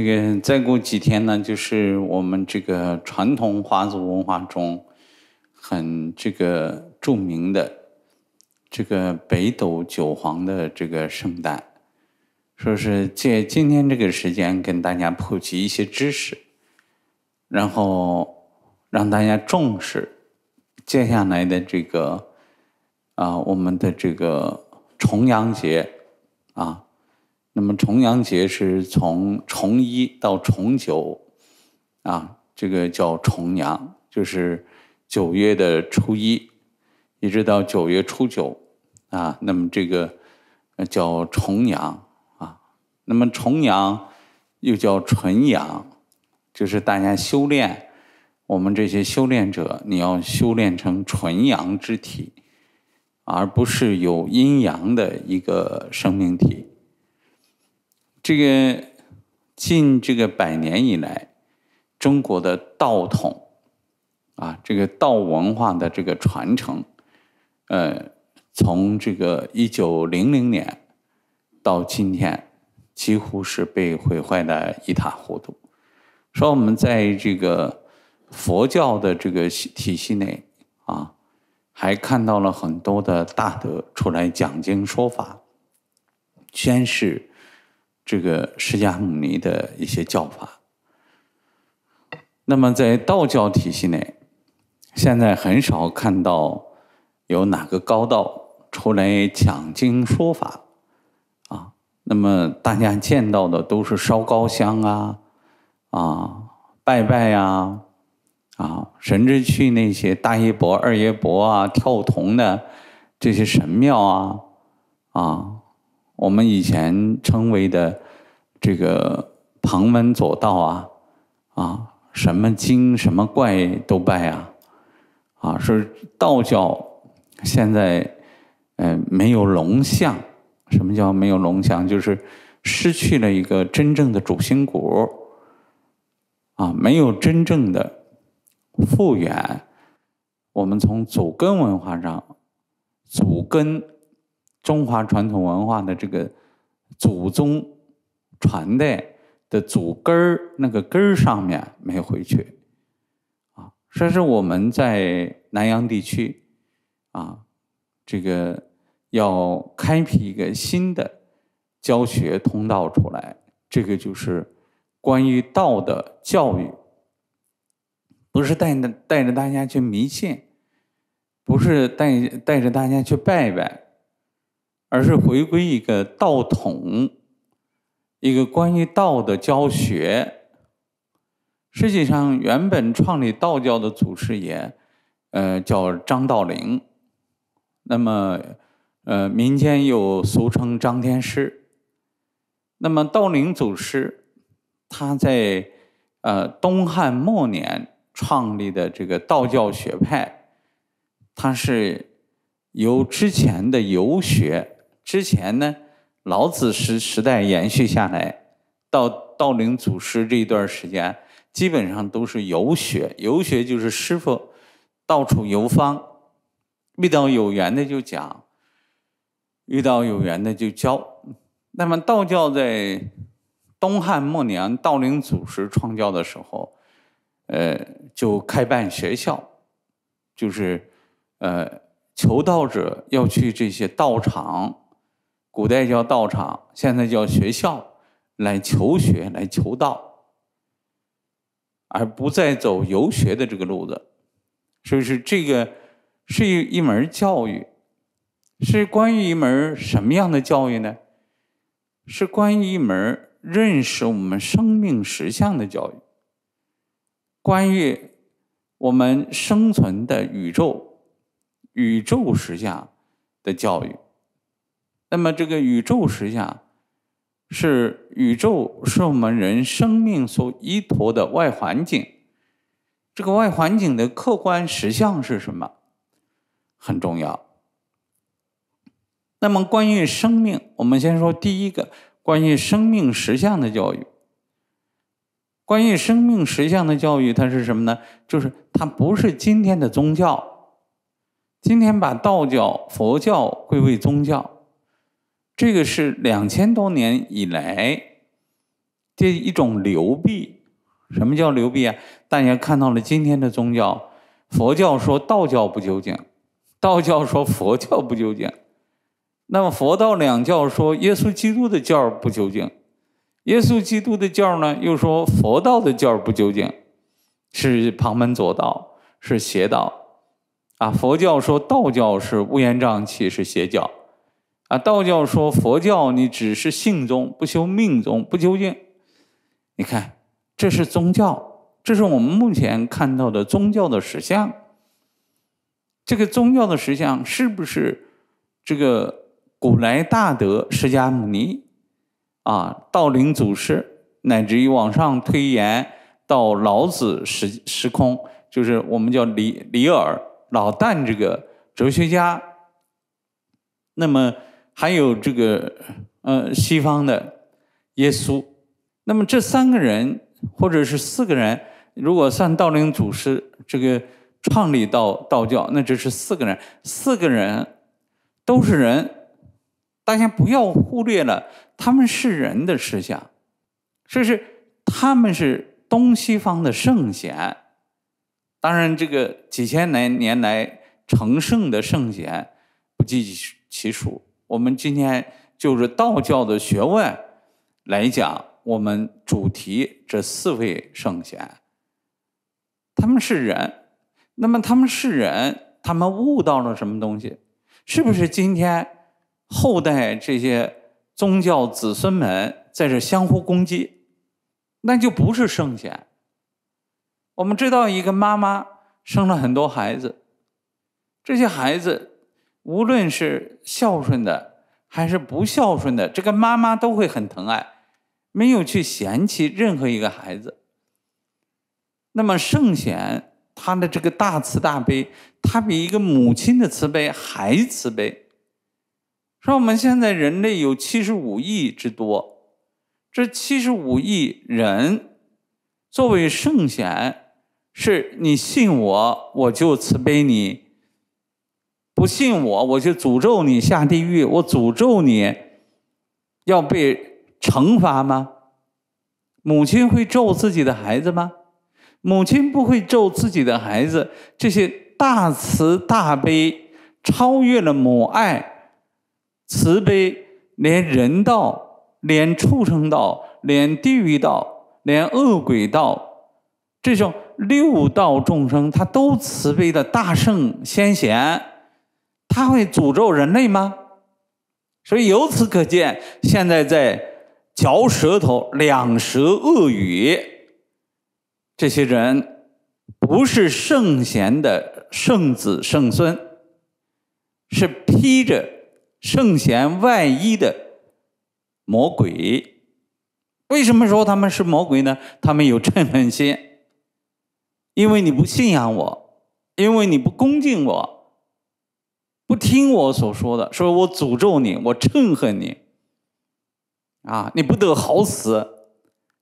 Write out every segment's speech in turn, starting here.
这个再过几天呢，就是我们这个传统华族文化中很这个著名的这个北斗九皇的这个圣诞，说是借今天这个时间跟大家普及一些知识，然后让大家重视接下来的这个啊我们的这个重阳节啊。那么重阳节是从重一到重九，啊，这个叫重阳，就是九月的初一，一直到九月初九，啊，那么这个叫重阳啊。那么重阳又叫纯阳，就是大家修炼，我们这些修炼者，你要修炼成纯阳之体，而不是有阴阳的一个生命体。这个近这个百年以来，中国的道统啊，这个道文化的这个传承，呃，从这个一九零零年到今天，几乎是被毁坏的一塌糊涂。说我们在这个佛教的这个体系内啊，还看到了很多的大德出来讲经说法，宣誓。这个释迦牟尼的一些教法，那么在道教体系内，现在很少看到有哪个高道出来讲经说法，啊，那么大家见到的都是烧高香啊，啊，拜拜呀，啊，甚至去那些大爷伯、二爷伯啊、跳童的这些神庙啊，啊。我们以前称为的这个旁门左道啊，啊，什么精什么怪都拜啊，啊，说道教现在呃没有龙象，什么叫没有龙象？就是失去了一个真正的主心骨，啊，没有真正的复原，我们从祖根文化上祖根。中华传统文化的这个祖宗传代的祖根儿那个根儿上面没回去，啊，所以说我们在南阳地区，啊，这个要开辟一个新的教学通道出来，这个就是关于道的教育，不是带带着大家去迷信，不是带带着大家去拜拜。而是回归一个道统，一个关于道的教学。实际上，原本创立道教的祖师爷，呃，叫张道陵。那么，呃，民间又俗称张天师。那么，道陵祖师他在呃东汉末年创立的这个道教学派，它是由之前的游学。之前呢，老子时时代延续下来，到道陵祖师这一段时间，基本上都是游学。游学就是师傅到处游方，遇到有缘的就讲，遇到有缘的就教。那么道教在东汉末年，道陵祖师创教的时候，呃，就开办学校，就是呃，求道者要去这些道场。古代叫道场，现在叫学校，来求学来求道，而不再走游学的这个路子，所以是？这个是一一门教育，是关于一门什么样的教育呢？是关于一门认识我们生命实相的教育，关于我们生存的宇宙宇宙实相的教育。那么这个宇宙实相是宇宙是我们人生命所依托的外环境，这个外环境的客观实相是什么？很重要。那么关于生命，我们先说第一个关于生命实相的教育。关于生命实相的教育，它是什么呢？就是它不是今天的宗教，今天把道教、佛教归为宗教。这个是两千多年以来这一种流弊。什么叫流弊啊？大家看到了今天的宗教，佛教说道教不究竟，道教说佛教不究竟，那么佛道两教说耶稣基督的教不究竟，耶稣基督的教呢又说佛道的教不究竟，是旁门左道，是邪道，啊，佛教说道教是乌烟瘴气，是邪教。啊，道教说佛教，你只是性宗不修命宗不究竟。你看，这是宗教，这是我们目前看到的宗教的石像。这个宗教的石像是不是这个古来大德释迦牟尼啊？道林祖师，乃至于往上推延到老子时时空，就是我们叫李李耳老旦这个哲学家。那么。还有这个，呃，西方的耶稣，那么这三个人或者是四个人，如果算道林祖师这个创立道道教，那这是四个人，四个人都是人，大家不要忽略了他们是人的思想，这是他们是东西方的圣贤，当然这个几千来年来成圣的圣贤不计其数。我们今天就是道教的学问来讲，我们主题这四位圣贤，他们是人，那么他们是人，他们悟到了什么东西？是不是今天后代这些宗教子孙们在这相互攻击，那就不是圣贤。我们知道一个妈妈生了很多孩子，这些孩子。无论是孝顺的还是不孝顺的，这个妈妈都会很疼爱，没有去嫌弃任何一个孩子。那么圣贤他的这个大慈大悲，他比一个母亲的慈悲还慈悲。说我们现在人类有七十五亿之多，这七十五亿人作为圣贤，是你信我，我就慈悲你。不信我，我就诅咒你下地狱。我诅咒你，要被惩罚吗？母亲会咒自己的孩子吗？母亲不会咒自己的孩子。这些大慈大悲，超越了母爱，慈悲连人道，连畜生道，连地狱道，连恶鬼道，这种六道众生，他都慈悲的大圣先贤。他会诅咒人类吗？所以由此可见，现在在嚼舌头、两舌恶语这些人，不是圣贤的圣子圣孙，是披着圣贤外衣的魔鬼。为什么说他们是魔鬼呢？他们有嗔恨心，因为你不信仰我，因为你不恭敬我。不听我所说的，说我诅咒你，我憎恨你，啊，你不得好死，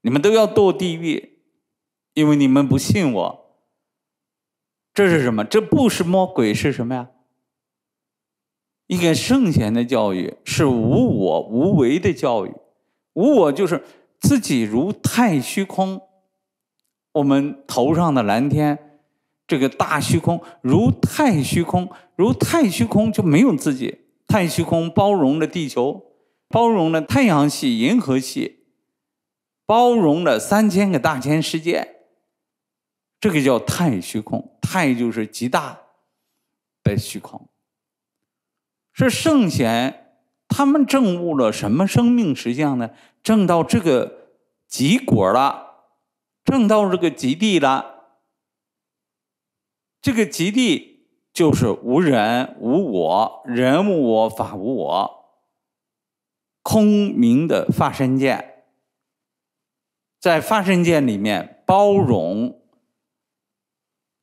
你们都要堕地狱，因为你们不信我。这是什么？这不是魔鬼，是什么呀？一个圣贤的教育是无我无为的教育，无我就是自己如太虚空，我们头上的蓝天。这个大虚空如太虚空，如太虚空就没有自己。太虚空包容了地球，包容了太阳系、银河系，包容了三千个大千世界。这个叫太虚空，太就是极大的虚空。是圣贤他们证悟了什么生命实相呢？证到这个极果了，证到这个极地了。这个极地就是无人无我，人无我法无我，空明的发身界，在发身界里面包容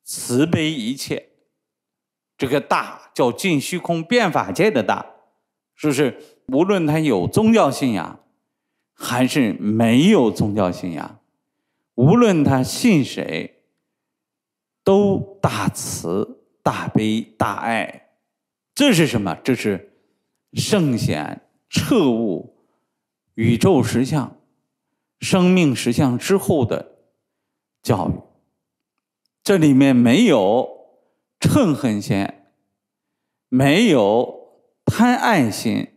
慈悲一切，这个大叫尽虚空变法界的大，是不是？无论他有宗教信仰，还是没有宗教信仰，无论他信谁。都大慈大悲大爱，这是什么？这是圣贤彻悟宇宙实相、生命实相之后的教育。这里面没有嗔恨心，没有贪爱心，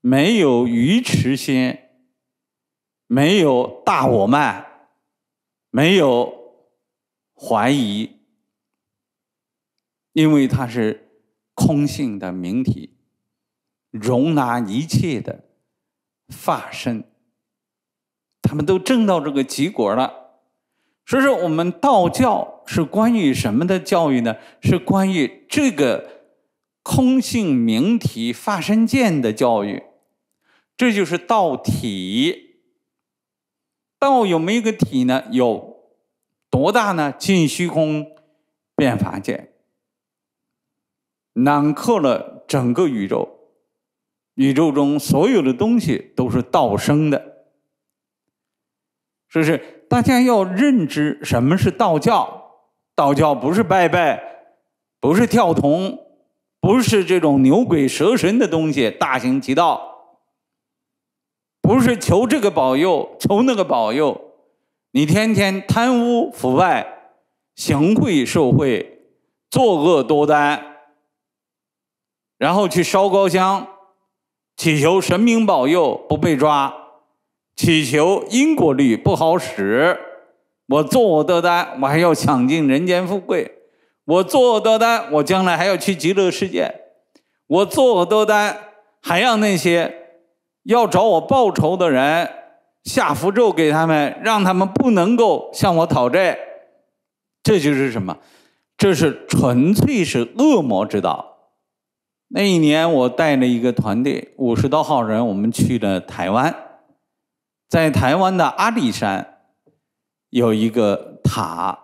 没有愚痴心，没有大我慢，没有。怀疑，因为它是空性的明体，容纳一切的法身。他们都证到这个结果了，所以说我们道教是关于什么的教育呢？是关于这个空性明体发身见的教育，这就是道体。道有没有个体呢？有。多大呢？进虚空，遍法界，囊括了整个宇宙。宇宙中所有的东西都是道生的，是不是大家要认知什么是道教。道教不是拜拜，不是跳童，不是这种牛鬼蛇神的东西大行其道，不是求这个保佑，求那个保佑。你天天贪污腐败、行贿受贿、作恶多端，然后去烧高香，祈求神明保佑不被抓，祈求因果律不好使。我作恶多端，我还要享尽人间富贵；我作恶多端，我将来还要去极乐世界；我作恶多端，还让那些要找我报仇的人。下符咒给他们，让他们不能够向我讨债，这就是什么？这是纯粹是恶魔之道。那一年，我带了一个团队，五十多号人，我们去了台湾，在台湾的阿里山有一个塔，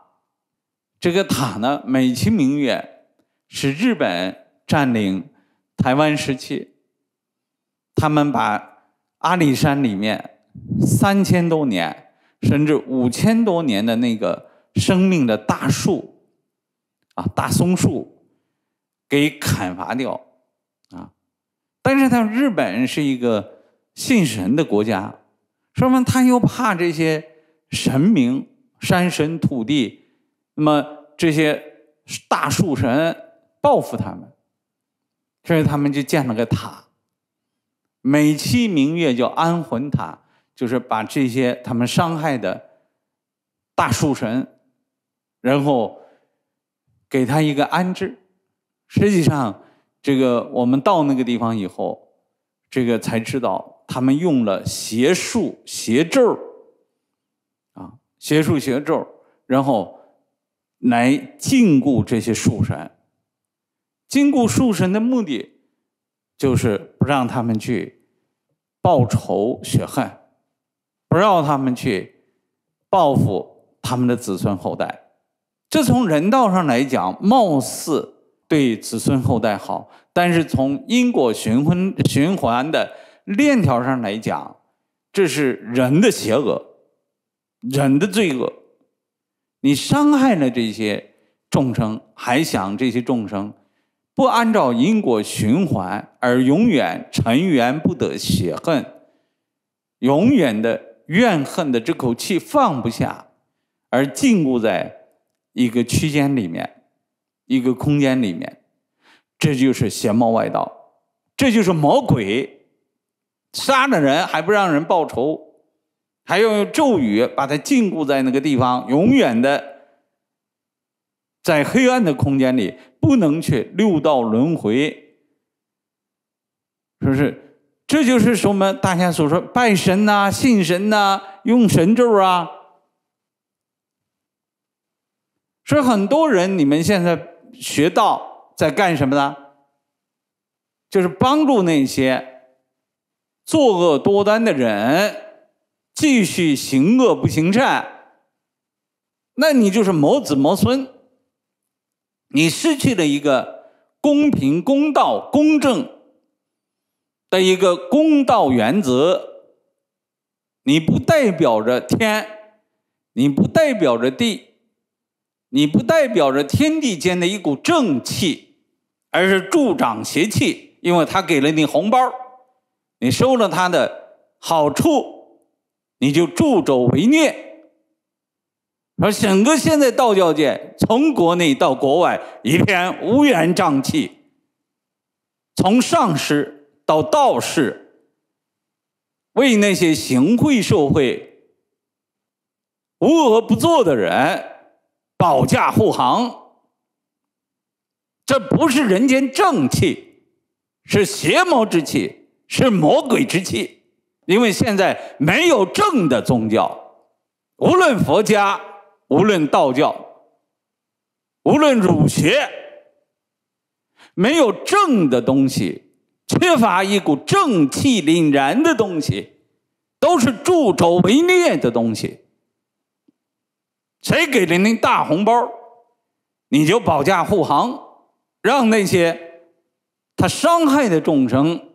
这个塔呢，美其名曰是日本占领台湾时期，他们把阿里山里面。三千多年，甚至五千多年的那个生命的大树，啊，大松树，给砍伐掉，啊，但是他日本是一个信神的国家，说明他又怕这些神明、山神、土地，那么这些大树神报复他们，所以他们就建了个塔，美其名曰叫安魂塔。就是把这些他们伤害的大树神，然后给他一个安置。实际上，这个我们到那个地方以后，这个才知道他们用了邪术、邪咒啊，邪术、邪咒然后来禁锢这些树神。禁锢树神的目的，就是不让他们去报仇雪恨。不让他们去报复他们的子孙后代，这从人道上来讲，貌似对子孙后代好；但是从因果循环循环的链条上来讲，这是人的邪恶，人的罪恶。你伤害了这些众生，还想这些众生不按照因果循环，而永远尘缘不得血恨，永远的。怨恨的这口气放不下，而禁锢在一个区间里面，一个空间里面，这就是邪魔外道，这就是魔鬼，杀了人还不让人报仇，还要用咒语把他禁锢在那个地方，永远的在黑暗的空间里，不能去六道轮回，是不是？这就是说，我们大家所说拜神呐、信神呐、用神咒啊，所以很多人，你们现在学道在干什么呢？就是帮助那些作恶多端的人继续行恶不行善，那你就是谋子谋孙，你失去了一个公平、公道、公正。一个公道原则，你不代表着天，你不代表着地，你不代表着天地间的一股正气，而是助长邪气。因为他给了你红包，你收了他的好处，你就助纣为虐。而整个现在道教界，从国内到国外，一片乌烟瘴气，从上师。到道士为那些行贿受贿、无恶不作的人保驾护航，这不是人间正气，是邪魔之气，是魔鬼之气。因为现在没有正的宗教，无论佛家，无论道教，无论儒学，没有正的东西。缺乏一股正气凛然的东西，都是助纣为虐的东西。谁给了你大红包，你就保驾护航，让那些他伤害的众生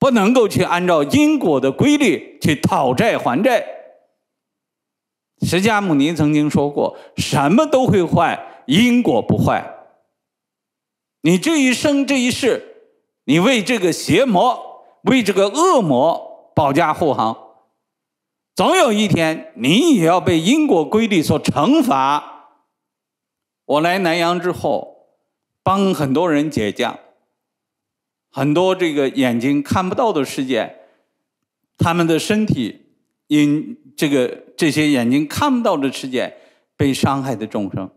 不能够去按照因果的规律去讨债还债。释迦牟尼曾经说过：“什么都会坏，因果不坏。”你这一生这一世。你为这个邪魔、为这个恶魔保驾护航，总有一天你也要被因果规律所惩罚。我来南阳之后，帮很多人解僵，很多这个眼睛看不到的世界，他们的身体因这个这些眼睛看不到的世界被伤害的众生，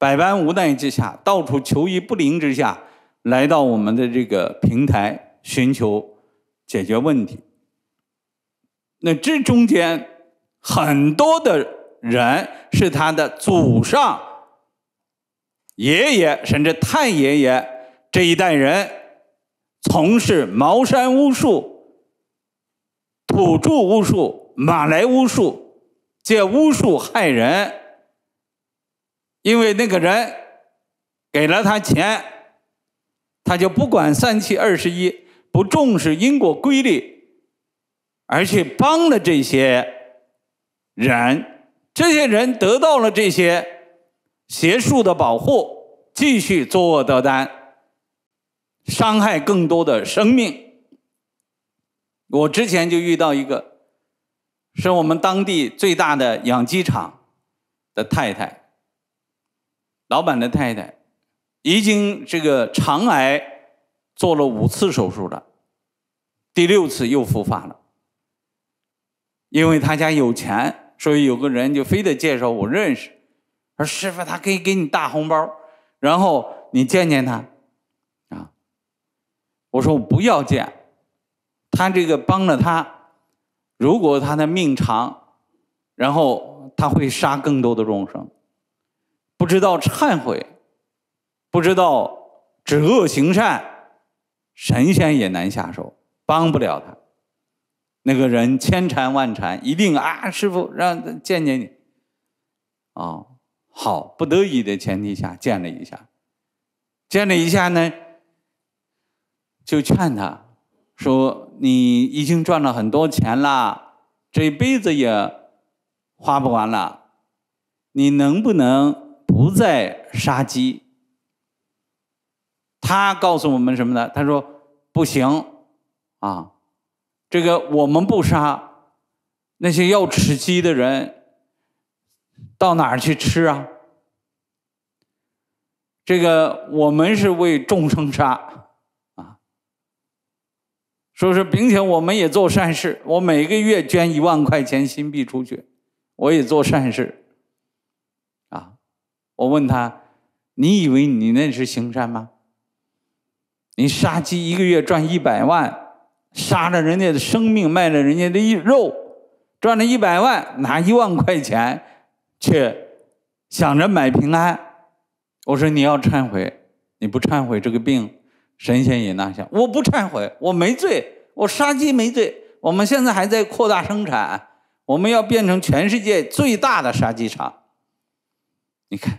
百般无奈之下，到处求医不灵之下。来到我们的这个平台，寻求解决问题。那这中间很多的人是他的祖上、爷爷甚至太爷爷这一代人从事茅山巫术、土著巫术、马来巫术，借巫术害人，因为那个人给了他钱。他就不管三七二十一，不重视因果规律，而去帮了这些人，这些人得到了这些邪术的保护，继续作恶多端，伤害更多的生命。我之前就遇到一个，是我们当地最大的养鸡场的太太，老板的太太。已经这个肠癌做了五次手术了，第六次又复发了。因为他家有钱，所以有个人就非得介绍我认识，说师傅他可以给你大红包，然后你见见他，啊，我说我不要见，他这个帮了他，如果他的命长，然后他会杀更多的众生，不知道忏悔。不知道止恶行善，神仙也难下手，帮不了他。那个人千缠万缠，一定啊，师傅让见见你。啊，好，不得已的前提下见了一下，见了一下呢，就劝他说：“你已经赚了很多钱了，这辈子也花不完了，你能不能不再杀鸡？”他告诉我们什么呢？他说：“不行，啊，这个我们不杀那些要吃鸡的人，到哪儿去吃啊？这个我们是为众生杀啊，所以说，并且我们也做善事。我每个月捐一万块钱新币出去，我也做善事。啊，我问他，你以为你那是行善吗？”你杀鸡一个月赚一百万，杀了人家的生命，卖了人家的肉，赚了一百万，拿一万块钱，却想着买平安。我说你要忏悔，你不忏悔，这个病神仙也拿下。我不忏悔，我没罪，我杀鸡没罪。我们现在还在扩大生产，我们要变成全世界最大的杀鸡场。你看，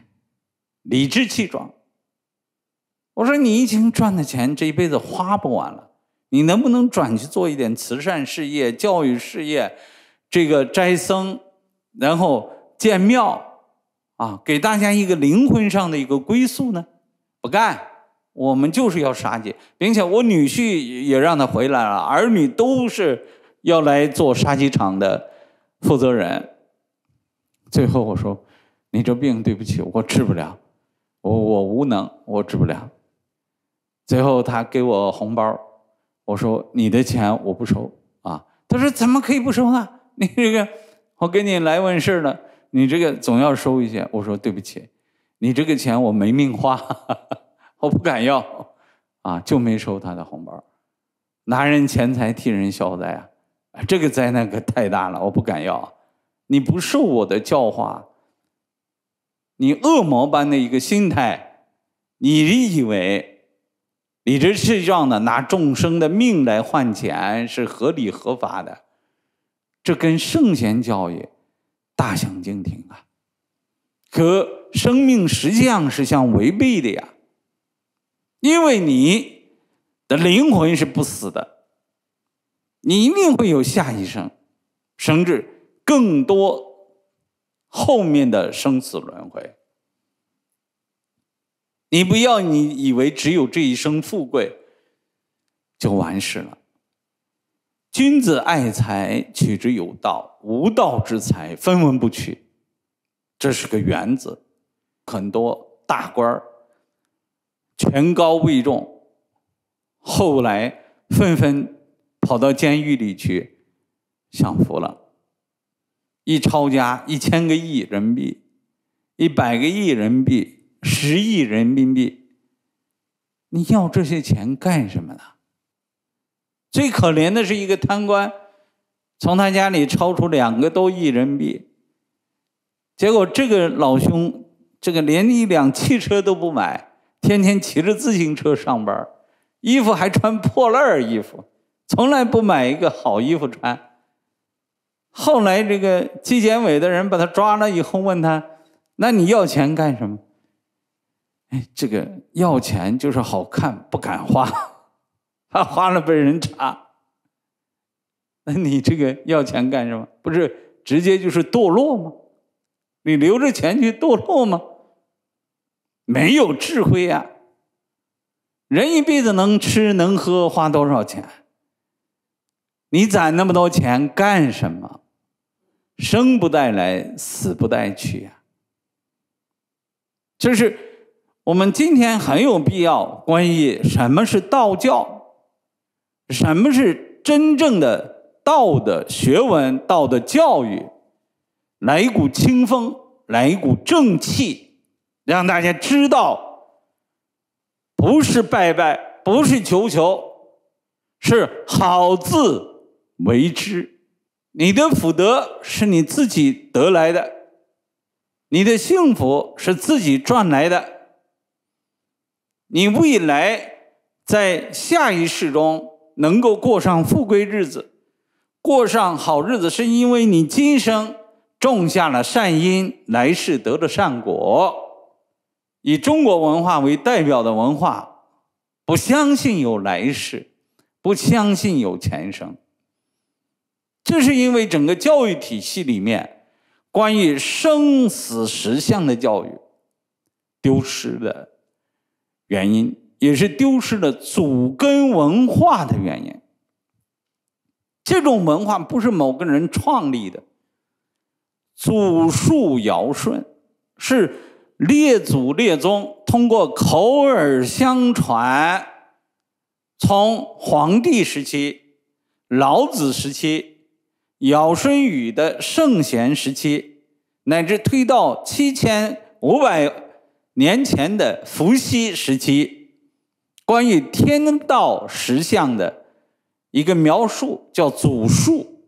理直气壮。我说：“你已经赚的钱，这一辈子花不完了，你能不能转去做一点慈善事业、教育事业？这个斋僧，然后建庙，啊，给大家一个灵魂上的一个归宿呢？不干，我们就是要杀鸡，并且我女婿也让他回来了，儿女都是要来做杀鸡场的负责人。最后我说：‘你这病，对不起，我治不了，我我无能，我治不了。’”最后他给我红包，我说你的钱我不收啊。他说怎么可以不收呢？你这个我给你来问事儿呢，你这个总要收一些。我说对不起，你这个钱我没命花，我不敢要，啊就没收他的红包。拿人钱财替人消灾啊，这个灾难可太大了，我不敢要。你不受我的教化，你恶魔般的一个心态，你以为？理直气壮的拿众生的命来换钱是合理合法的，这跟圣贤教育大相径庭啊！和生命实际上是相违背的呀，因为你的灵魂是不死的，你一定会有下一生，甚至更多后面的生死轮回。你不要，你以为只有这一生富贵就完事了。君子爱财，取之有道。无道之财，分文不取。这是个原则。很多大官儿权高位重，后来纷纷跑到监狱里去享福了。一抄家，一千个亿人民币，一百个亿人民币。十亿人民币，你要这些钱干什么呢？最可怜的是一个贪官，从他家里超出两个多亿人民币，结果这个老兄，这个连一辆汽车都不买，天天骑着自行车上班，衣服还穿破烂衣服，从来不买一个好衣服穿。后来这个纪检委的人把他抓了以后，问他：“那你要钱干什么？”哎，这个要钱就是好看，不敢花，他花了被人查。那你这个要钱干什么？不是直接就是堕落吗？你留着钱去堕落吗？没有智慧呀！人一辈子能吃能喝，花多少钱？你攒那么多钱干什么？生不带来，死不带去呀！就是。我们今天很有必要，关于什么是道教，什么是真正的道的学问、道的教育，来一股清风，来一股正气，让大家知道，不是拜拜，不是求求，是好自为之。你的福德是你自己得来的，你的幸福是自己赚来的。你未来在下一世中能够过上富贵日子，过上好日子，是因为你今生种下了善因，来世得了善果。以中国文化为代表的文化，不相信有来世，不相信有前生，这是因为整个教育体系里面关于生死实相的教育丢失了。原因也是丢失了祖根文化的原因。这种文化不是某个人创立的，祖述尧舜，是列祖列宗通过口耳相传，从黄帝时期、老子时期、尧舜禹的圣贤时期，乃至推到七千五百。年前的伏羲时期，关于天道实相的一个描述，叫祖述、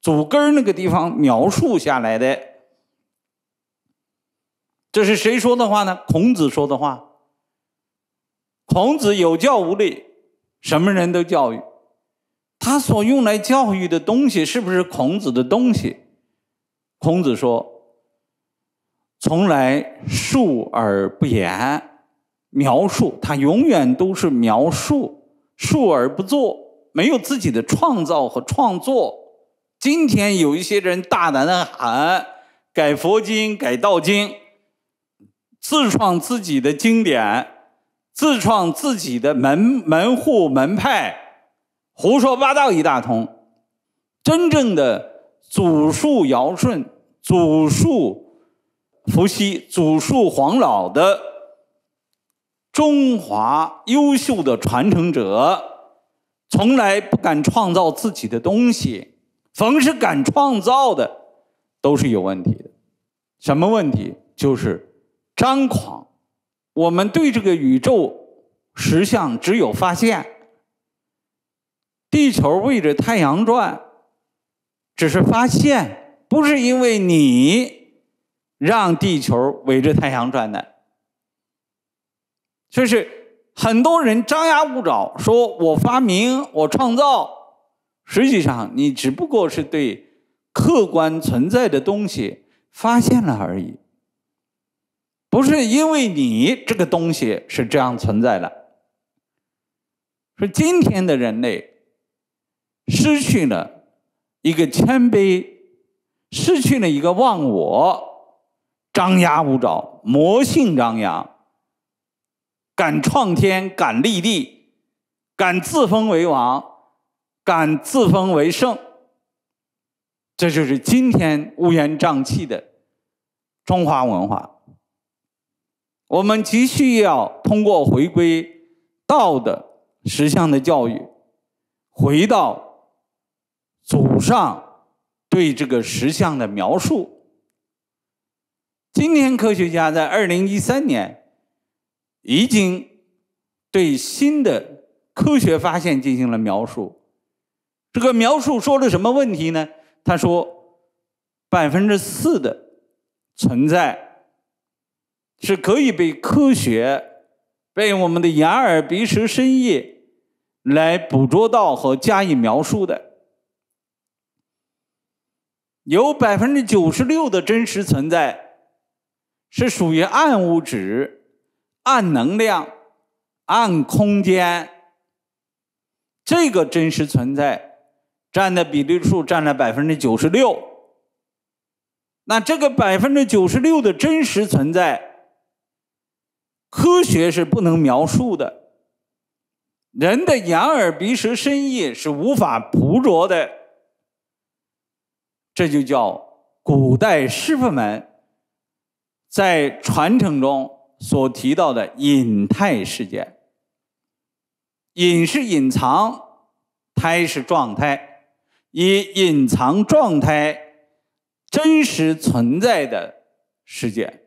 祖根儿那个地方描述下来的，这是谁说的话呢？孔子说的话。孔子有教无类，什么人都教育，他所用来教育的东西是不是孔子的东西？孔子说。从来述而不言，描述他永远都是描述，述而不作，没有自己的创造和创作。今天有一些人大胆的喊改佛经、改道经，自创自己的经典，自创自己的门门户门派，胡说八道一大通。真正的祖述尧舜，祖述。伏羲祖述黄老的中华优秀的传承者，从来不敢创造自己的东西。凡是敢创造的，都是有问题的。什么问题？就是张狂。我们对这个宇宙实相只有发现，地球围着太阳转，只是发现，不是因为你。让地球围着太阳转的，就是很多人张牙舞爪说：“我发明，我创造。”实际上，你只不过是对客观存在的东西发现了而已，不是因为你这个东西是这样存在的。说今天的人类失去了一个谦卑，失去了一个忘我。张牙舞爪，魔性张扬，敢创天，敢立地，敢自封为王，敢自封为圣。这就是今天乌烟瘴气的中华文化。我们急需要通过回归道的实相的教育，回到祖上对这个实相的描述。今天，科学家在二零一三年已经对新的科学发现进行了描述。这个描述说了什么问题呢？他说，百分之四的存在是可以被科学、被我们的眼、耳、鼻、舌、身、意来捕捉到和加以描述的。有百分之九十六的真实存在。是属于暗物质、暗能量、暗空间，这个真实存在占的比例数占了百分之九十六。那这个百分之九十六的真实存在，科学是不能描述的，人的眼耳鼻舌身意是无法捕捉的，这就叫古代师傅们。在传承中所提到的隐态事件，隐是隐藏，胎是状态，以隐藏状态真实存在的事件。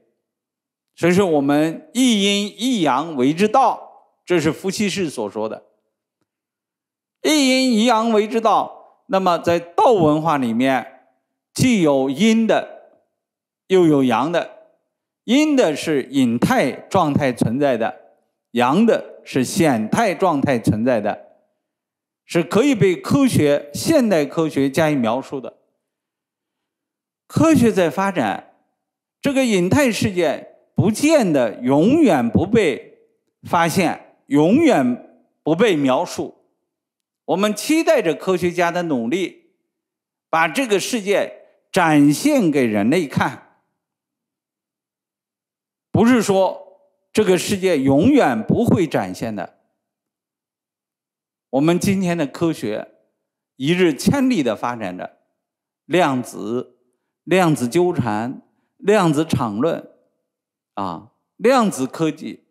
所以说，我们一阴一阳为之道，这是夫妻式所说的。一阴一阳为之道，那么在道文化里面，既有阴的，又有阳的。阴的是隐态状态存在的，阳的是显态状态存在的，是可以被科学、现代科学加以描述的。科学在发展，这个隐态世界不见得永远不被发现，永远不被描述。我们期待着科学家的努力，把这个世界展现给人类看。不是说这个世界永远不会展现的。我们今天的科学一日千里的发展着，量子、量子纠缠、量子场论，啊，量子科技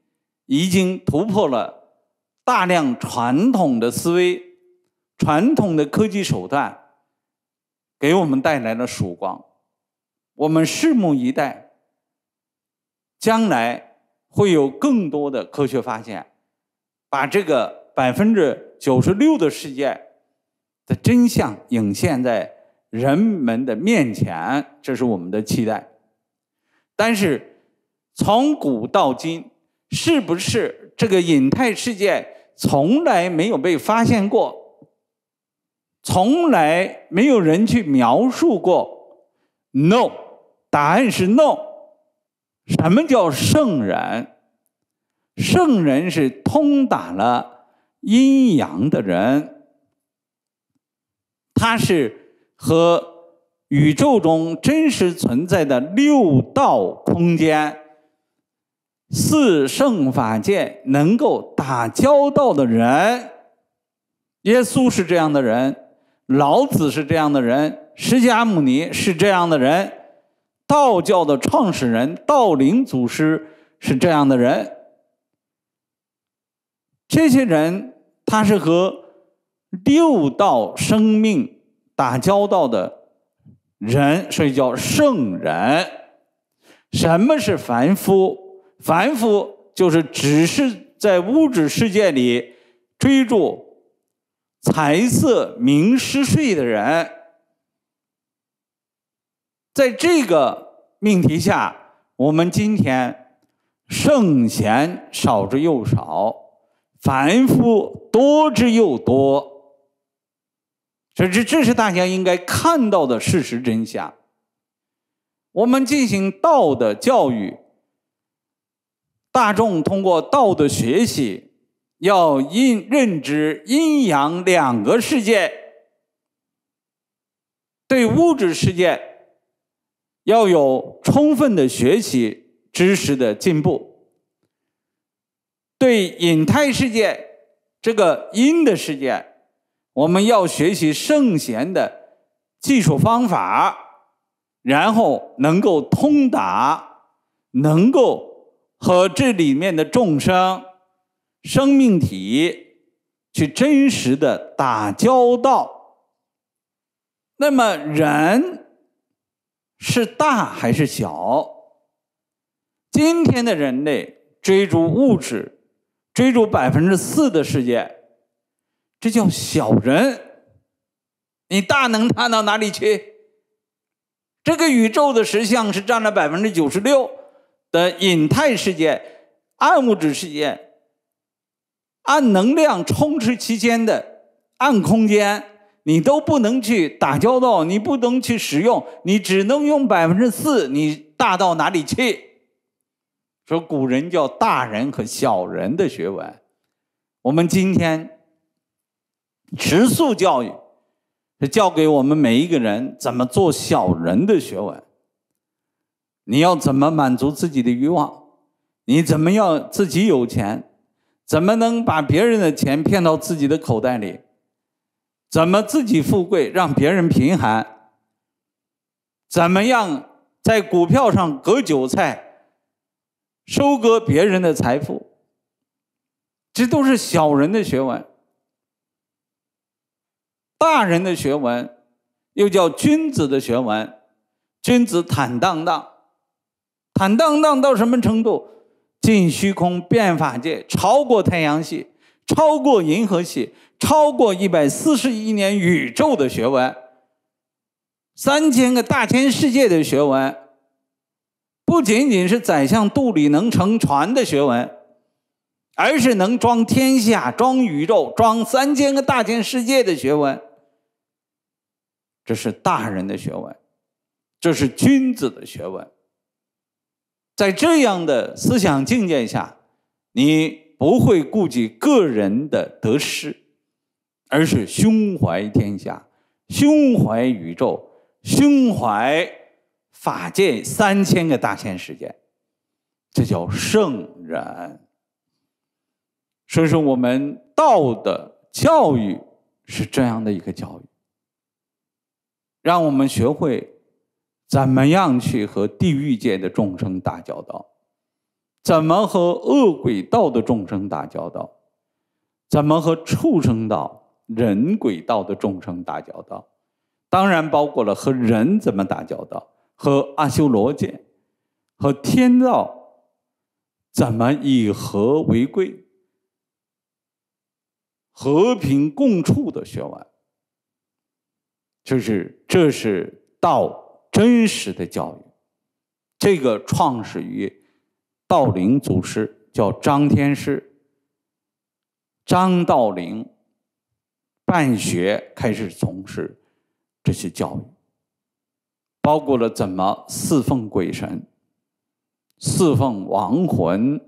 已经突破了大量传统的思维、传统的科技手段，给我们带来了曙光。我们拭目以待。将来会有更多的科学发现，把这个百分之九十六的世界的真相影现在人们的面前，这是我们的期待。但是，从古到今，是不是这个隐态世界从来没有被发现过，从来没有人去描述过？No，答案是 No。什么叫圣人？圣人是通达了阴阳的人，他是和宇宙中真实存在的六道空间、四圣法界能够打交道的人。耶稣是这样的人，老子是这样的人，释迦牟尼是这样的人。道教的创始人道陵祖师是这样的人，这些人他是和六道生命打交道的人，所以叫圣人。什么是凡夫？凡夫就是只是在物质世界里追逐财色名、食睡的人。在这个命题下，我们今天圣贤少之又少，凡夫多之又多，这这这是大家应该看到的事实真相。我们进行道德教育，大众通过道德学习，要应认知阴阳两个世界，对物质世界。要有充分的学习知识的进步，对隐态世界这个因的世界，我们要学习圣贤的技术方法，然后能够通达，能够和这里面的众生生命体去真实的打交道。那么人。是大还是小？今天的人类追逐物质，追逐百分之四的世界，这叫小人。你大能大到哪里去？这个宇宙的实相是占了百分之九十六的隐态世界、暗物质世界、暗能量充斥其间的暗空间。你都不能去打交道，你不能去使用，你只能用百分之四，你大到哪里去？说古人叫大人和小人的学问，我们今天，持素教育，是教给我们每一个人怎么做小人的学问。你要怎么满足自己的欲望？你怎么样自己有钱？怎么能把别人的钱骗到自己的口袋里？怎么自己富贵，让别人贫寒？怎么样在股票上割韭菜，收割别人的财富？这都是小人的学问。大人的学问，又叫君子的学问。君子坦荡荡，坦荡荡到什么程度？进虚空，变法界，超过太阳系，超过银河系。超过一百四十亿年宇宙的学问，三千个大千世界的学问，不仅仅是宰相肚里能撑船的学问，而是能装天下、装宇宙、装三千个大千世界的学问。这是大人的学问，这是君子的学问。在这样的思想境界下，你不会顾及个人的得失。而是胸怀天下，胸怀宇宙，胸怀法界三千个大千世界，这叫圣人。所以说，我们道的教育是这样的一个教育，让我们学会怎么样去和地狱界的众生打交道，怎么和恶鬼道的众生打交道，怎么和畜生道。人、轨道的众生打交道，当然包括了和人怎么打交道，和阿修罗界、和天道怎么以和为贵、和平共处的学问，就是这是道真实的教育。这个创始于道林祖师，叫张天师张道陵。办学开始从事这些教育，包括了怎么侍奉鬼神、侍奉亡魂。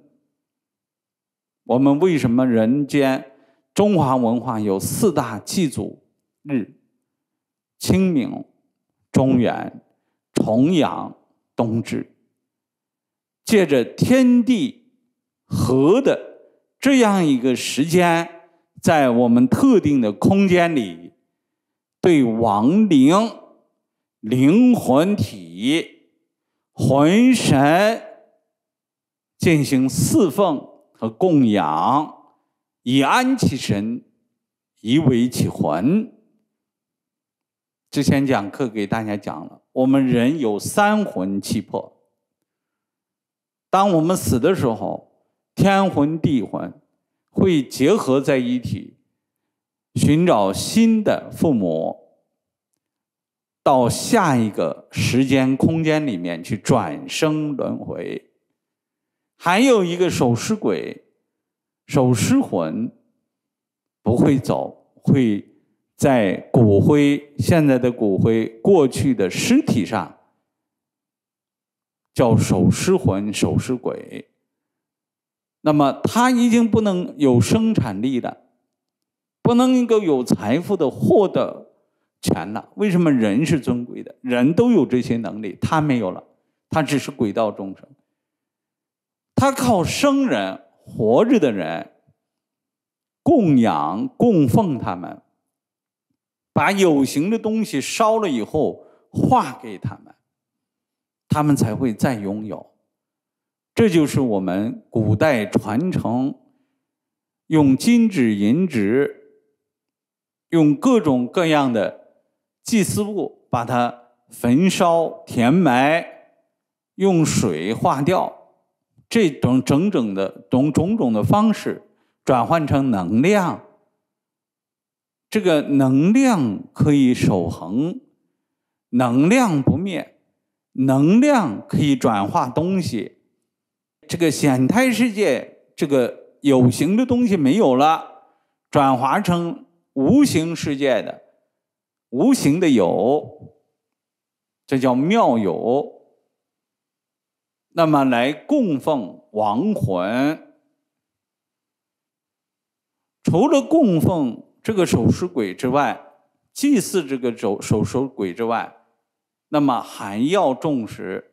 我们为什么人间中华文化有四大祭祖日：清明、中元、重阳、冬至？借着天地合的这样一个时间。在我们特定的空间里，对亡灵、灵魂体、魂神进行侍奉和供养，以安其神，以慰其魂。之前讲课给大家讲了，我们人有三魂七魄。当我们死的时候，天魂、地魂。会结合在一起，寻找新的父母，到下一个时间空间里面去转生轮回。还有一个守尸鬼、守尸魂，不会走，会在骨灰现在的骨灰过去的尸体上，叫守尸魂、守尸鬼。那么他已经不能有生产力了，不能够有财富的获得权了。为什么人是尊贵的？人都有这些能力，他没有了，他只是轨道众生。他靠生人活着的人供养、供奉他们，把有形的东西烧了以后化给他们，他们才会再拥有。这就是我们古代传承，用金纸银纸，用各种各样的祭祀物把它焚烧、填埋、用水化掉，这种整整的、种种种的方式，转换成能量。这个能量可以守恒，能量不灭，能量可以转化东西。这个显态世界，这个有形的东西没有了，转化成无形世界的无形的有，这叫妙有。那么来供奉亡魂，除了供奉这个守尸鬼之外，祭祀这个守守尸鬼之外，那么还要重视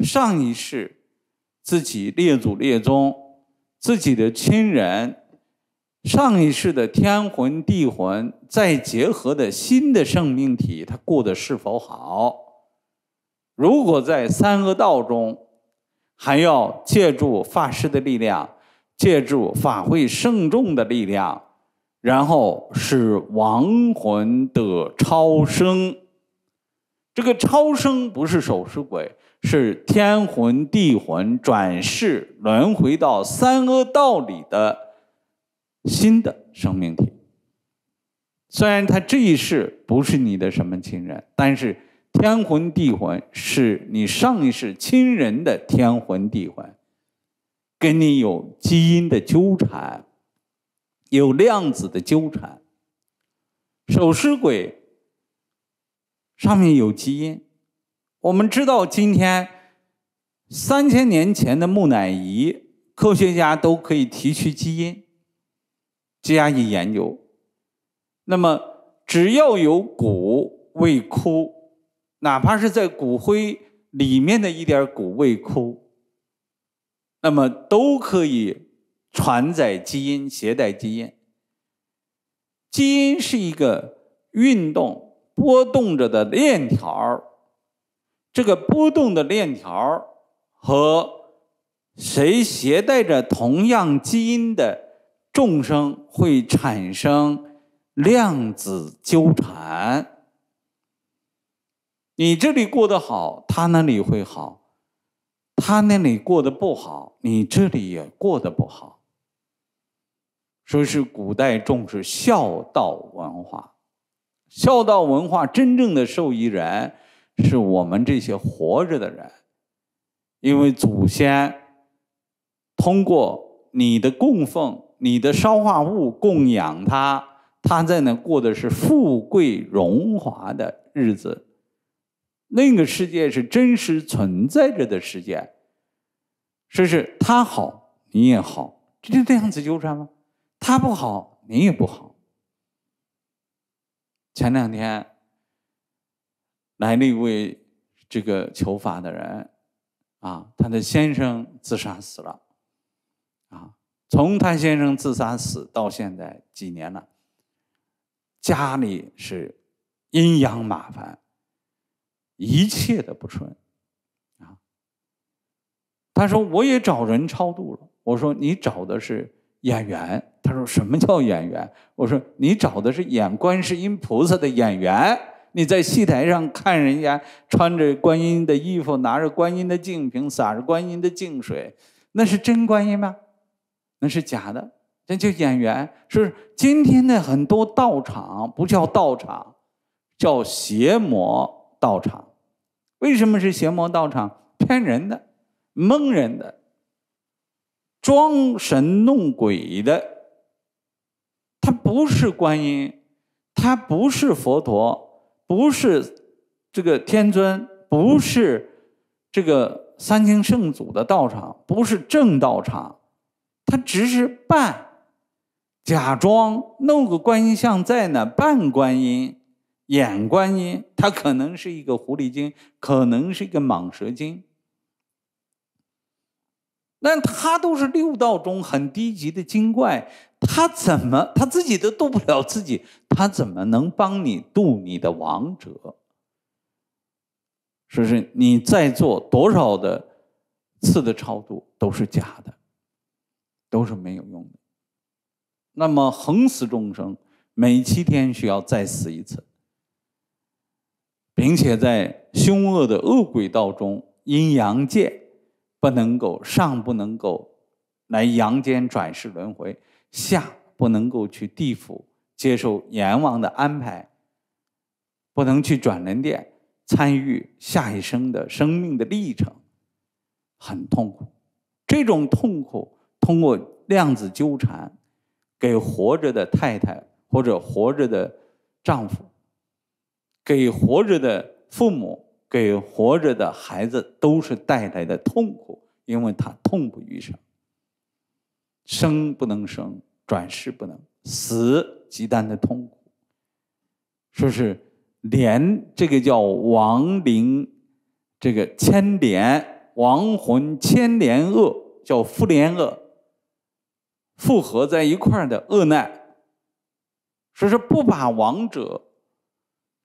上一世。自己列祖列宗，自己的亲人，上一世的天魂地魂再结合的新的生命体，他过得是否好？如果在三恶道中，还要借助法师的力量，借助法会圣众的力量，然后使亡魂的超生。这个超生不是手术鬼。是天魂地魂转世轮回到三恶道里的新的生命体。虽然他这一世不是你的什么亲人，但是天魂地魂是你上一世亲人的天魂地魂，跟你有基因的纠缠，有量子的纠缠。手尸鬼上面有基因。我们知道，今天三千年前的木乃伊，科学家都可以提取基因，加以研究。那么，只要有骨、未枯，哪怕是在骨灰里面的一点骨、未枯，那么都可以传载基因、携带基因。基因是一个运动、波动着的链条这个波动的链条和谁携带着同样基因的众生会产生量子纠缠？你这里过得好，他那里会好；他那里过得不好，你这里也过得不好。说是古代重视孝道文化，孝道文化真正的受益人。是我们这些活着的人，因为祖先通过你的供奉、你的烧化物供养他，他在那过的是富贵荣华的日子。那个世界是真实存在着的世界，说是他好，你也好，这就这样子纠缠吗？他不好，你也不好。前两天。来了一位这个求法的人，啊，他的先生自杀死了，啊，从他先生自杀死到现在几年了，家里是阴阳麻烦，一切的不顺，啊，他说我也找人超度了，我说你找的是演员，他说什么叫演员？我说你找的是演观世音菩萨的演员。你在戏台上看人家穿着观音的衣服，拿着观音的净瓶，洒着观音的净水，那是真观音吗？那是假的，那就演员。是今天的很多道场不叫道场，叫邪魔道场。为什么是邪魔道场？骗人的，蒙人的，装神弄鬼的。他不是观音，他不是佛陀。不是这个天尊，不是这个三清圣祖的道场，不是正道场，他只是扮、假装弄个观音像在那扮观音、演观音，他可能是一个狐狸精，可能是一个蟒蛇精，那他都是六道中很低级的精怪。他怎么他自己都渡不了自己，他怎么能帮你渡你的亡者？说是你再做多少的次的超度都是假的，都是没有用的。那么横死众生，每七天需要再死一次，并且在凶恶的恶鬼道中，阴阳界不能够上不能够来阳间转世轮回。下不能够去地府接受阎王的安排，不能去转轮殿参与下一生的生命的历程，很痛苦。这种痛苦通过量子纠缠，给活着的太太或者活着的丈夫，给活着的父母，给活着的孩子，都是带来的痛苦，因为他痛不欲生。生不能生，转世不能死，极端的痛苦。说是连这个叫亡灵，这个牵连亡魂牵连恶，叫复连恶，复合在一块儿的恶难。说是不把亡者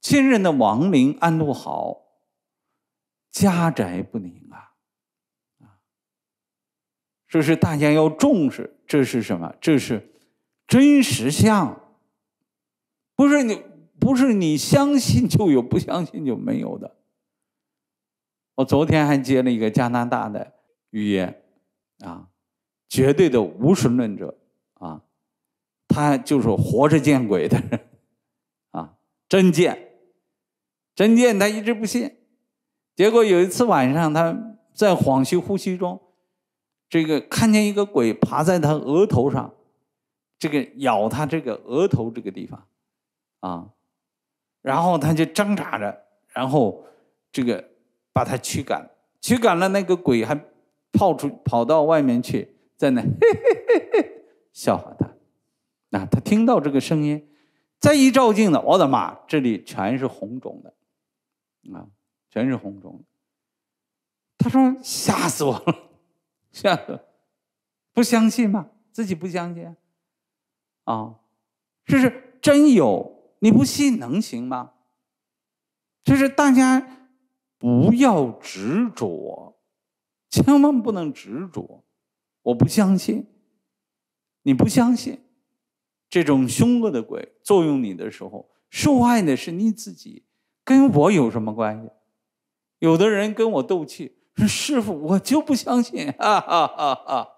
亲人的亡灵安顿好，家宅不宁啊。这是大家要重视，这是什么？这是真实相，不是你不是你相信就有，不相信就没有的。我昨天还接了一个加拿大的预言，啊，绝对的无神论者啊，他就是活着见鬼的人，啊，真见，真见，他一直不信，结果有一次晚上他在恍吸呼吸中。这个看见一个鬼爬在他额头上，这个咬他这个额头这个地方，啊，然后他就挣扎着，然后这个把他驱赶，驱赶了那个鬼还跑出跑到外面去，在那嘿嘿嘿嘿笑话他，啊，他听到这个声音，再一照镜子，我的妈，这里全是红肿的，啊，全是红肿的，他说吓死我了。下得，不相信吗？自己不相信，啊，这是真有，你不信能行吗？就是大家不要执着，千万不能执着。我不相信，你不相信，这种凶恶的鬼作用你的时候，受害的是你自己，跟我有什么关系？有的人跟我斗气。师傅，我就不相信，哈哈哈哈！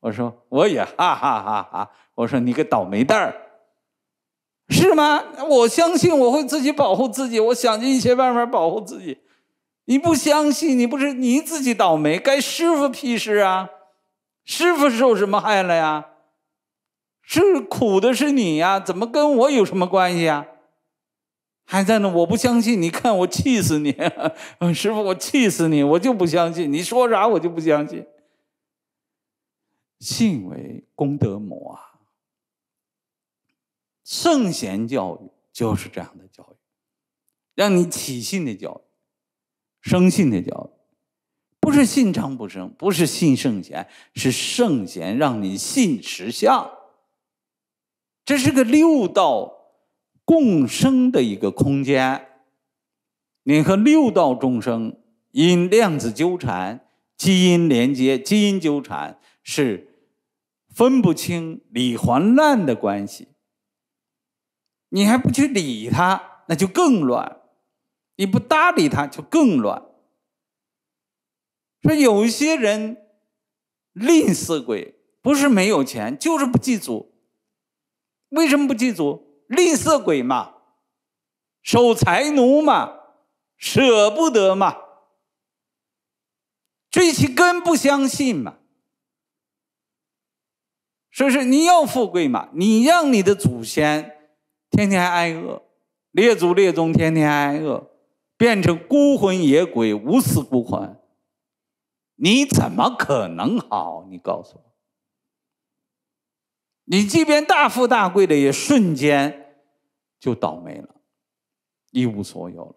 我说我也哈哈哈哈，我说你个倒霉蛋儿，是吗？我相信我会自己保护自己，我想尽一切办法保护自己。你不相信，你不是你自己倒霉，该师傅屁事啊？师傅受什么害了呀？是苦的是你呀？怎么跟我有什么关系啊？还在那，我不相信！你看，我气死你！师傅，我气死你！我就不相信！你说啥，我就不相信！信为功德母啊！圣贤教育就是这样的教育，让你起信的教育，生信的教育，不是信常不生，不是信圣贤，是圣贤让你信实相。这是个六道。共生的一个空间，你和六道众生因量子纠缠、基因连接、基因纠缠是分不清理还乱的关系。你还不去理他，那就更乱；你不搭理他，就更乱。说有些人吝啬鬼，不是没有钱，就是不祭祖。为什么不祭祖？吝啬鬼嘛，守财奴嘛，舍不得嘛，追其根不相信嘛，是不是你要富贵嘛，你让你的祖先天天挨饿，列祖列宗天天挨饿，变成孤魂野鬼，无死不还，你怎么可能好？你告诉我。你即便大富大贵的，也瞬间就倒霉了，一无所有了，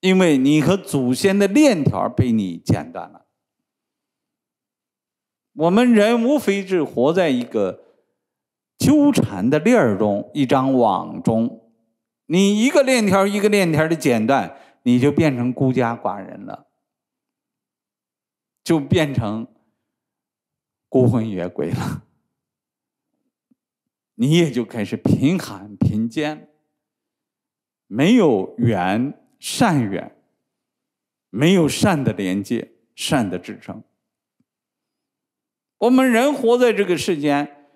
因为你和祖先的链条被你剪断了。我们人无非是活在一个纠缠的链儿中，一张网中，你一个链条一个链条的剪断，你就变成孤家寡人了，就变成孤魂野鬼了。你也就开始贫寒、贫贱。没有缘，善缘，没有善的连接、善的支撑。我们人活在这个世间，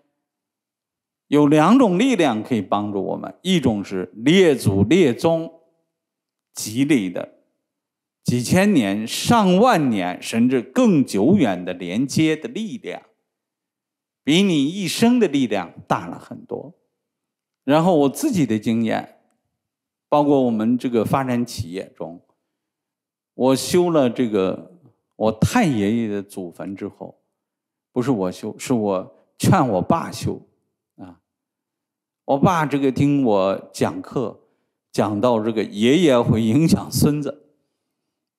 有两种力量可以帮助我们：一种是列祖列宗积累的几千年、上万年，甚至更久远的连接的力量。比你一生的力量大了很多，然后我自己的经验，包括我们这个发展企业中，我修了这个我太爷爷的祖坟之后，不是我修，是我劝我爸修，啊，我爸这个听我讲课，讲到这个爷爷会影响孙子，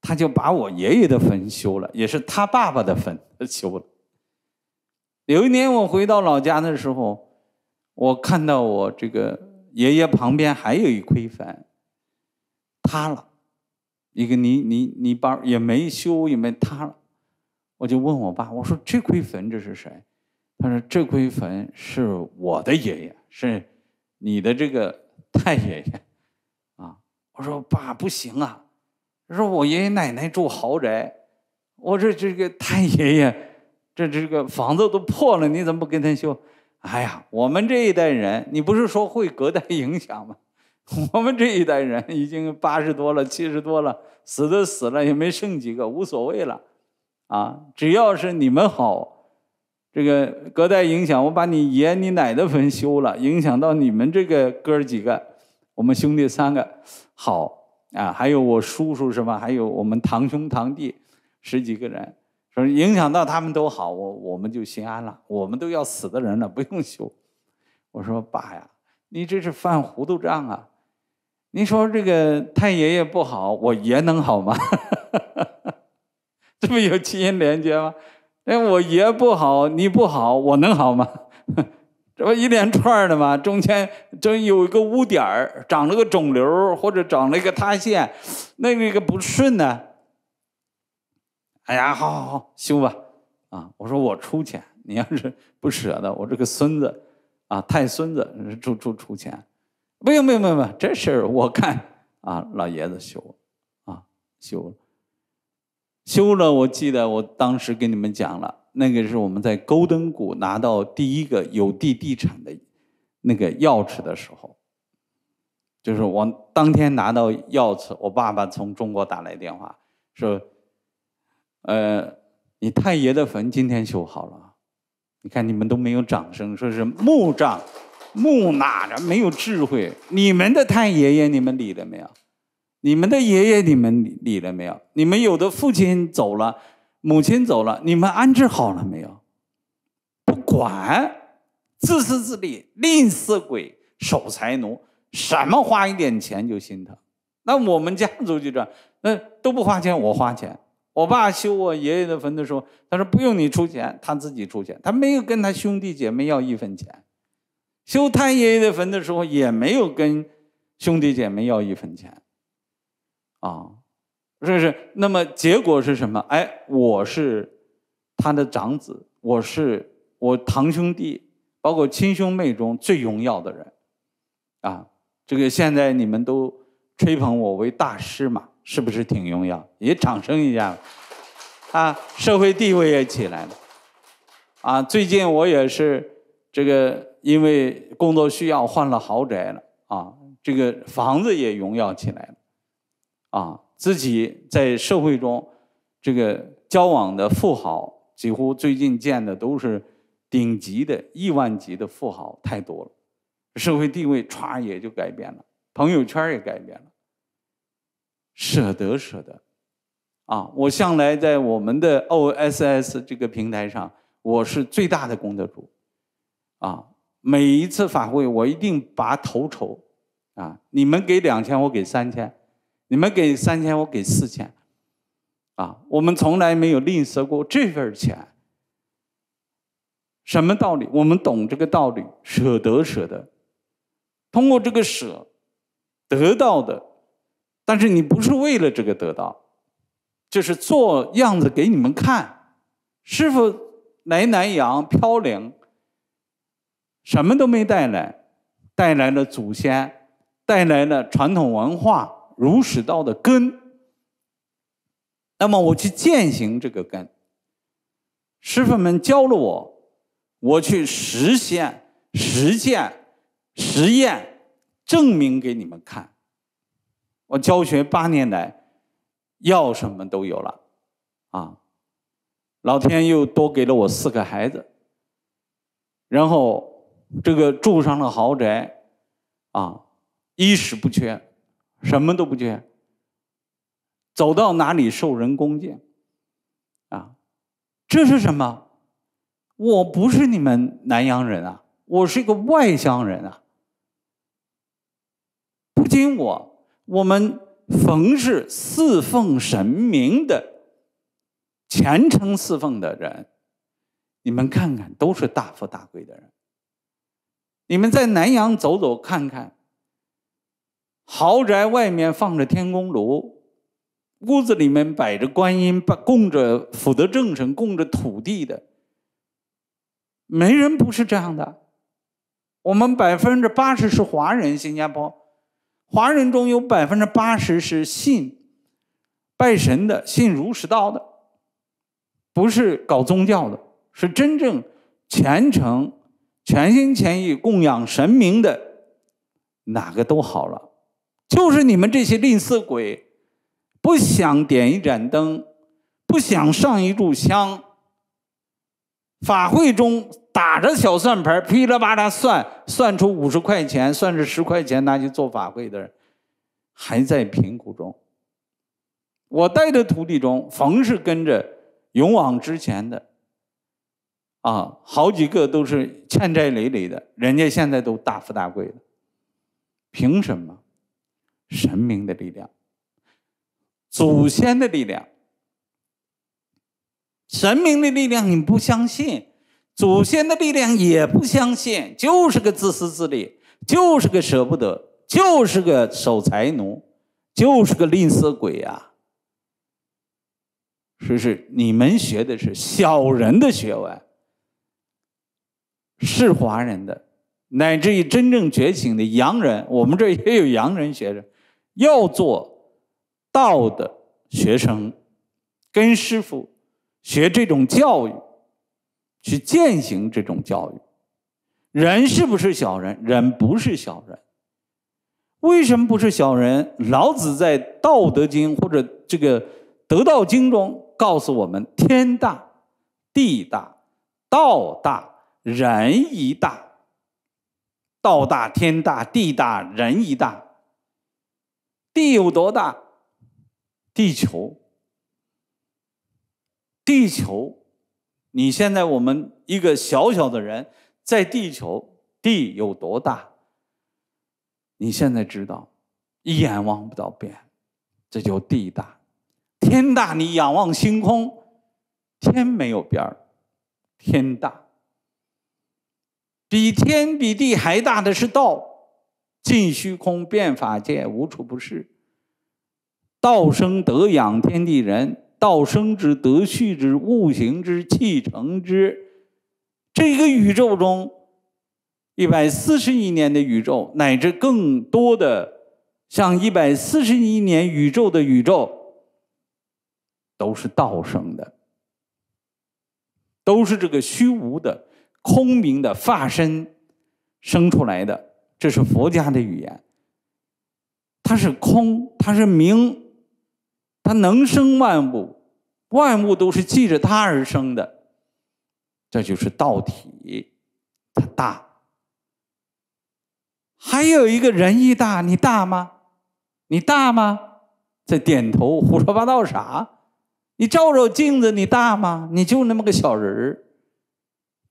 他就把我爷爷的坟修了，也是他爸爸的坟修了。有一年我回到老家的时候，我看到我这个爷爷旁边还有一块坟。塌了，一个泥泥泥巴也没修也没塌。我就问我爸，我说这块坟这是谁？他说这块坟是我的爷爷，是你的这个太爷爷。啊，我说爸不行啊。他说我爷爷奶奶住豪宅，我这这个太爷爷。这这个房子都破了，你怎么不给他修？哎呀，我们这一代人，你不是说会隔代影响吗？我们这一代人已经八十多了，七十多了，死的死了，也没剩几个，无所谓了，啊，只要是你们好，这个隔代影响，我把你爷你奶的坟修了，影响到你们这个哥儿几个，我们兄弟三个，好啊，还有我叔叔是吧？还有我们堂兄堂弟，十几个人。影响到他们都好，我我们就心安了。我们都要死的人了，不用修。我说爸呀，你这是犯糊涂账啊！您说这个太爷爷不好，我爷能好吗？这不有基因连接吗？哎，我爷不好，你不好，我能好吗？这不一连串的吗？中间这有一个污点长了个肿瘤，或者长了一个塌陷，那个不顺呢。哎呀，好好好，修吧，啊！我说我出钱，你要是 不舍得，我这个孙子，啊，太孙子出出出钱，没有没有没有没有，这事儿我干，啊，老爷子修，啊，修，修了。我记得我当时跟你们讲了，那个是我们在勾登谷拿到第一个有地地产的，那个钥匙的时候，就是我当天拿到钥匙，我爸爸从中国打来电话说。呃，你太爷的坟今天修好了，你看你们都没有掌声，说是木葬，木哪的没有智慧。你们的太爷爷你们理了没有？你们的爷爷你们理了没有？你们有的父亲走了，母亲走了，你们安置好了没有？不管自私自利、吝啬鬼、守财奴，什么花一点钱就心疼。那我们家族就这样，那都不花钱，我花钱。我爸修我爷爷的坟的时候，他说不用你出钱，他自己出钱。他没有跟他兄弟姐妹要一分钱。修他爷爷的坟的时候，也没有跟兄弟姐妹要一分钱。啊，这是那么结果是什么？哎，我是他的长子，我是我堂兄弟，包括亲兄妹中最荣耀的人。啊，这个现在你们都吹捧我为大师嘛？是不是挺荣耀？也掌声一下，啊，社会地位也起来了，啊，最近我也是这个，因为工作需要换了豪宅了，啊，这个房子也荣耀起来了，啊，自己在社会中这个交往的富豪，几乎最近见的都是顶级的亿万级的富豪太多了，社会地位歘也就改变了，朋友圈也改变了。舍得舍得，啊！我向来在我们的 OSS 这个平台上，我是最大的功德主，啊！每一次法会我一定拔头筹，啊！你们给两千我给三千，你们给三千我给四千，啊！我们从来没有吝啬过这份钱，什么道理？我们懂这个道理，舍得舍得，通过这个舍，得到的。但是你不是为了这个得到，就是做样子给你们看。师傅来南阳飘零，什么都没带来，带来了祖先，带来了传统文化儒释道的根。那么我去践行这个根。师傅们教了我，我去实现、实践、实验，证明给你们看。我教学八年来，要什么都有了，啊，老天又多给了我四个孩子，然后这个住上了豪宅，啊，衣食不缺，什么都不缺。走到哪里受人恭敬，啊，这是什么？我不是你们南阳人啊，我是一个外乡人啊。不仅我。我们逢是侍奉神明的虔诚侍奉的人，你们看看，都是大富大贵的人。你们在南阳走走看看，豪宅外面放着天公炉，屋子里面摆着观音，供着福德正神，供着土地的，没人不是这样的。我们百分之八十是华人，新加坡。华人中有百分之八十是信拜神的，信儒释道的，不是搞宗教的，是真正虔诚、全心全意供养神明的，哪个都好了。就是你们这些吝啬鬼，不想点一盏灯，不想上一炷香。法会中打着小算盘，噼里啪啦算，算出五十块钱，算是十块钱，拿去做法会的人，还在贫苦中。我带的徒弟中，逢是跟着勇往直前的。啊，好几个都是欠债累累的，人家现在都大富大贵的，凭什么？神明的力量，祖先的力量。神明的力量你不相信，祖先的力量也不相信，就是个自私自利，就是个舍不得，就是个守财奴，就是个吝啬鬼呀！是是，你们学的是小人的学问，是华人的，乃至于真正觉醒的洋人，我们这也有洋人学生，要做道的学生，跟师傅。学这种教育，去践行这种教育，人是不是小人？人不是小人，为什么不是小人？老子在《道德经》或者这个《德道经》中告诉我们：天大，地大，道大，人亦大。道大，天大，地大，人亦大。地有多大？地球。地球，你现在我们一个小小的人，在地球，地有多大？你现在知道，一眼望不到边，这就地大。天大，你仰望星空，天没有边儿，天大。比天比地还大的是道，尽虚空遍法界无处不是。道生德养天地人。道生之，德畜之，物行之，气成之。这一个宇宙中，一百四十亿年的宇宙，乃至更多的像一百四十亿年宇宙的宇宙，都是道生的，都是这个虚无的、空明的化身生出来的。这是佛家的语言，它是空，它是明。他能生万物，万物都是记着他而生的，这就是道体，他大。还有一个仁义大，你大吗？你大吗？在点头，胡说八道啥？你照照镜子，你大吗？你就那么个小人儿，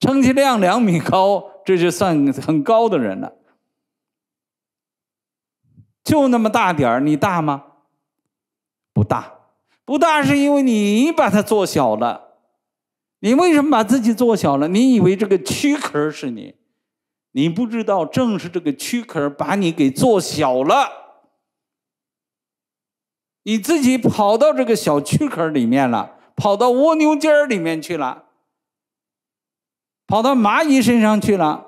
撑起量两米高，这就算很高的人了。就那么大点儿，你大吗？不大，不大，是因为你把它做小了。你为什么把自己做小了？你以为这个躯壳是你，你不知道，正是这个躯壳把你给做小了。你自己跑到这个小躯壳里面了，跑到蜗牛尖儿里面去了，跑到蚂蚁身上去了，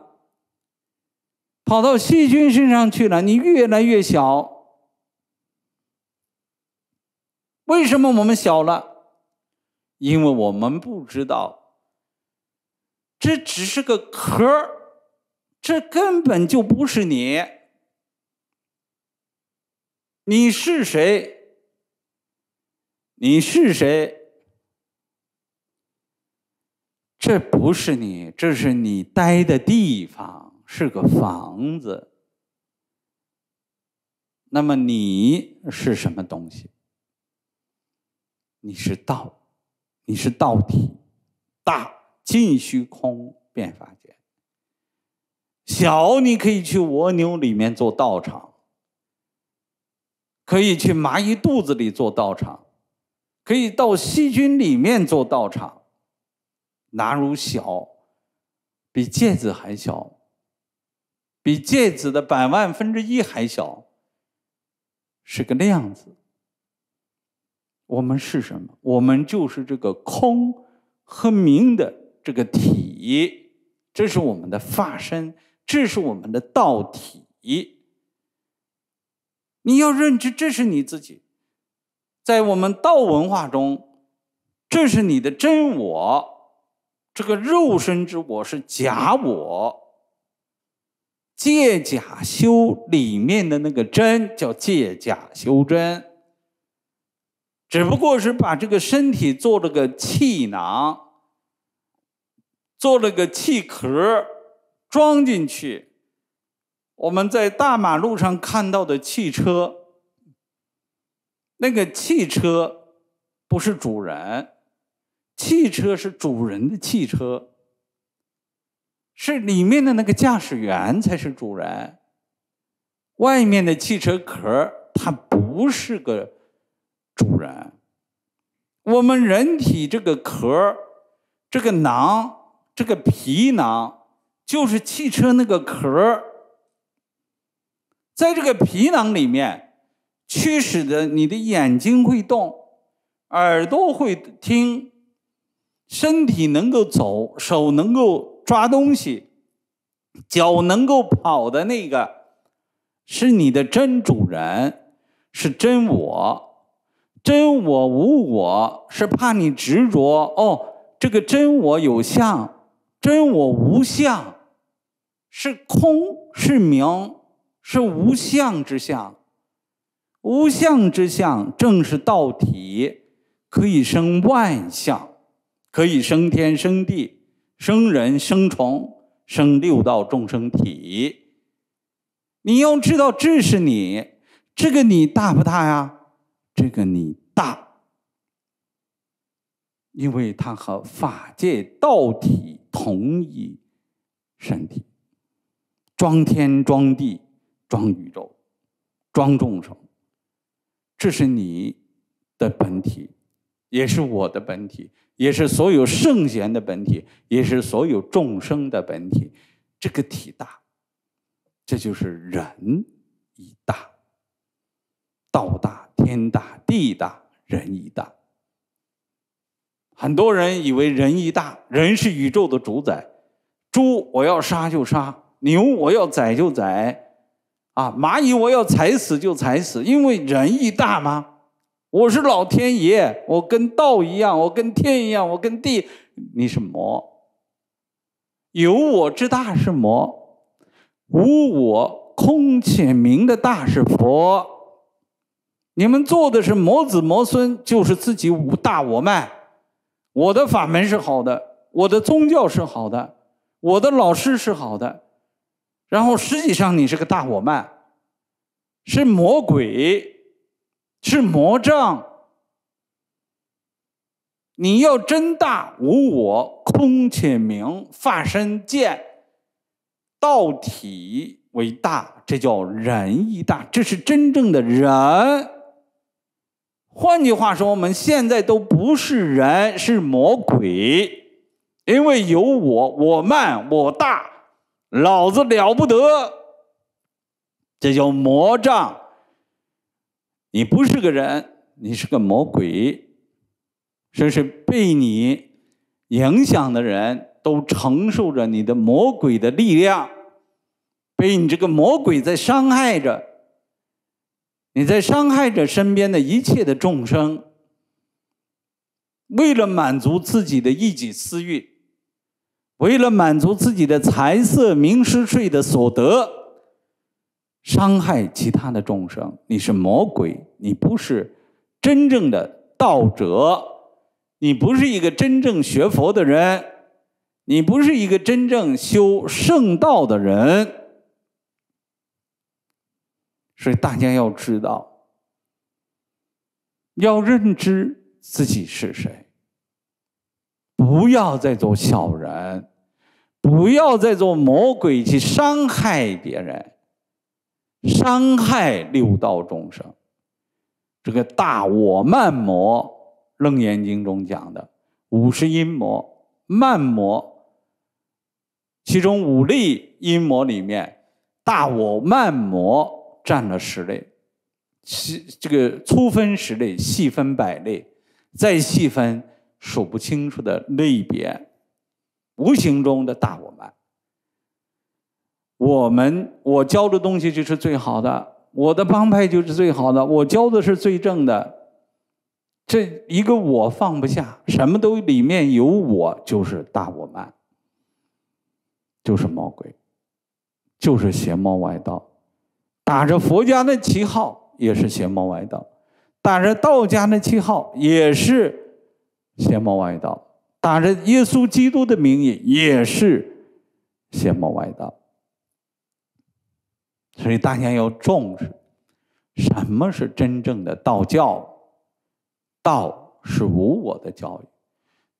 跑到细菌身上去了，你越来越小。为什么我们小了？因为我们不知道，这只是个壳儿，这根本就不是你。你是谁？你是谁？这不是你，这是你待的地方，是个房子。那么你是什么东西？你是道，你是道体，大尽虚空变法界。小你可以去蜗牛里面做道场，可以去蚂蚁肚子里做道场，可以到细菌里面做道场。哪如小，比戒子还小，比戒子的百万分之一还小，是个量子。我们是什么？我们就是这个空和明的这个体，这是我们的化身，这是我们的道体。你要认知，这是你自己。在我们道文化中，这是你的真我，这个肉身之我是假我，借假修里面的那个真叫借假修真。只不过是把这个身体做了个气囊，做了个气壳装进去。我们在大马路上看到的汽车，那个汽车不是主人，汽车是主人的汽车，是里面的那个驾驶员才是主人。外面的汽车壳它不是个。主人，我们人体这个壳这个囊、这个皮囊，就是汽车那个壳在这个皮囊里面，驱使的你的眼睛会动，耳朵会听，身体能够走，手能够抓东西，脚能够跑的那个，是你的真主人，是真我。真我无我，是怕你执着哦。这个真我有相，真我无相，是空，是明，是无相之相。无相之相正是道体，可以生万象，可以生天生地，生人生虫，生六道众生体。你要知道，这是你，这个你大不大呀？这个你大，因为它和法界道体同一身体，装天装地装宇宙装众生，这是你的本体，也是我的本体，也是所有圣贤的本体，也是所有众生的本体。这个体大，这就是人一大，道大。天大地大人义大，很多人以为仁义大人是宇宙的主宰，猪我要杀就杀，牛我要宰就宰，啊，蚂蚁我要踩死就踩死，因为仁义大吗？我是老天爷，我跟道一样，我跟天一样，我跟地，你是魔，有我之大是魔，无我空且明的大是佛。你们做的是魔子魔孙，就是自己无大我慢，我的法门是好的，我的宗教是好的，我的老师是好的，然后实际上你是个大我慢，是魔鬼，是魔障。你要真大无我空且明，法身见，道体为大，这叫仁义大，这是真正的人。换句话说，我们现在都不是人，是魔鬼。因为有我，我慢，我大，老子了不得。这叫魔障。你不是个人，你是个魔鬼。这是被你影响的人都承受着你的魔鬼的力量，被你这个魔鬼在伤害着。你在伤害着身边的一切的众生，为了满足自己的一己私欲，为了满足自己的财色名食睡的所得，伤害其他的众生。你是魔鬼，你不是真正的道者，你不是一个真正学佛的人，你不是一个真正修圣道的人。所以大家要知道，要认知自己是谁，不要再做小人，不要再做魔鬼去伤害别人，伤害六道众生。这个大我慢魔，《楞严经》中讲的五十阴魔慢魔，其中五力阴魔里面，大我慢魔。占了十类，细这个粗分十类，细分百类，再细分数不清楚的类别，无形中的大我慢。我们我教的东西就是最好的，我的帮派就是最好的，我教的是最正的，这一个我放不下，什么都里面有我，就是大我慢，就是魔鬼，就是邪魔外道。打着佛家的旗号也是邪魔外道，打着道家的旗号也是邪魔外道，打着耶稣基督的名义也是邪魔外道。所以大家要重视，什么是真正的道教？道是无我的教育，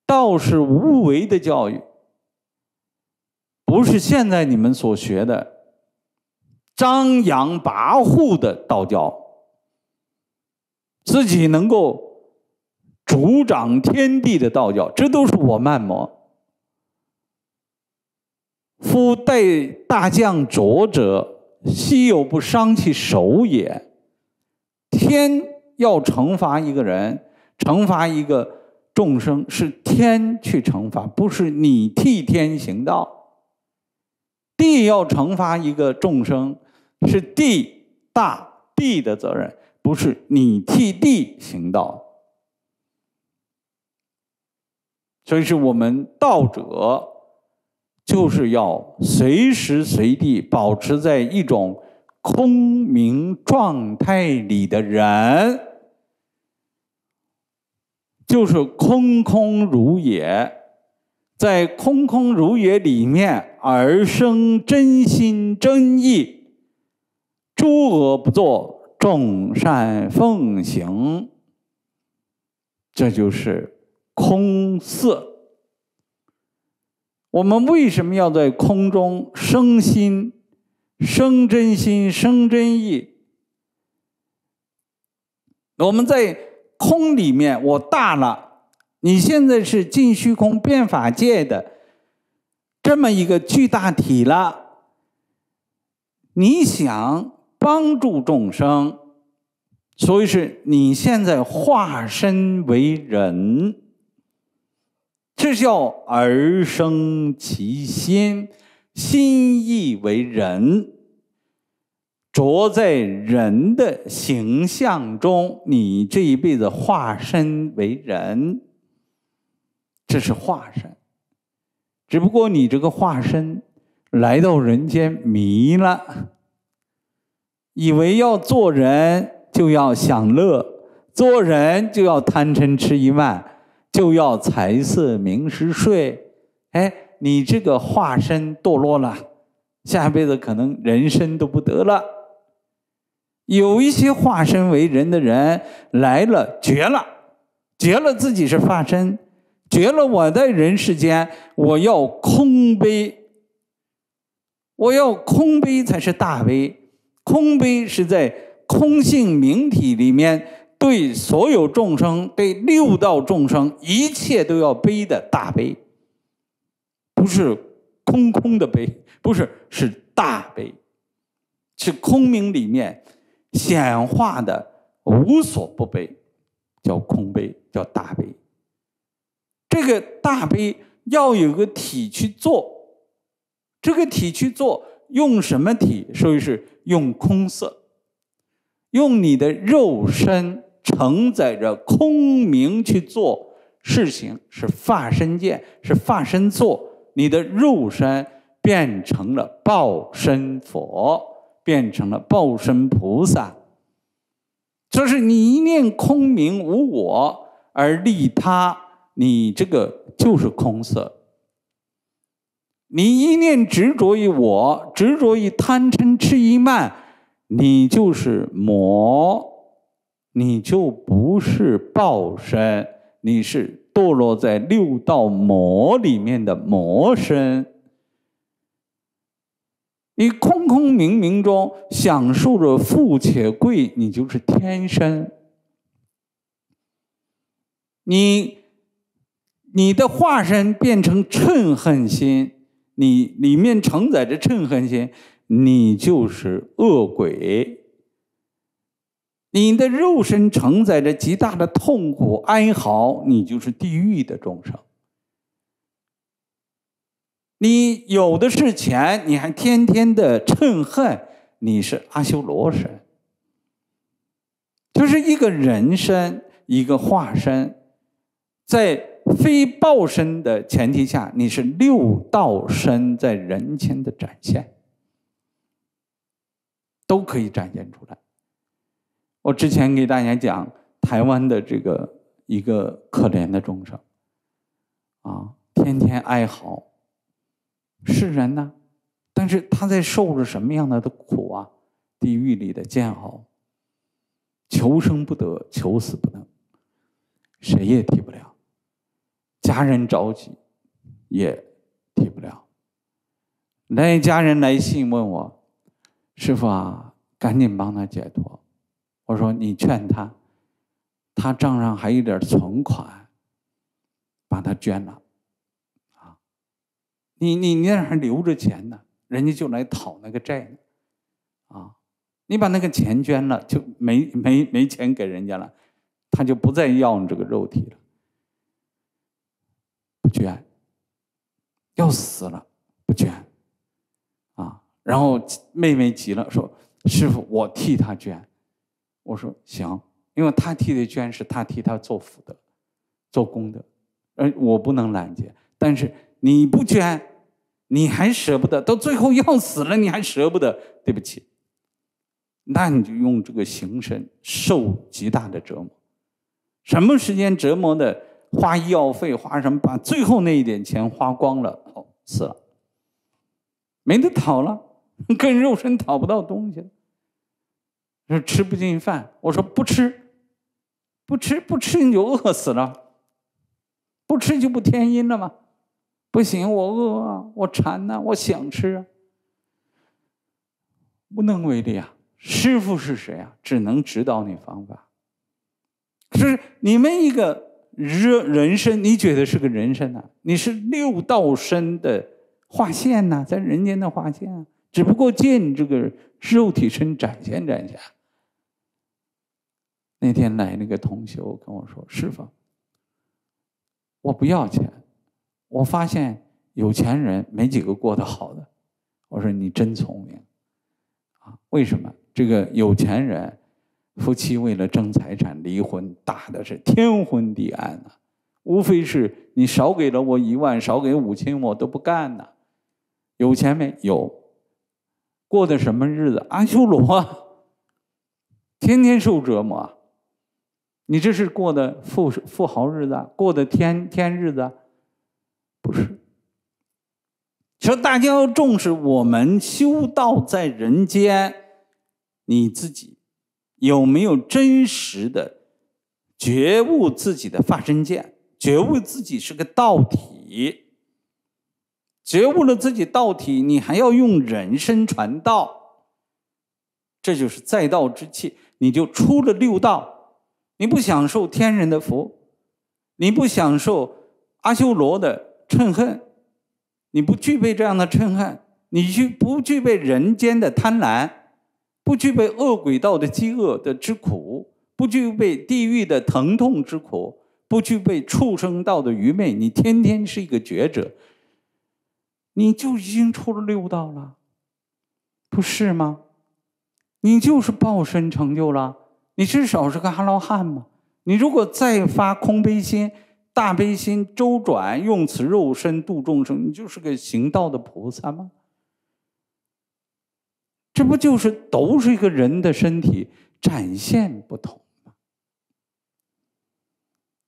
道是无为的教育，不是现在你们所学的。张扬跋扈的道教，自己能够主掌天地的道教，这都是我慢骂。夫代大将卓者，希有不伤其手也。天要惩罚一个人，惩罚一个众生，是天去惩罚，不是你替天行道。地要惩罚一个众生。是地大地的责任，不是你替地行道。所以，是我们道者，就是要随时随地保持在一种空明状态里的人，就是空空如也，在空空如也里面而生真心真意。诸恶不作，众善奉行，这就是空色。我们为什么要在空中生心、生真心、生真意？我们在空里面，我大了，你现在是进虚空变法界的这么一个巨大体了，你想？帮助众生，所以是你现在化身为人，这叫而生其心，心意为人，着在人的形象中。你这一辈子化身为人，这是化身，只不过你这个化身来到人间迷了。以为要做人就要享乐，做人就要贪嗔痴一万，就要财色名食睡。哎，你这个化身堕落了，下辈子可能人身都不得了。有一些化身为人的人来了，绝了，绝了自己是化身，绝了我在人世间，我要空悲，我要空悲才是大悲。空悲是在空性明体里面，对所有众生，对六道众生，一切都要悲的大悲，不是空空的悲，不是是大悲，是空明里面显化的无所不悲，叫空悲，叫大悲。这个大悲要有个体去做，这个体去做用什么体？所以是用空色，用你的肉身承载着空明去做事情，是化身见，是化身做，你的肉身变成了报身佛，变成了报身菩萨。就是你一念空明无我而利他，你这个就是空色。你一念执着于我，执着于贪嗔痴慢，你就是魔，你就不是报身，你是堕落在六道魔里面的魔身。你空空明明中享受着富且贵，你就是天身。你你的化身变成嗔恨心。你里面承载着嗔恨心，你就是恶鬼；你的肉身承载着极大的痛苦哀嚎，你就是地狱的众生。你有的是钱，你还天天的嗔恨，你是阿修罗神，就是一个人身一个化身，在。非报身的前提下，你是六道身在人间的展现，都可以展现出来。我之前给大家讲台湾的这个一个可怜的众生，啊，天天哀嚎，是人呢，但是他在受着什么样的的苦啊？地狱里的煎熬，求生不得，求死不能，谁也替不了。家人着急，也提不了。那家人来信问我：“师傅啊，赶紧帮他解脱。”我说：“你劝他，他账上还有点存款，把他捐了。”啊，你你你那还留着钱呢，人家就来讨那个债，啊，你把那个钱捐了就没没没钱给人家了，他就不再要你这个肉体了。不捐，要死了，不捐，啊！然后妹妹急了，说：“师傅，我替他捐。”我说：“行，因为他替的捐是他替他做福的，做功德，而我不能拦截。但是你不捐，你还舍不得，到最后要死了，你还舍不得。对不起，那你就用这个形身受极大的折磨，什么时间折磨的？”花医药费，花什么？把最后那一点钱花光了，死了，没得讨了，跟肉身讨不到东西了，吃不进饭。我说不吃，不吃，不吃，你就饿死了，不吃就不天阴了吗？不行，我饿啊，我馋呐，我想吃啊，无能为力啊。师傅是谁啊？只能指导你方法，是你们一个。人人生，你觉得是个人生呐？你是六道身的化现呐，在人间的化现啊，只不过借你这个肉体身展现展现。那天来那个同学跟我说：“师傅，我不要钱。”我发现有钱人没几个过得好的。我说：“你真聪明啊！为什么？这个有钱人。”夫妻为了争财产离婚，打的是天昏地暗呐。无非是你少给了我一万，少给五千，我都不干呐。有钱没有？过的什么日子？阿修罗，天天受折磨。你这是过的富富豪日子，过的天天日子，不是。说大家要重视，我们修道在人间，你自己。有没有真实的觉悟自己的发生见，觉悟自己是个道体。觉悟了自己道体，你还要用人身传道，这就是在道之气，你就出了六道，你不享受天人的福，你不享受阿修罗的嗔恨，你不具备这样的嗔恨，你去不具备人间的贪婪。不具备恶鬼道的饥饿的之苦，不具备地狱的疼痛之苦，不具备畜生道的愚昧，你天天是一个觉者，你就已经出了六道了，不是吗？你就是报身成就了，你至少是个阿罗汉嘛。你如果再发空悲心、大悲心，周转用此肉身度众生，你就是个行道的菩萨吗？这不就是都是一个人的身体展现不同吗？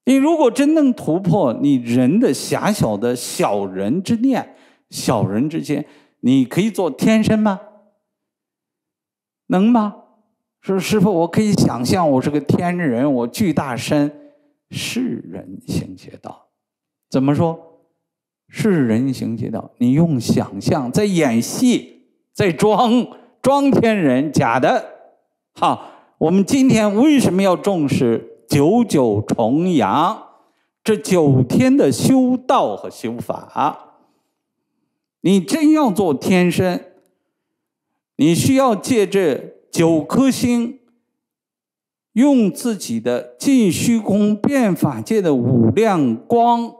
你如果真能突破你人的狭小的小人之念、小人之间，你可以做天身吗？能吗？说师傅，我可以想象我是个天人，我巨大身是人行邪道，怎么说？是人行邪道，你用想象在演戏，在装。装天人假的，好，我们今天为什么要重视九九重阳这九天的修道和修法？你真要做天身，你需要借这九颗星，用自己的净虚空变法界的五亮光，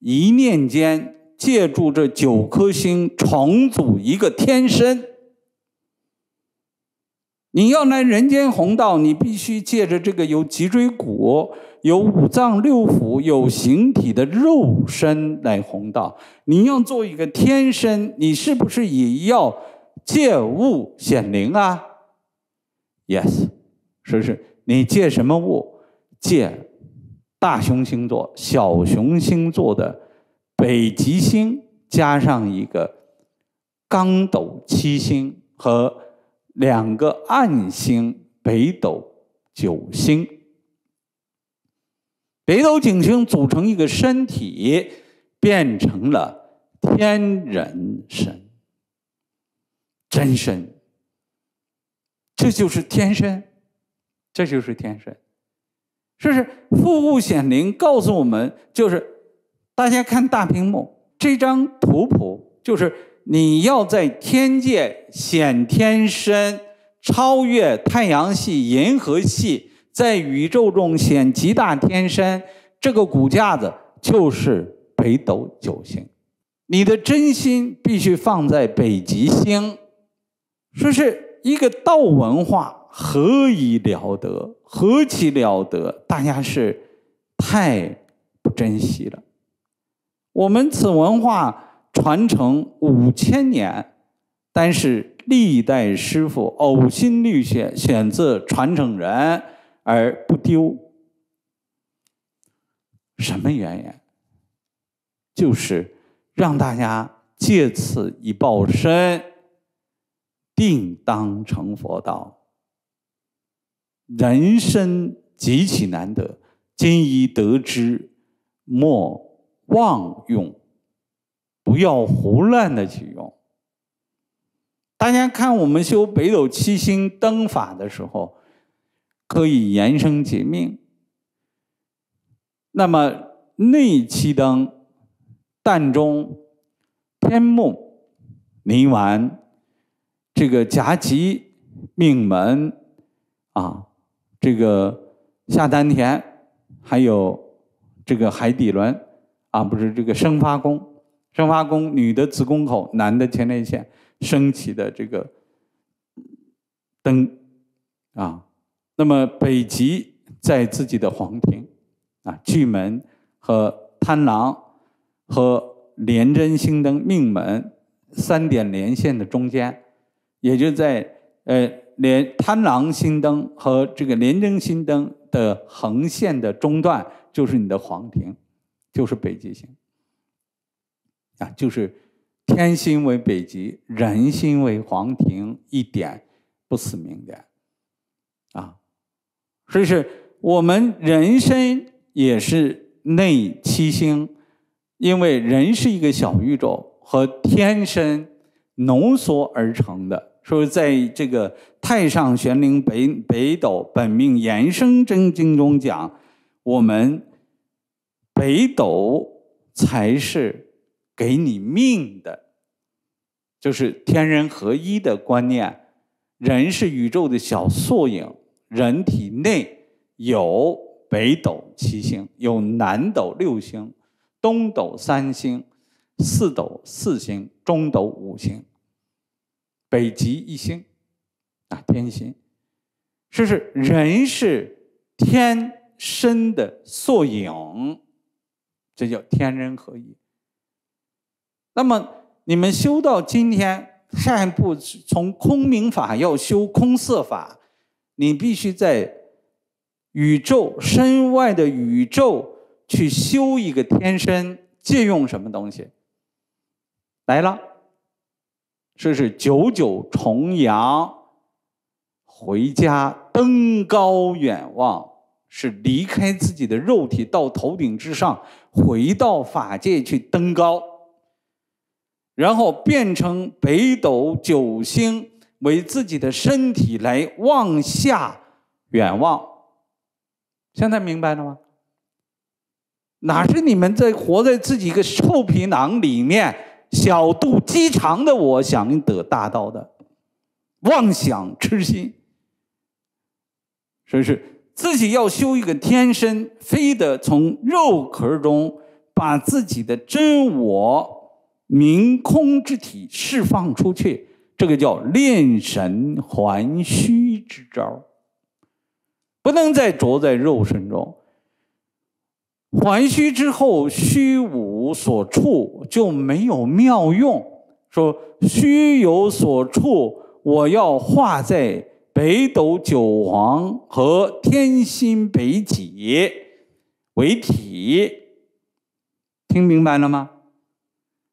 一念间借助这九颗星重组一个天身。你要来人间弘道，你必须借着这个有脊椎骨、有五脏六腑、有形体的肉身来弘道。你要做一个天身，你是不是也要借物显灵啊？Yes，是不是？你借什么物？借大熊星座、小熊星座的北极星，加上一个钢斗七星和。两个暗星，北斗九星，北斗九星组成一个身体，变成了天人神真身。这就是天身，这就是天身，这是复物显灵告诉我们，就是大家看大屏幕这张图谱，就是。你要在天界显天身，超越太阳系、银河系，在宇宙中显极大天身。这个骨架子就是北斗九星，你的真心必须放在北极星。说是一个道文化，何以了得？何其了得！大家是太不珍惜了。我们此文化。传承五千年，但是历代师傅呕心沥血选择传承人而不丢，什么原因？就是让大家借此一报身，定当成佛道。人生极其难得，今已得之，莫妄用。不要胡乱的去用。大家看，我们修北斗七星灯法的时候，可以延生解命。那么内七灯，胆中、天目、泥丸，这个夹脊、命门，啊，这个下丹田，还有这个海底轮，啊，不是这个生发宫。生发宫，女的子宫口，男的前列腺升起的这个灯啊，那么北极在自己的皇庭啊，巨门和贪狼和廉贞星灯命门三点连线的中间，也就在呃连贪狼星灯和这个廉贞星灯的横线的中段，就是你的皇庭，就是北极星。啊，就是天心为北极，人心为黄庭，一点不死明点，啊，所以是我们人身也是内七星，因为人是一个小宇宙和天身浓缩而成的。说在这个《太上玄灵北北斗本命延生真经》中讲，我们北斗才是。给你命的，就是天人合一的观念。人是宇宙的小缩影，人体内有北斗七星，有南斗六星，东斗三星，四斗四星，中斗五星，北极一星，啊，天星，这是人是天生的缩影，这叫天人合一。那么你们修到今天，下一步从空明法要修空色法，你必须在宇宙身外的宇宙去修一个天身，借用什么东西来了？这是九九重阳，回家登高远望，是离开自己的肉体，到头顶之上，回到法界去登高。然后变成北斗九星为自己的身体来往下远望，现在明白了吗？哪是你们在活在自己一个臭皮囊里面小肚鸡肠的我想得大道的妄想痴心？所以是自己要修一个天身，非得从肉壳中把自己的真我。明空之体释放出去，这个叫炼神还虚之招不能再着在肉身中，还虚之后，虚无所处就没有妙用。说虚有所处，我要化在北斗九皇和天心北极为体，听明白了吗？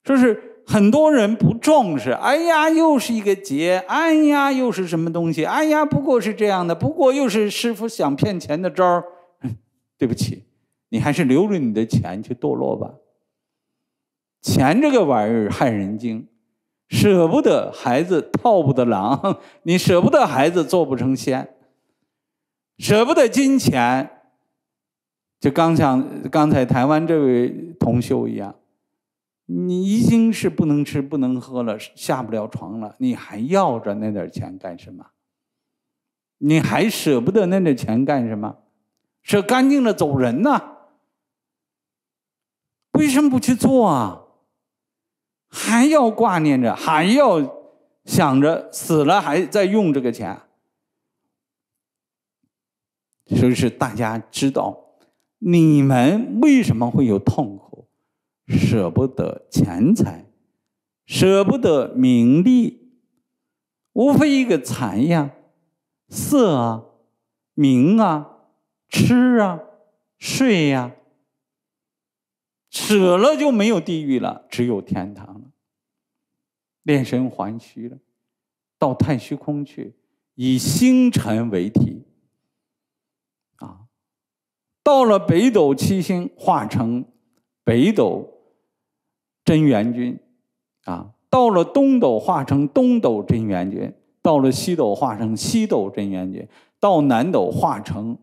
说是很多人不重视，哎呀，又是一个劫，哎呀，又是什么东西，哎呀，不过是这样的，不过又是师傅想骗钱的招儿。对不起，你还是留着你的钱去堕落吧。钱这个玩意儿害人精，舍不得孩子套不得狼，你舍不得孩子做不成仙，舍不得金钱，就刚像刚才台湾这位同修一样。你已经是不能吃、不能喝了，下不了床了。你还要着那点钱干什么？你还舍不得那点钱干什么？舍干净了走人呐！为什么不去做啊？还要挂念着，还要想着死了还在用这个钱？所以是？大家知道你们为什么会有痛？苦？舍不得钱财，舍不得名利，无非一个财呀、色啊、名啊、吃啊、睡呀。舍了就没有地狱了，只有天堂了。炼神还虚了，到太虚空去，以星辰为体。啊，到了北斗七星，化成北斗。真元君，啊，到了东斗化成东斗真元君，到了西斗化成西斗真元君，到南斗化成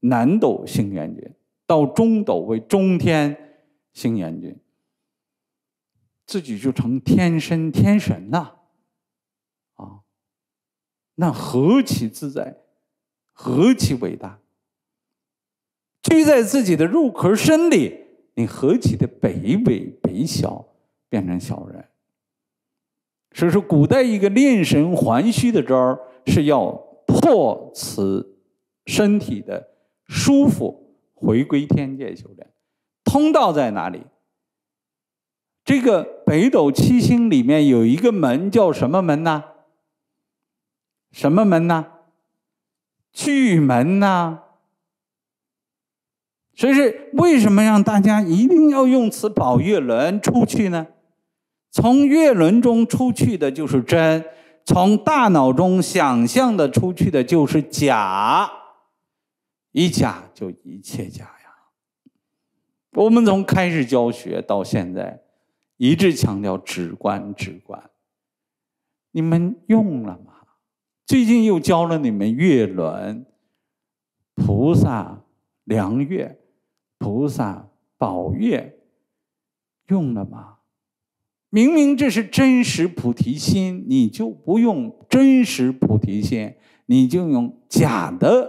南斗星元君，到中斗为中天星元君，自己就成天身天神了，啊，那何其自在，何其伟大，居在自己的肉壳身里。你何其的卑微、卑小，变成小人。所以说，古代一个炼神还虚的招儿，是要破此身体的舒服，回归天界修炼。通道在哪里？这个北斗七星里面有一个门，叫什么门呢？什么门呢？巨门呢？所以，为什么让大家一定要用此宝月轮出去呢？从月轮中出去的就是真，从大脑中想象的出去的就是假，一假就一切假呀。我们从开始教学到现在，一直强调直观，直观，你们用了吗？最近又教了你们月轮、菩萨、良月。菩萨宝月用了吗？明明这是真实菩提心，你就不用真实菩提心，你就用假的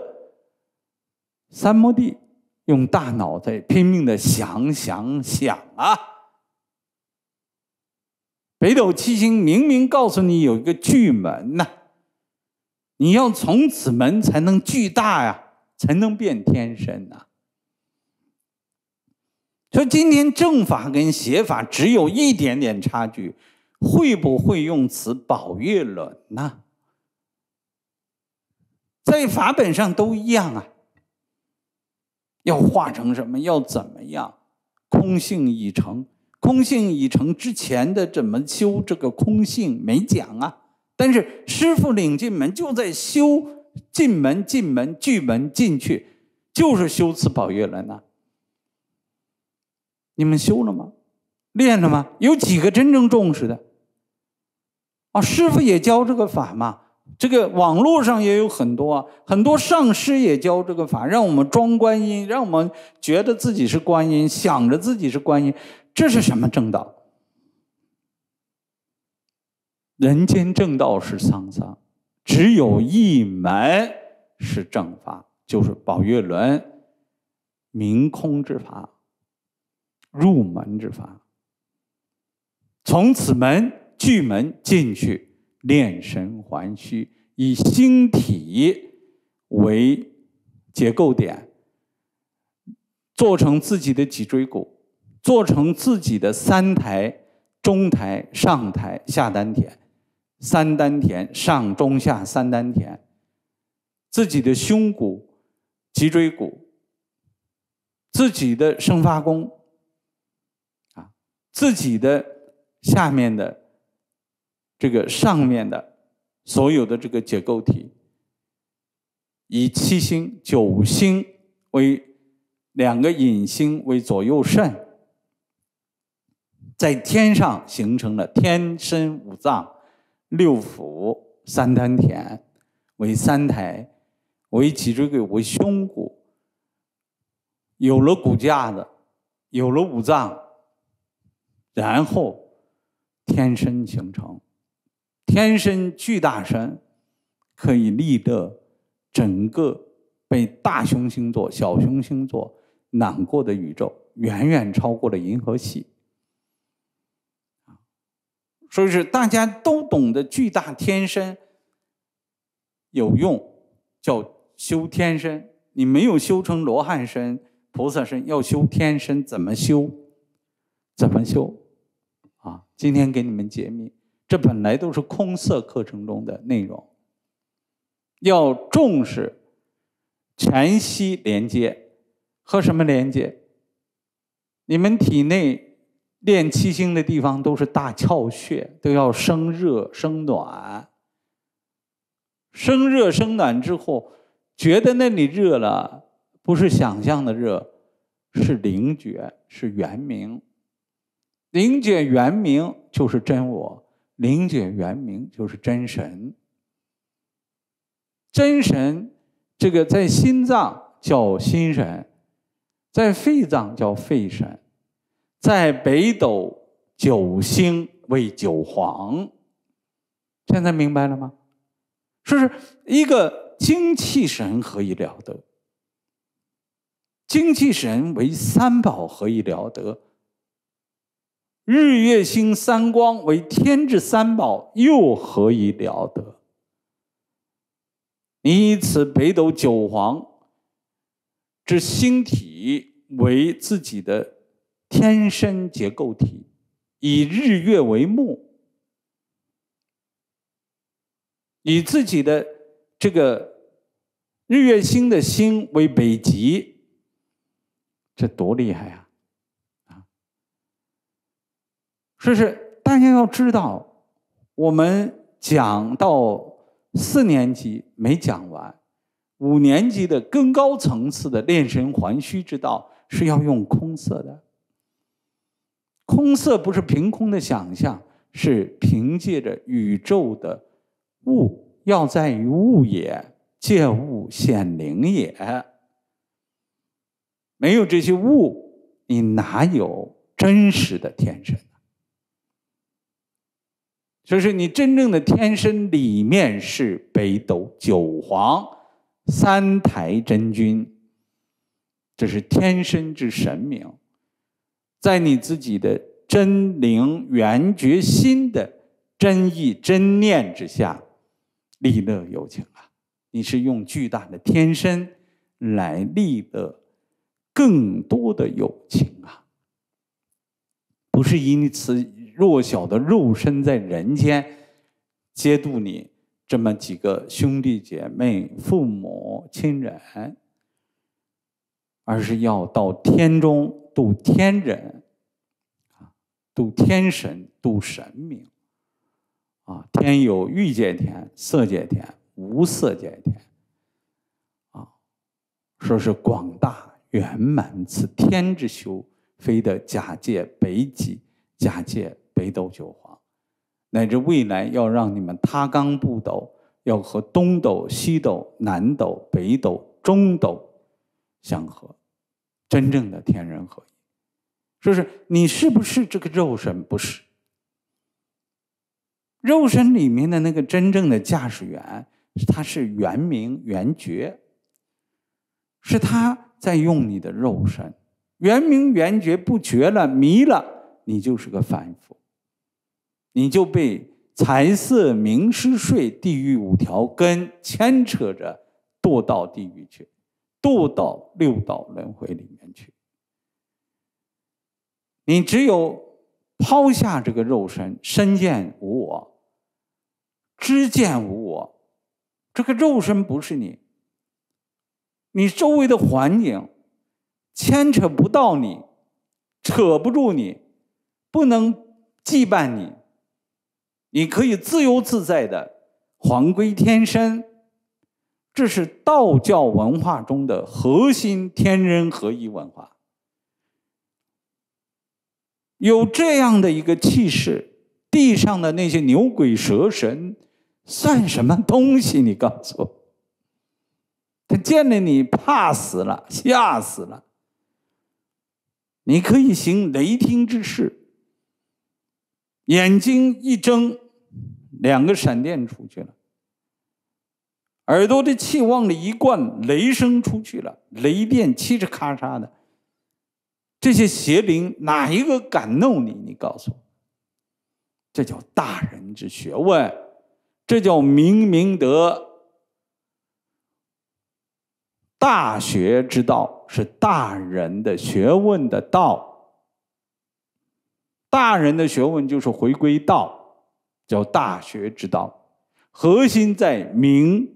三摩地，用大脑在拼命的想想想啊！北斗七星明明告诉你有一个巨门呐，你要从此门才能巨大呀，才能变天神呐。说今天正法跟邪法只有一点点差距，会不会用此宝月轮呢？在法本上都一样啊。要化成什么？要怎么样？空性已成，空性已成之前的怎么修这个空性没讲啊？但是师傅领进门，就在修，进门进门聚门进去，就是修此宝月轮啊。你们修了吗？练了吗？有几个真正重视的？啊，师傅也教这个法嘛。这个网络上也有很多啊，很多上师也教这个法，让我们装观音，让我们觉得自己是观音，想着自己是观音，这是什么正道？人间正道是沧桑，只有一门是正法，就是宝月轮明空之法。入门之法，从此门巨门进去，炼神还虚，以星体为结构点，做成自己的脊椎骨，做成自己的三台中台上台下丹田，三丹田上中下三丹田，自己的胸骨脊椎骨，自己的生发功自己的下面的这个上面的所有的这个结构体，以七星九星为两个引星为左右肾，在天上形成了天身五脏六腑三丹田为三台为脊椎骨为胸骨，有了骨架的，有了五脏。然后，天身形成，天身巨大身，可以立得整个被大熊星座、小熊星座囊过的宇宙，远远超过了银河系。所以是大家都懂得巨大天身有用，叫修天身。你没有修成罗汉身、菩萨身，要修天身，怎么修？怎么修？今天给你们揭秘，这本来都是空色课程中的内容。要重视全息连接，和什么连接？你们体内练七星的地方都是大窍穴，都要生热生暖。生热生暖之后，觉得那里热了，不是想象的热，是灵觉，是圆明。灵界原名就是真我，灵界原名就是真神。真神这个在心脏叫心神，在肺脏叫肺神，在北斗九星为九皇。现在明白了吗？说是一个精气神何以了得？精气神为三宝何以了得？日月星三光为天之三宝，又何以了得？你以此北斗九皇之星体为自己的天身结构体，以日月为目，以自己的这个日月星的星为北极，这多厉害啊！说是大家要知道，我们讲到四年级没讲完，五年级的更高层次的炼神还虚之道是要用空色的。空色不是凭空的想象，是凭借着宇宙的物，要在于物也，借物显灵也。没有这些物，你哪有真实的天神？就是你真正的天身里面是北斗九皇三台真君，这是天身之神明，在你自己的真灵圆觉心的真意真念之下，利乐有情啊！你是用巨大的天身来利乐更多的友情啊！不是因此。弱小的肉身在人间接度你这么几个兄弟姐妹、父母亲人，而是要到天中度天人，啊，度天神、度神明，啊，天有欲界天、色界天、无色界天，啊，说是广大圆满此天之修，非得假借北极，假借。北斗九皇，乃至未来要让你们他冈不斗，要和东斗、西斗、南斗、北斗、中斗相合，真正的天人合一。就是你是不是这个肉身不是？肉身里面的那个真正的驾驶员，他是元明元觉，是他在用你的肉身。元明元觉不觉了，迷了，你就是个凡夫。你就被财色名食睡地狱五条根牵扯着堕到地狱去，堕到六道轮回里面去。你只有抛下这个肉身，身见无我，知见无我，这个肉身不是你，你周围的环境牵扯不到你，扯不住你，不能羁绊你。你可以自由自在的还归天生，这是道教文化中的核心——天人合一文化。有这样的一个气势，地上的那些牛鬼蛇神算什么东西？你告诉我，他见了你怕死了，吓死了。你可以行雷霆之势。眼睛一睁，两个闪电出去了。耳朵的气往里一灌，雷声出去了，雷电嘁哧咔嚓的。这些邪灵哪一个敢弄你？你告诉我，这叫大人之学问，这叫明明德。大学之道是大人的学问的道。大人的学问就是回归道，叫大学之道，核心在明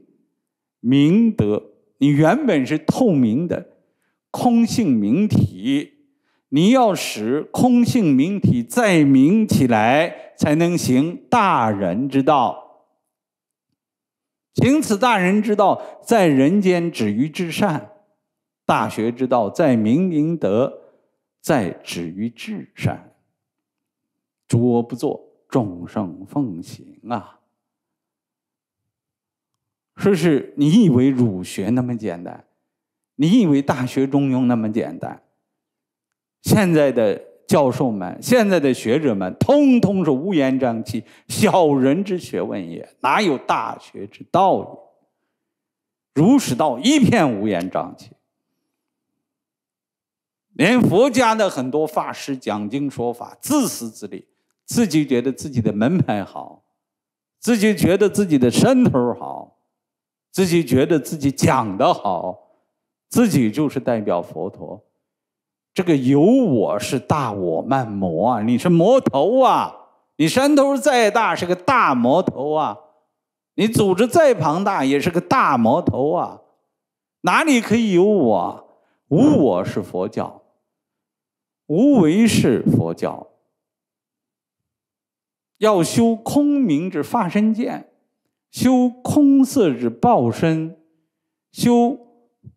明德。你原本是透明的空性明体，你要使空性明体再明起来，才能行大人之道。行此大人之道，在人间止于至善；大学之道，在明明德，在止于至善。诸不作，众生奉行啊！说是？你以为儒学那么简单？你以为《大学》《中庸》那么简单？现在的教授们，现在的学者们，通通是乌烟瘴气，小人之学问也，哪有大学之道也？儒释道一片乌烟瘴气，连佛家的很多法师讲经说法，自私自利。自己觉得自己的门牌好，自己觉得自己的山头好，自己觉得自己讲的好，自己就是代表佛陀。这个有我是大我慢魔啊，你是魔头啊！你山头再大是个大魔头啊，你组织再庞大也是个大魔头啊。哪里可以有我？无我是佛教，无为是佛教。要修空明之化身见，修空色之报身，修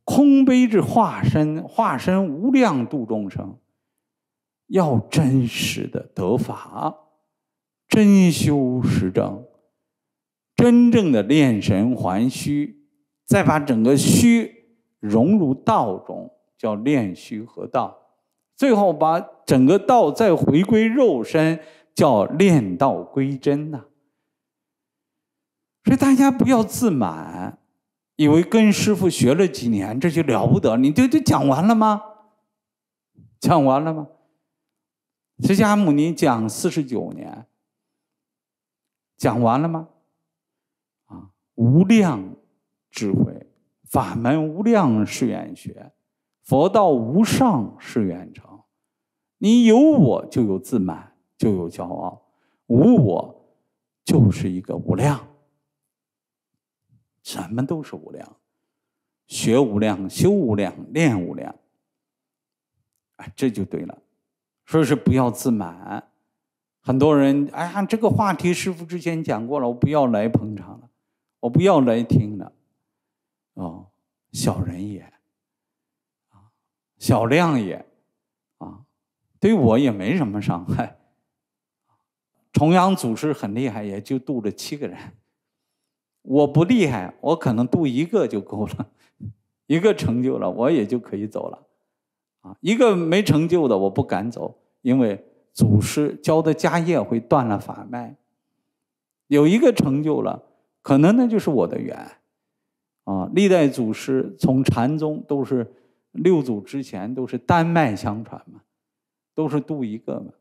空悲之化身，化身无量度众生。要真实的得法，真修实证，真正的炼神还虚，再把整个虚融入道中，叫炼虚合道。最后把整个道再回归肉身。叫练道归真呐，所以大家不要自满，以为跟师傅学了几年这就了不得，你就就讲完了吗？讲完了吗？释迦牟尼讲四十九年，讲完了吗？啊，无量智慧法门，无量誓愿学，佛道无上誓愿成，你有我就有自满。就有骄傲，无我就是一个无量，什么都是无量，学无量，修无量，练无量，这就对了，说是不要自满。很多人，哎呀，这个话题师傅之前讲过了，我不要来捧场了，我不要来听了，哦，小人也，啊，小量也，啊，对我也没什么伤害。重阳祖师很厉害，也就渡了七个人。我不厉害，我可能渡一个就够了，一个成就了，我也就可以走了。啊，一个没成就的，我不敢走，因为祖师教的家业会断了法脉。有一个成就了，可能那就是我的缘。啊，历代祖师从禅宗都是六祖之前都是单脉相传嘛，都是渡一个嘛。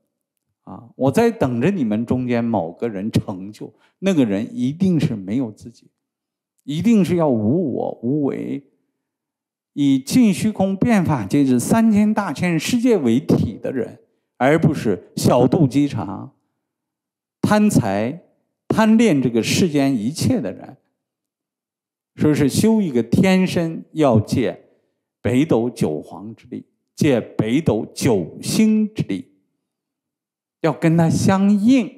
啊，我在等着你们中间某个人成就。那个人一定是没有自己，一定是要无我无为，以尽虚空变法界之三千大千世界为体的人，而不是小肚鸡肠、贪财、贪恋这个世间一切的人。说是修一个天身，要借北斗九皇之力，借北斗九星之力。要跟它相应，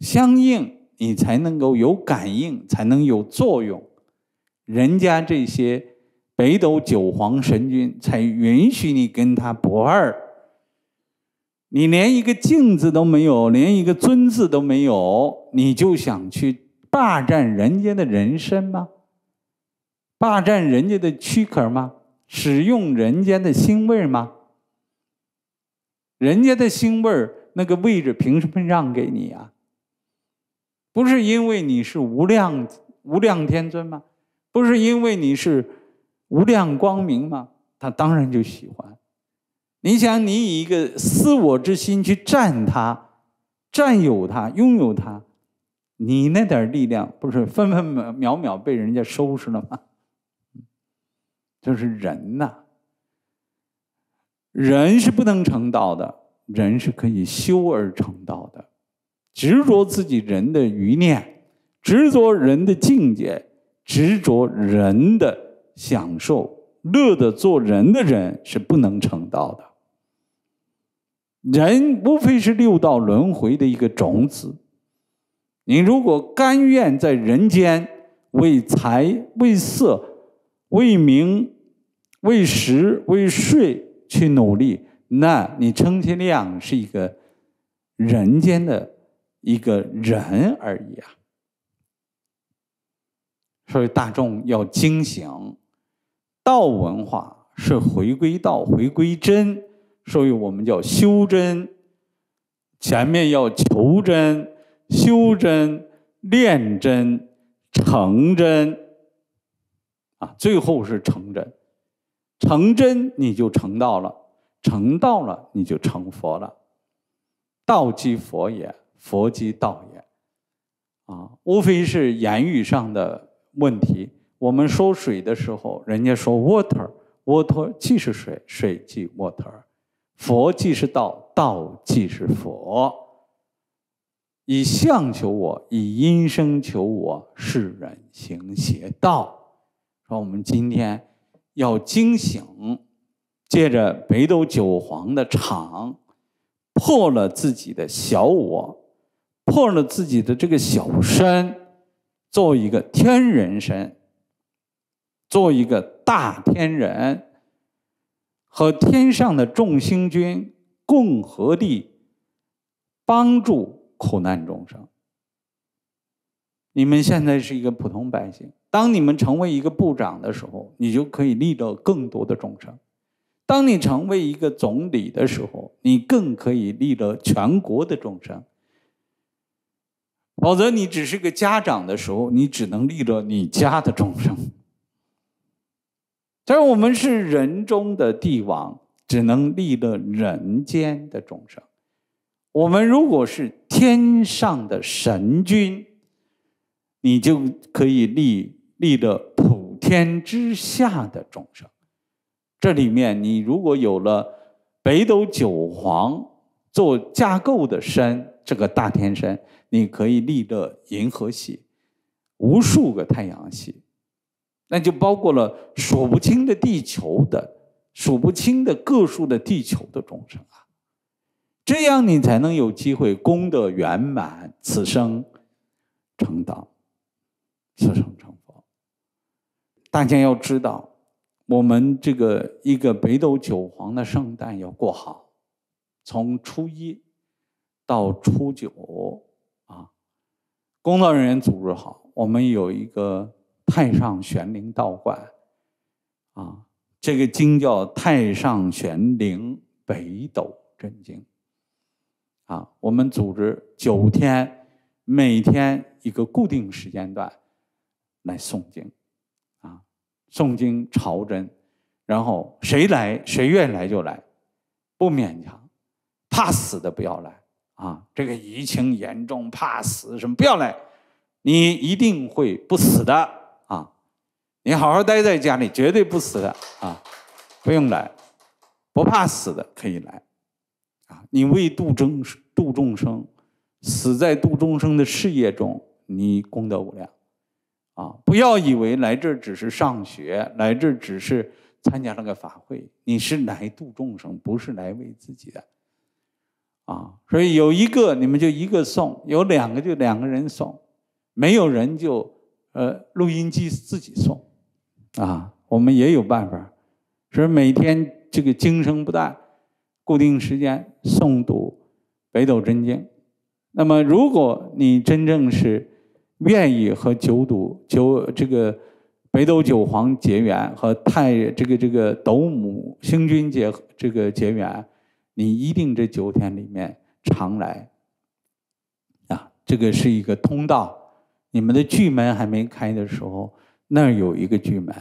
相应你才能够有感应，才能有作用。人家这些北斗九皇神君才允许你跟他不二。你连一个敬字都没有，连一个尊字都没有，你就想去霸占人家的人身吗？霸占人家的躯壳吗？使用人家的腥味吗？人家的腥味儿。那个位置凭什么让给你啊？不是因为你是无量无量天尊吗？不是因为你是无量光明吗？他当然就喜欢。你想，你以一个私我之心去占他、占有他、拥有他，你那点力量不是分分秒秒被人家收拾了吗？就是人呐，人是不能成道的。人是可以修而成道的，执着自己人的余念，执着人的境界，执着人的享受乐的做人的人是不能成道的。人无非是六道轮回的一个种子，你如果甘愿在人间为财、为色、为名、为食、为睡去努力。那你称其量是一个人间的一个人而已啊。所以大众要惊醒，道文化是回归道，回归真。所以我们叫修真，前面要求真、修真、练真、成真，啊，最后是成真，成真你就成道了。成道了，你就成佛了。道即佛也，佛即道也，啊，无非是言语上的问题。我们说水的时候，人家说 water，water 即是水，水即 water，佛即是道，道即是佛。以相求我，以音声求我，世人行邪道。说我们今天要惊醒。借着北斗九皇的场，破了自己的小我，破了自己的这个小身，做一个天人身，做一个大天人，和天上的众星君共和力，帮助苦难众生。你们现在是一个普通百姓，当你们成为一个部长的时候，你就可以利得更多的众生。当你成为一个总理的时候，你更可以立了全国的众生；否则，你只是个家长的时候，你只能立了你家的众生。但是，我们是人中的帝王，只能立了人间的众生。我们如果是天上的神君，你就可以立立了普天之下的众生。这里面，你如果有了北斗九皇做架构的山，这个大天山，你可以立的银河系，无数个太阳系，那就包括了数不清的地球的、数不清的个数的地球的众生啊。这样你才能有机会功德圆满，此生成道，此生成佛。大家要知道。我们这个一个北斗九皇的圣诞要过好，从初一到初九啊，工作人员组织好。我们有一个太上玄灵道观啊，这个经叫《太上玄灵北斗真经》啊，我们组织九天，每天一个固定时间段来诵经。诵经朝真，然后谁来谁愿意来就来，不勉强，怕死的不要来啊！这个疫情严重，怕死什么不要来，你一定会不死的啊！你好好待在家里，绝对不死的啊，不用来，不怕死的可以来啊！你为度生度众生，死在度众生的事业中，你功德无量。啊，不要以为来这儿只是上学，来这儿只是参加那个法会，你是来度众生，不是来为自己的。啊，所以有一个你们就一个送，有两个就两个人送，没有人就呃录音机自己送，啊，我们也有办法，所以每天这个精神不断，固定时间诵读《北斗真经》，那么如果你真正是。愿意和九赌九这个北斗九皇结缘，和太这个这个斗母星君结这个结缘，你一定这九天里面常来。啊，这个是一个通道。你们的巨门还没开的时候，那儿有一个巨门，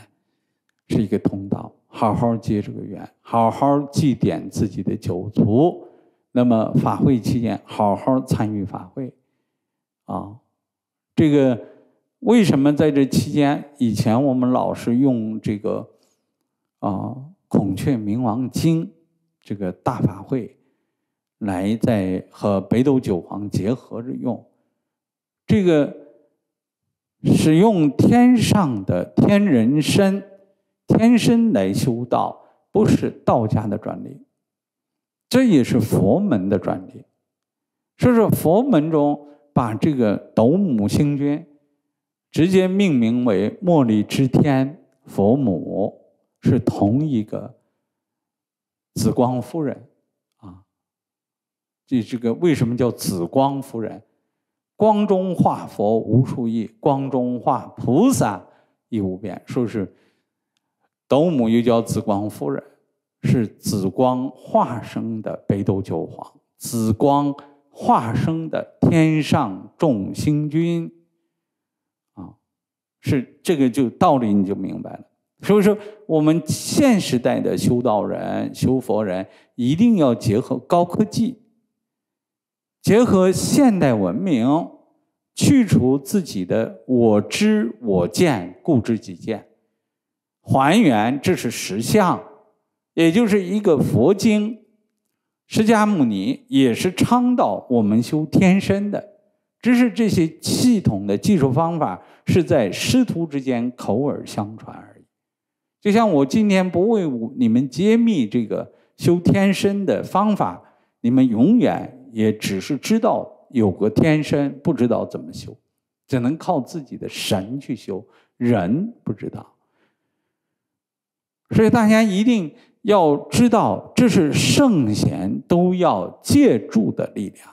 是一个通道。好好结这个缘，好好祭奠自己的九族。那么法会期间，好好参与法会，啊。这个为什么在这期间？以前我们老是用这个啊孔雀明王经这个大法会来在和北斗九皇结合着用，这个使用天上的天人参天参来修道，不是道家的专利，这也是佛门的专利。所以说，佛门中。把这个斗母星君直接命名为茉莉之天佛母，是同一个紫光夫人啊。这这个为什么叫紫光夫人？光中化佛无数亿，光中化菩萨亦无边。说是？斗母又叫紫光夫人，是紫光化生的北斗九皇，紫光化生的。天上众星君，啊，是这个就道理你就明白了。所以说，我们现时代的修道人、修佛人，一定要结合高科技，结合现代文明，去除自己的我知我见、固执己见，还原这是实相，也就是一个佛经。释迦牟尼也是倡导我们修天身的，只是这些系统的技术方法是在师徒之间口耳相传而已。就像我今天不为你们揭秘这个修天身的方法，你们永远也只是知道有个天身，不知道怎么修，只能靠自己的神去修，人不知道。所以大家一定。要知道，这是圣贤都要借助的力量，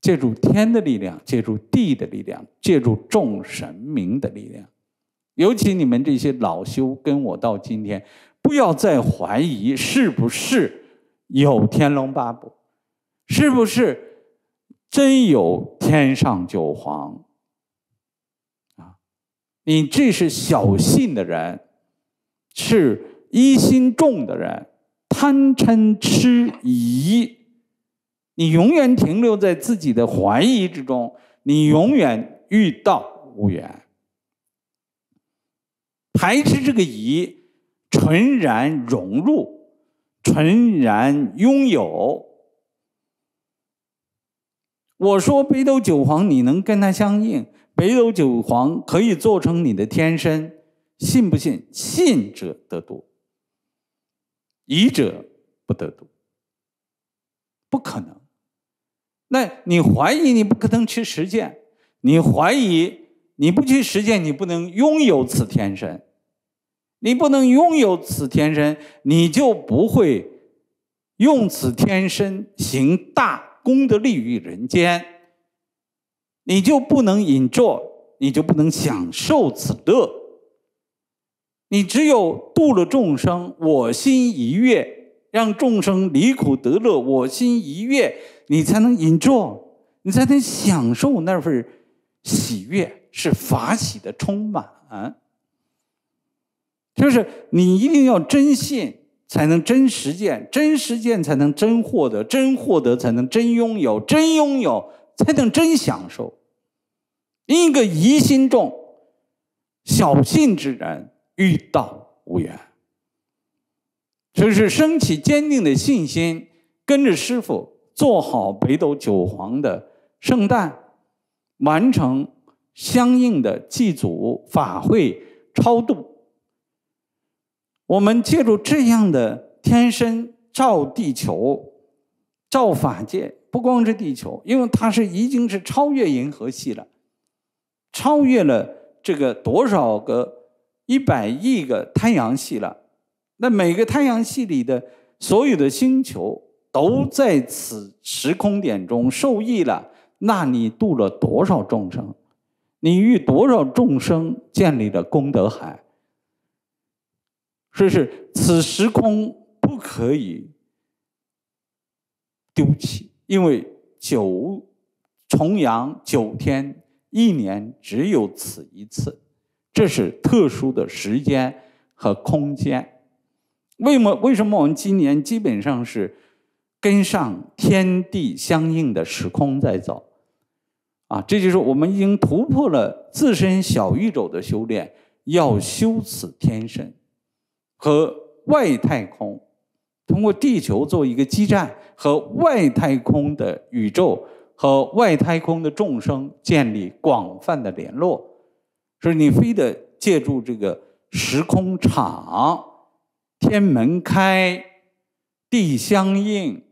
借助天的力量，借助地的力量，借助众神明的力量。尤其你们这些老修，跟我到今天，不要再怀疑是不是有天龙八部，是不是真有天上九皇啊？你这是小信的人，是。一心重的人，贪嗔痴疑，你永远停留在自己的怀疑之中，你永远遇到无缘。排斥这个疑，纯然融入，纯然拥有。我说北斗九皇，你能跟他相应，北斗九皇可以做成你的天身，信不信？信者得度。疑者不得度，不可能。那你怀疑，你不可能去实践；你怀疑，你不去实践，你不能拥有此天身；你不能拥有此天身，你就不会用此天身行大功德，利于人间；你就不能引坐，你就不能享受此乐。你只有度了众生，我心一悦；让众生离苦得乐，我心一悦。你才能引住，你才能享受那份喜悦，是法喜的充满。就是你一定要真信，才能真实践；真实践，才能真获得；真获得，才能真拥有；真拥有，才能真享受。一个疑心重、小信之人。遇到无缘，就是升起坚定的信心，跟着师傅做好北斗九皇的圣诞，完成相应的祭祖法会超度。我们借助这样的天身照地球，照法界，不光是地球，因为它是已经是超越银河系了，超越了这个多少个。一百亿个太阳系了，那每个太阳系里的所有的星球都在此时空点中受益了。那你度了多少众生？你与多少众生建立了功德海？所以是此时空不可以丢弃，因为九重阳九天一年只有此一次。这是特殊的时间和空间，为什么？为什么我们今年基本上是跟上天地相应的时空在走？啊，这就是我们已经突破了自身小宇宙的修炼，要修此天神和外太空，通过地球做一个基站，和外太空的宇宙和外太空的众生建立广泛的联络。所以你非得借助这个时空场，天门开，地相应，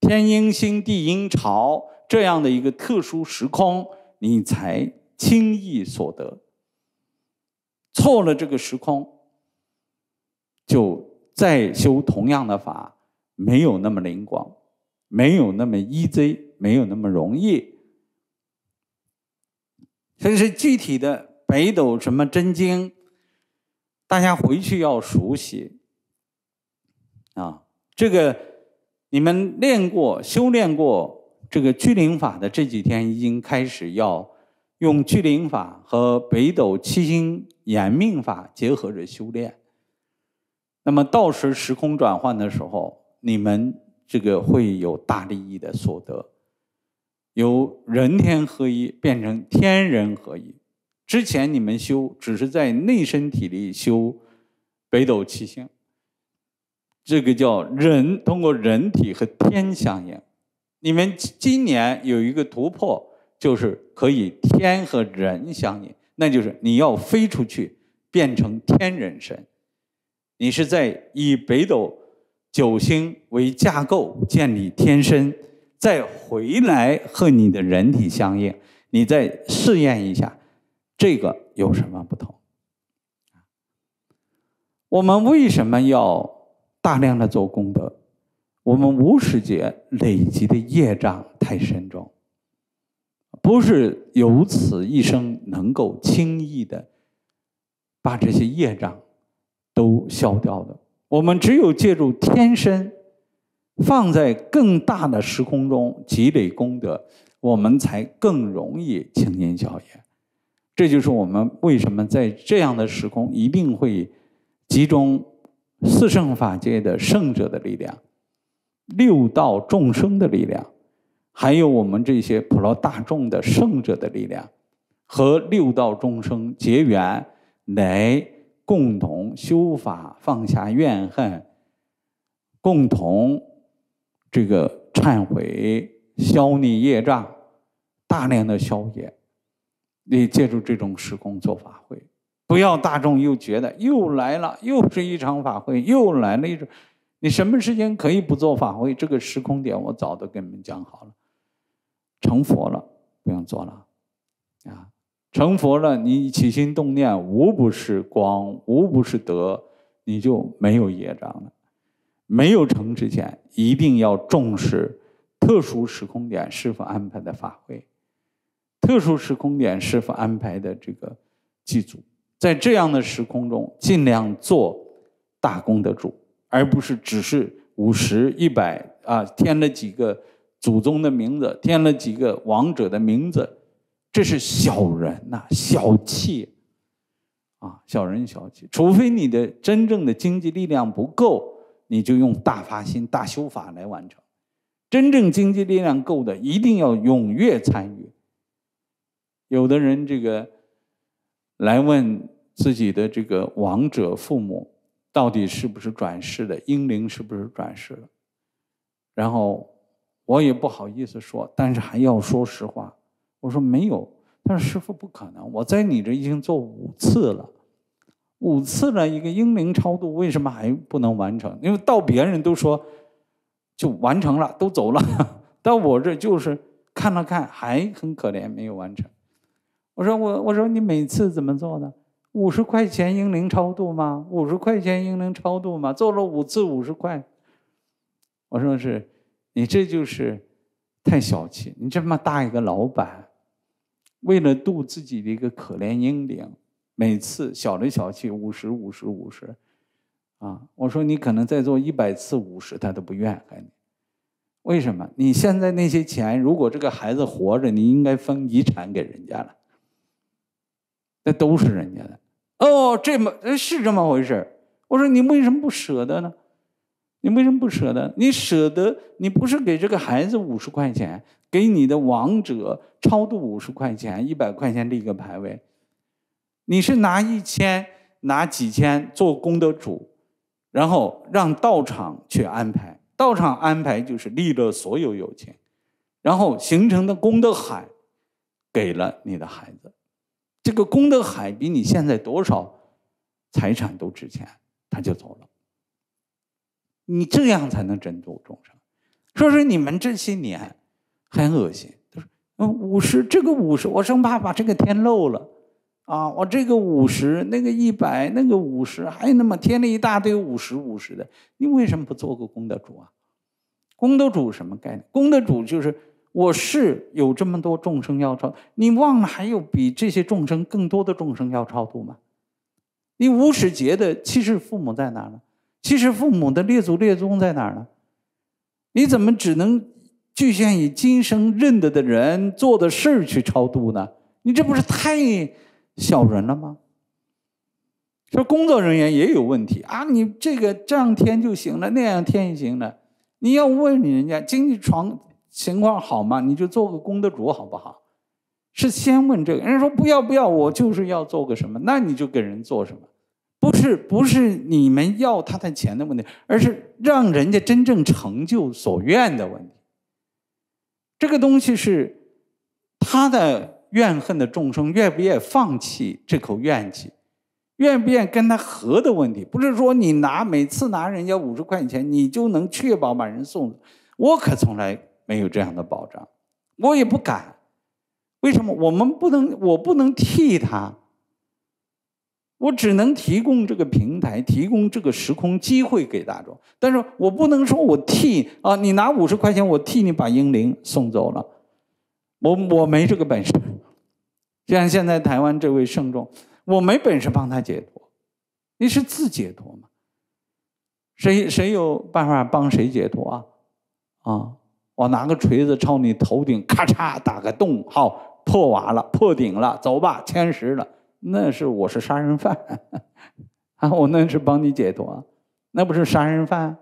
天阴星，地阴潮这样的一个特殊时空，你才轻易所得。错了这个时空，就再修同样的法，没有那么灵光，没有那么 easy，没有那么容易。所以是具体的。北斗什么真经，大家回去要熟悉啊！这个你们练过、修炼过这个聚灵法的这几天，已经开始要用聚灵法和北斗七星延命法结合着修炼。那么到时时空转换的时候，你们这个会有大利益的所得，由人天合一变成天人合一。之前你们修只是在内身体里修北斗七星，这个叫人通过人体和天相应。你们今年有一个突破，就是可以天和人相应，那就是你要飞出去，变成天人神。你是在以北斗九星为架构建立天身，再回来和你的人体相应，你再试验一下。这个有什么不同？我们为什么要大量的做功德？我们无始劫累积的业障太深重，不是由此一生能够轻易的把这些业障都消掉的。我们只有借助天身，放在更大的时空中积累功德，我们才更容易清净业。这就是我们为什么在这样的时空一定会集中四圣法界的圣者的力量、六道众生的力量，还有我们这些普罗大众的圣者的力量，和六道众生结缘，来共同修法，放下怨恨，共同这个忏悔、消弭业障，大量的消业。你借助这种时空做法会，不要大众又觉得又来了，又是一场法会，又来了一种。你什么时间可以不做法会？这个时空点我早都跟你们讲好了。成佛了不用做了，啊，成佛了，你起心动念无不是光，无不是德，你就没有业障了。没有成之前，一定要重视特殊时空点是否安排的法会。特殊时空点，师傅安排的这个祭祖，在这样的时空中，尽量做大功德主，而不是只是五十、一百啊，添了几个祖宗的名字，添了几个王者的名字，这是小人呐，小气啊，小人小气。除非你的真正的经济力量不够，你就用大发心、大修法来完成；真正经济力量够的，一定要踊跃参与。有的人这个来问自己的这个亡者父母到底是不是转世的英灵是不是转世了？然后我也不好意思说，但是还要说实话，我说没有。他说师傅不可能，我在你这已经做五次了，五次了，一个英灵超度为什么还不能完成？因为到别人都说就完成了，都走了，到我这就是看了看还很可怜，没有完成。我说我我说你每次怎么做的？五十块钱英灵超度吗？五十块钱英灵超度吗？做了五次五十块。我说是，你这就是太小气。你这么大一个老板，为了度自己的一个可怜英灵，每次小里小气五十五十五十，啊！我说你可能再做一百次五十，他都不怨恨。为什么？你现在那些钱，如果这个孩子活着，你应该分遗产给人家了。那都是人家的哦，这么是这么回事我说你为什么不舍得呢？你为什么不舍得？你舍得？你不是给这个孩子五十块钱，给你的王者超度五十块钱、一百块钱立个牌位？你是拿一千、拿几千做功德主，然后让道场去安排，道场安排就是立了所有友情，然后形成的功德海，给了你的孩子。这个功德海比你现在多少财产都值钱，他就走了。你这样才能真众生。说是你们这些年很恶心。他说：“嗯，五十这个五十，我生怕把这个天漏了啊！我这个五十，那个一百，那个五十，还有那么添了一大堆五十、五十的。你为什么不做个功德主啊？功德主什么概念？功德主就是……”我是有这么多众生要超，你忘了还有比这些众生更多的众生要超度吗？你无始劫的，其实父母在哪儿呢？其实父母的列祖列宗在哪儿呢？你怎么只能局限于今生认得的人、做的事去超度呢？你这不是太小人了吗？说工作人员也有问题啊！你这个这样天就行了，那样天也行了。你要问人家经济床。情况好吗？你就做个功德主好不好？是先问这个人说不要不要，我就是要做个什么，那你就给人做什么，不是不是你们要他的钱的问题，而是让人家真正成就所愿的问题。这个东西是他的怨恨的众生愿不愿放弃这口怨气，愿不愿跟他和的问题，不是说你拿每次拿人家五十块钱，你就能确保把人送了。我可从来。没有这样的保障，我也不敢。为什么？我们不能，我不能替他。我只能提供这个平台，提供这个时空机会给大众。但是我不能说我替啊，你拿五十块钱，我替你把英灵送走了。我我没这个本事。就像现在台湾这位圣众，我没本事帮他解脱。你是自解脱吗？谁谁有办法帮谁解脱啊？啊？我拿个锤子朝你头顶咔嚓打个洞，好破瓦了，破顶了，走吧，签实了，那是我是杀人犯啊！我那是帮你解脱，那不是杀人犯。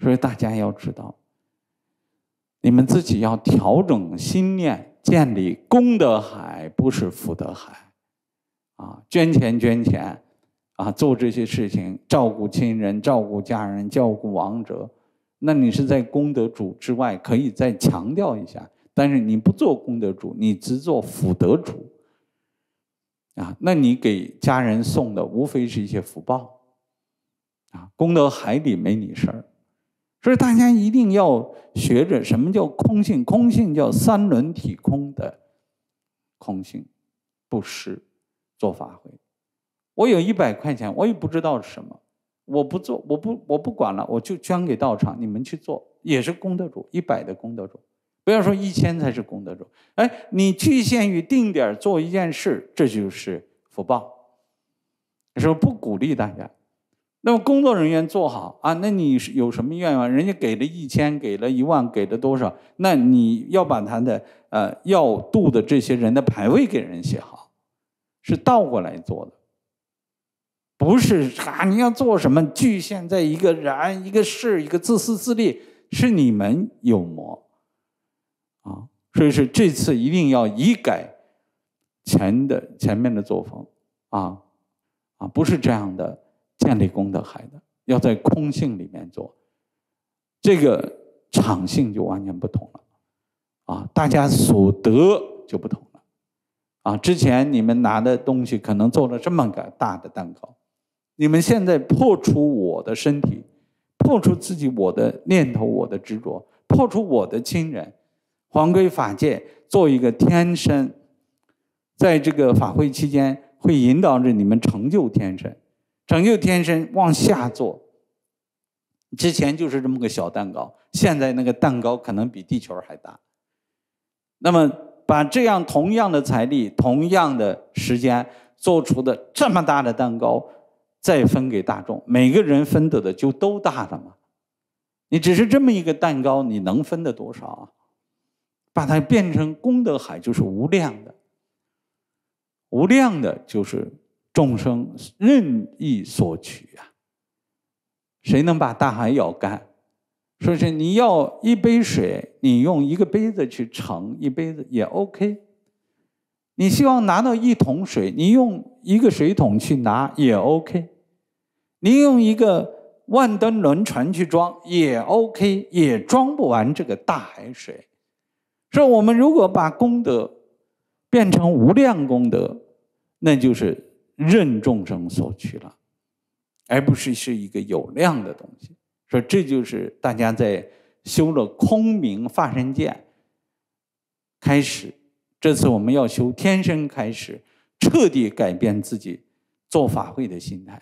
所以大家要知道，你们自己要调整心念，建立功德海，不是福德海啊！捐钱捐钱啊，做这些事情，照顾亲人，照顾家人，照顾亡者。那你是在功德主之外，可以再强调一下。但是你不做功德主，你只做福德主，啊，那你给家人送的无非是一些福报，啊，功德海底没你事儿。所以大家一定要学着什么叫空性，空性叫三轮体空的空性，不施做法会。我有一百块钱，我也不知道是什么。我不做，我不，我不管了，我就捐给道场，你们去做，也是功德主，一百的功德主，不要说一千才是功德主。哎，你局限于定点做一件事，这就是福报。说不鼓励大家，那么工作人员做好啊，那你有什么愿望？人家给了一千，给了一万，给了多少？那你要把他的呃要渡的这些人的牌位给人写好，是倒过来做的。不是啊！你要做什么局限在一个人、一个事一个自私自利，是你们有魔啊！所以是这次一定要一改前的前面的作风啊啊！不是这样的，建立功德海的要在空性里面做，这个场性就完全不同了啊！大家所得就不同了啊！之前你们拿的东西可能做了这么个大的蛋糕。你们现在破除我的身体，破除自己我的念头、我的执着，破除我的亲人，还归法界，做一个天身。在这个法会期间，会引导着你们成就天身，成就天身往下做。之前就是这么个小蛋糕，现在那个蛋糕可能比地球还大。那么，把这样同样的财力、同样的时间做出的这么大的蛋糕。再分给大众，每个人分得的就都大了吗？你只是这么一个蛋糕，你能分得多少啊？把它变成功德海，就是无量的。无量的，就是众生任意索取呀。谁能把大海舀干？说是你要一杯水，你用一个杯子去盛一杯子也 OK。你希望拿到一桶水，你用一个水桶去拿也 OK。你用一个万吨轮船去装也 OK，也装不完这个大海水。说我们如果把功德变成无量功德，那就是任众生所取了，而不是是一个有量的东西。说这就是大家在修了空明法身剑开始，这次我们要修天身开始，彻底改变自己做法会的心态。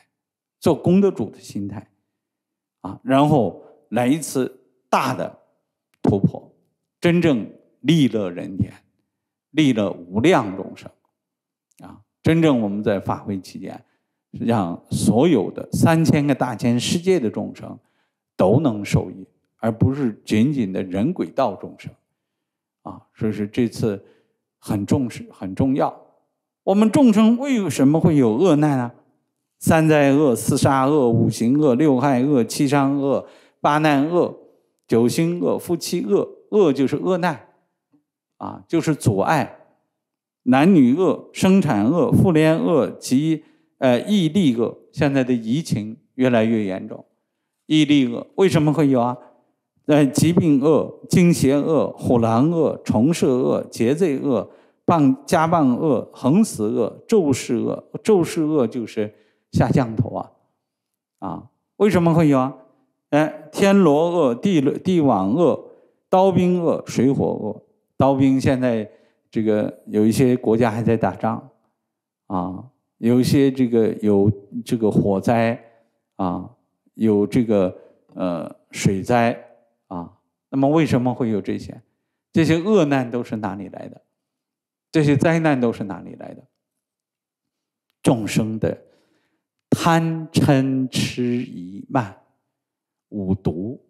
做功德主的心态，啊，然后来一次大的突破，真正利乐人间，利乐无量众生，啊，真正我们在法会期间，让所有的三千个大千世界的众生都能受益，而不是仅仅的人鬼道众生，啊，所以说这次很重视很重要。我们众生为什么会有恶难呢？三灾恶，四杀恶，五行恶，六害恶，七伤恶，八难恶，九星恶，夫妻恶，恶就是恶难，啊，就是阻碍，男女恶，生产恶，妇联恶及，呃，义利恶。现在的疫情越来越严重，义利恶为什么会有啊？呃，疾病恶，惊邪恶，虎狼恶，虫蛇恶，劫贼恶，棒家棒恶，横死恶，咒事恶，咒事恶就是。下降头啊，啊，为什么会有啊？哎，天罗恶，地地网恶，刀兵恶，水火恶。刀兵现在这个有一些国家还在打仗，啊，有一些这个有这个火灾，啊，有这个呃水灾，啊。那么为什么会有这些？这些恶难都是哪里来的？这些灾难都是哪里来的？众生的。贪嗔痴疑慢，五毒。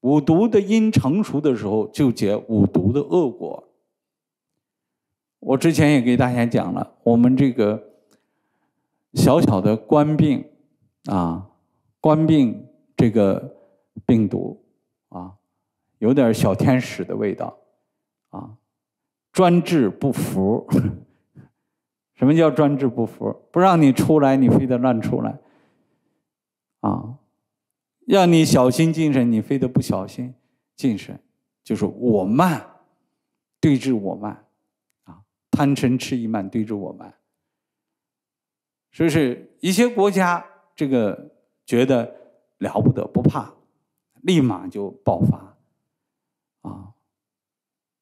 五毒的因成熟的时候，就结五毒的恶果。我之前也给大家讲了，我们这个小小的官病，啊，官病这个病毒，啊，有点小天使的味道，啊，专治不服。什么叫专制不服？不让你出来，你非得乱出来，啊！让你小心谨慎，你非得不小心谨慎，就是我慢，对峙我慢，啊！贪嗔痴慢对峙我慢，所以是一些国家这个觉得了不得，不怕，立马就爆发，啊！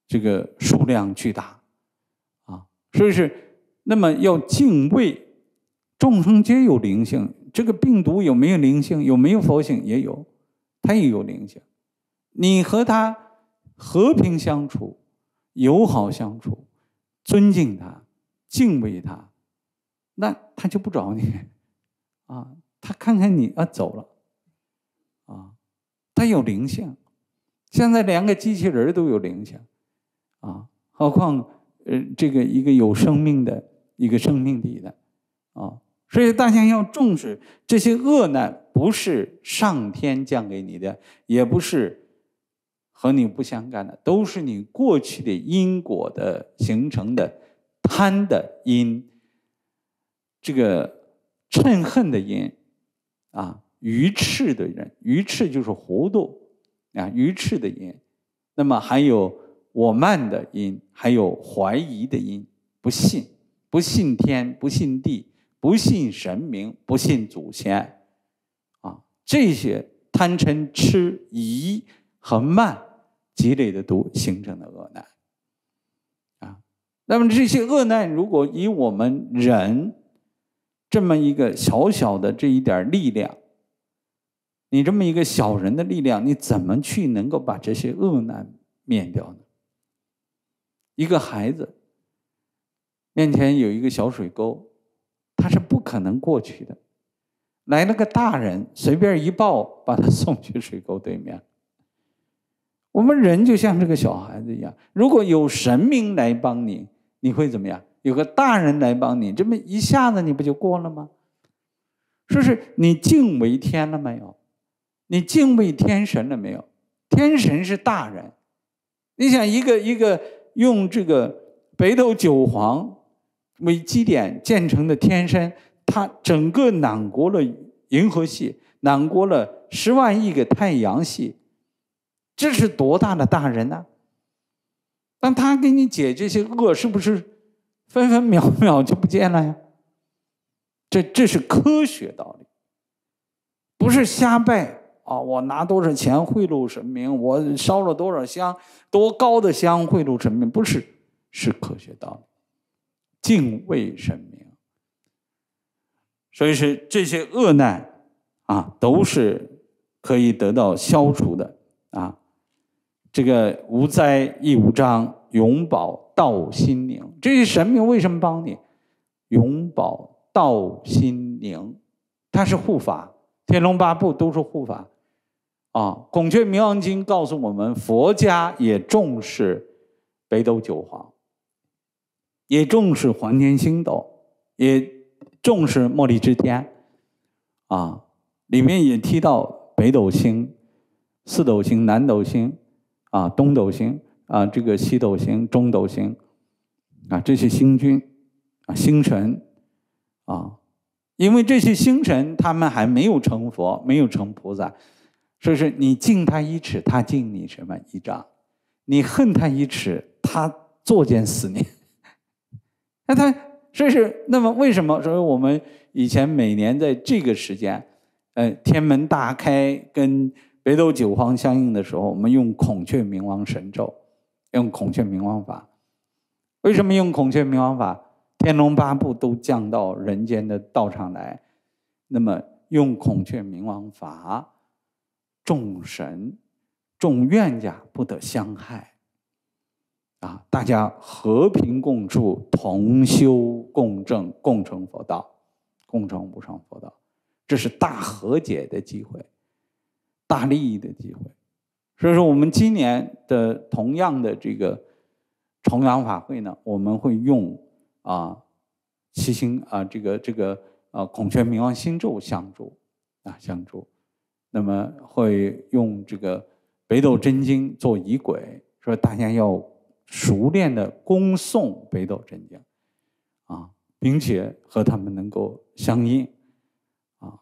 这个数量巨大，啊！所以是。那么要敬畏众生，皆有灵性。这个病毒有没有灵性？有没有佛性？也有，它也有灵性。你和它和平相处，友好相处，尊敬它，敬畏它，那它就不找你啊。它看看你，啊，走了，啊，它有灵性。现在连个机器人都有灵性啊，何况呃，这个一个有生命的。一个生命底的，啊，所以大家要重视这些恶难，不是上天降给你的，也不是和你不相干的，都是你过去的因果的形成的贪的因，这个嗔恨的因，啊，愚痴的人，愚痴就是糊涂啊，愚痴的因，那么还有我慢的因，还有怀疑的因，不信。不信天，不信地，不信神明，不信祖先，啊，这些贪嗔痴疑和慢积累的毒形成的恶难，啊，那么这些恶难，如果以我们人这么一个小小的这一点力量，你这么一个小人的力量，你怎么去能够把这些恶难免掉呢？一个孩子。面前有一个小水沟，他是不可能过去的。来了个大人，随便一抱，把他送去水沟对面。我们人就像这个小孩子一样，如果有神明来帮你，你会怎么样？有个大人来帮你，这么一下子你不就过了吗？说是你敬畏天了没有？你敬畏天神了没有？天神是大人，你想一个一个用这个北斗九皇。为基点建成的天山，它整个囊括了银河系，囊括了十万亿个太阳系，这是多大的大人呢？但他给你解这些恶，是不是分分秒秒就不见了呀？这这是科学道理，不是瞎拜啊！我拿多少钱贿赂神明？我烧了多少香，多高的香贿赂神明？不是，是科学道理。敬畏神明，所以是这些恶难啊，都是可以得到消除的啊。这个无灾亦无障，永保道心宁。这些神明为什么帮你？永保道心宁，它是护法。天龙八部都是护法啊。孔雀明王经告诉我们，佛家也重视北斗九皇。也重视黄天星斗，也重视莫离之天，啊，里面也提到北斗星、四斗星、南斗星，啊，东斗星，啊，这个西斗星、中斗星，啊，这些星君，啊，星辰，啊，因为这些星辰他们还没有成佛，没有成菩萨，所以说你敬他一尺，他敬你什么一丈；你恨他一尺，他作践死你。那他，这是那么为什么？所以我们以前每年在这个时间，呃，天门大开跟北斗九荒相应的时候，我们用孔雀明王神咒，用孔雀明王法。为什么用孔雀明王法？天龙八部都降到人间的道场来，那么用孔雀明王法，众神、众冤家不得相害。啊，大家和平共处，同修共正，共成佛道，共成无上佛道，这是大和解的机会，大利益的机会。所以说，我们今年的同样的这个重阳法会呢，我们会用啊七星啊这个这个啊孔雀明王星咒相助啊相助，那么会用这个北斗真经做仪轨，说大家要。熟练的恭送北斗真经，啊，并且和他们能够相应，啊。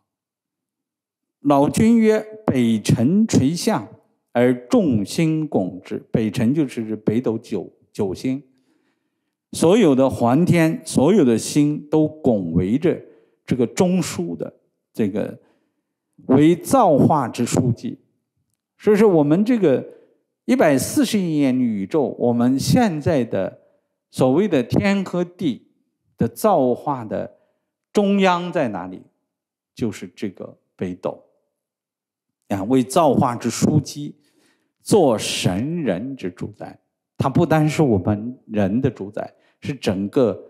老君曰：“北辰垂象，而众星拱之。北辰就是指北斗九九星，所有的环天，所有的星都拱围着这个中枢的这个为造化之书记。所以说我们这个。”一百四十亿年宇宙，我们现在的所谓的天和地的造化的中央在哪里？就是这个北斗啊，为造化之枢机，做神人之主宰。它不单是我们人的主宰，是整个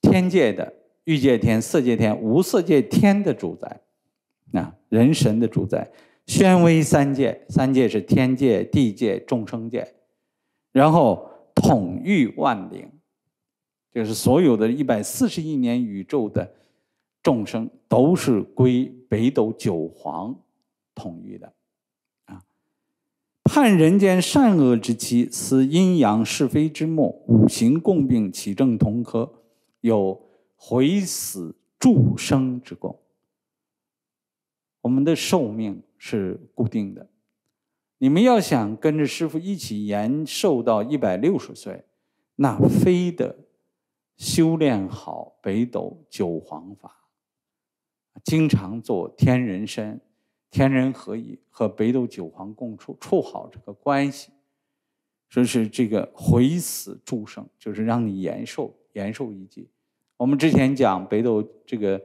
天界的欲界天、色界天、无色界天的主宰啊，人神的主宰。宣威三界，三界是天界、地界、众生界，然后统御万灵，就是所有的一百四十亿年宇宙的众生，都是归北斗九皇统御的啊。判人间善恶之期，思阴阳是非之末，五行共病，齐正同科，有回死助生之功。我们的寿命。是固定的。你们要想跟着师傅一起延寿到一百六十岁，那非得修炼好北斗九皇法，经常做天人身、天人合一，和北斗九皇共处，处好这个关系，说是这个回死助生，就是让你延寿，延寿一劫。我们之前讲北斗这个，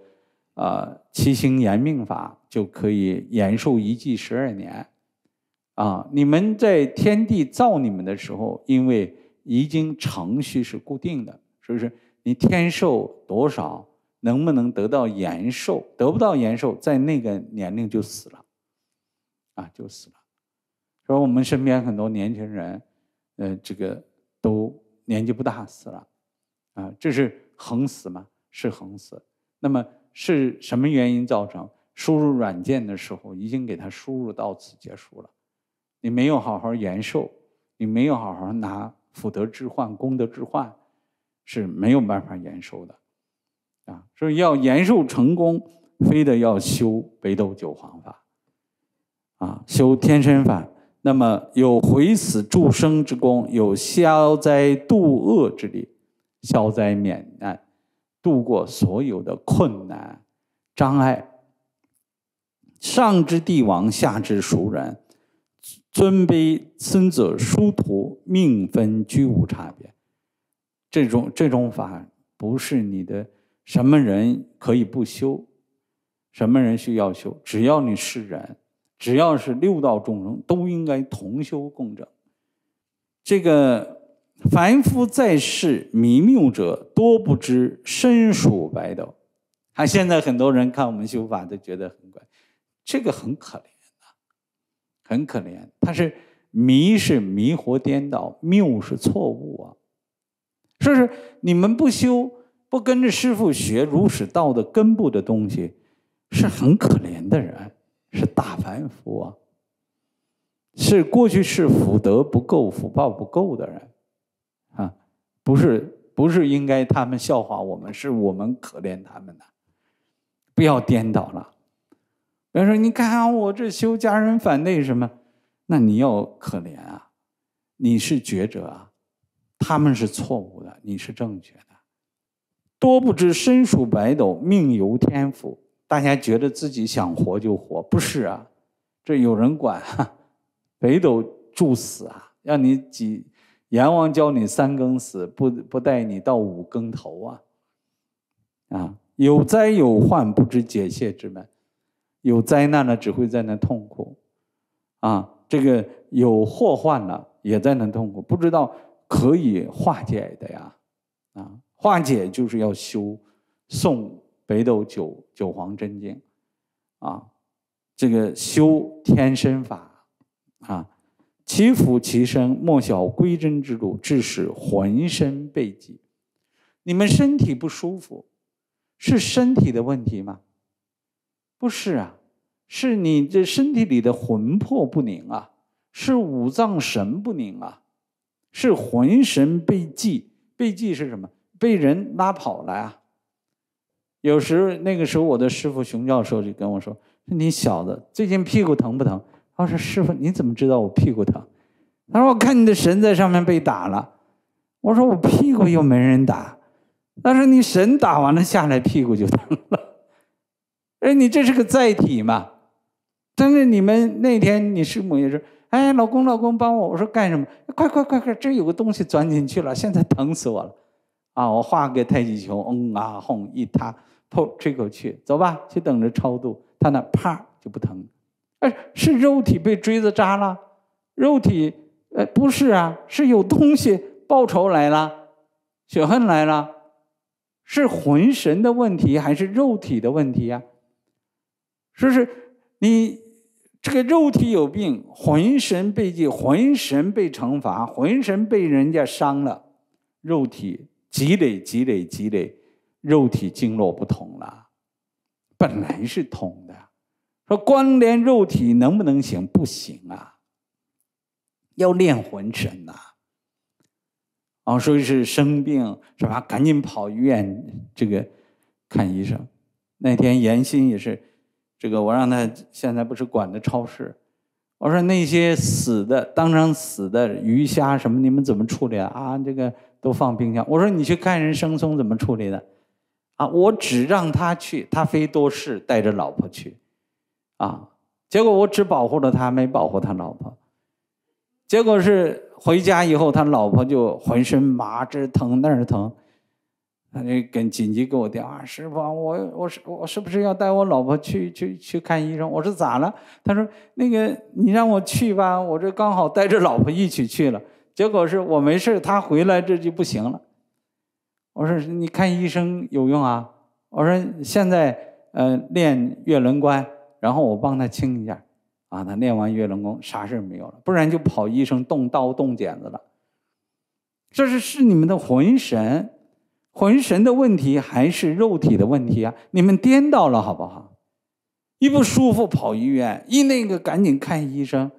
呃，七星延命法。就可以延寿一纪十二年，啊！你们在天地造你们的时候，因为已经程序是固定的，是不是？你天寿多少，能不能得到延寿？得不到延寿，在那个年龄就死了，啊，就死了。说我们身边很多年轻人，呃，这个都年纪不大死了，啊，这是横死吗？是横死。那么是什么原因造成？输入软件的时候，已经给它输入到此结束了。你没有好好延寿，你没有好好拿福德置换、功德置换，是没有办法延寿的。啊，所以要延寿成功，非得要修北斗九皇法，啊，修天身法，那么有回死助生之功，有消灾度厄之力，消灾免难，度过所有的困难、障碍。上知帝王，下知俗人，尊卑尊者殊途，命分居无差别。这种这种法不是你的什么人可以不修，什么人需要修？只要你是人，只要是六道众生，都应该同修共证。这个凡夫在世迷谬者多不知身属白斗，他现在很多人看我们修法都觉得很怪。这个很可怜啊，很可怜。他是迷是迷惑颠倒，谬是错误啊。说是你们不修，不跟着师傅学儒释道的根部的东西，是很可怜的人，是大凡夫啊，是过去是福德不够、福报不够的人啊。不是不是应该他们笑话我们，是我们可怜他们呐。不要颠倒了。比人说：“你看我这修，家人反对什么？那你要可怜啊，你是觉者啊，他们是错误的，你是正确的。多不知身属北斗，命由天府。大家觉得自己想活就活，不是啊？这有人管啊，北斗注死啊，让你几阎王教你三更死，不不带你到五更头啊！啊，有灾有患，不知解谢之门。”有灾难了，只会在那痛苦，啊，这个有祸患了，也在那痛苦，不知道可以化解的呀，啊，化解就是要修《送北斗九九黄真经》，啊，这个修天身法，啊，祈福其身，莫晓归真之路，致使浑身被脊，你们身体不舒服，是身体的问题吗？不是啊，是你这身体里的魂魄不宁啊，是五脏神不宁啊，是魂神被祭，被祭是什么？被人拉跑了呀。有时那个时候，我的师傅熊教授就跟我说：“说你小子最近屁股疼不疼？”他说：“师傅，你怎么知道我屁股疼？”他说：“我看你的神在上面被打了。”我说：“我屁股又没人打。”他说：“你神打完了下来，屁股就疼。”哎，你这是个载体嘛？但是你们那天，你师母也说：“哎，老公，老公帮我。”我说：“干什么？快快快快！这有个东西钻进去了，现在疼死我了！”啊，我画个太极球，嗯啊，轰一塌，噗，吹口气，走吧，去等着超度。他那啪就不疼。哎，是肉体被锥子扎了？肉体，呃，不是啊，是有东西报仇来了，血恨来了，是魂神的问题还是肉体的问题呀？说是你这个肉体有病，魂神被记，魂神被惩罚，魂神被人家伤了，肉体积累积累积累，肉体经络不通了，本来是通的，说光联肉体能不能行？不行啊，要练魂神呐。啊，说是生病是吧？赶紧跑医院，这个看医生。那天严心也是。这个我让他现在不是管的超市，我说那些死的当场死的鱼虾什么你们怎么处理啊？啊，这个都放冰箱。我说你去看人生葱怎么处理的，啊，我只让他去，他非多事带着老婆去，啊，结果我只保护了他，没保护他老婆，结果是回家以后他老婆就浑身麻这疼那儿疼。他就跟紧急给我电话，师傅，我我是我是不是要带我老婆去去去看医生？我说咋了？他说那个你让我去吧，我这刚好带着老婆一起去了，结果是我没事，他回来这就不行了。我说你看医生有用啊？我说现在呃练月轮关，然后我帮他清一下，啊，他练完月轮功啥事没有了，不然就跑医生动刀动剪子了。这是是你们的魂神。魂神的问题还是肉体的问题啊？你们颠倒了好不好？一不舒服跑医院，一那个赶紧看医生，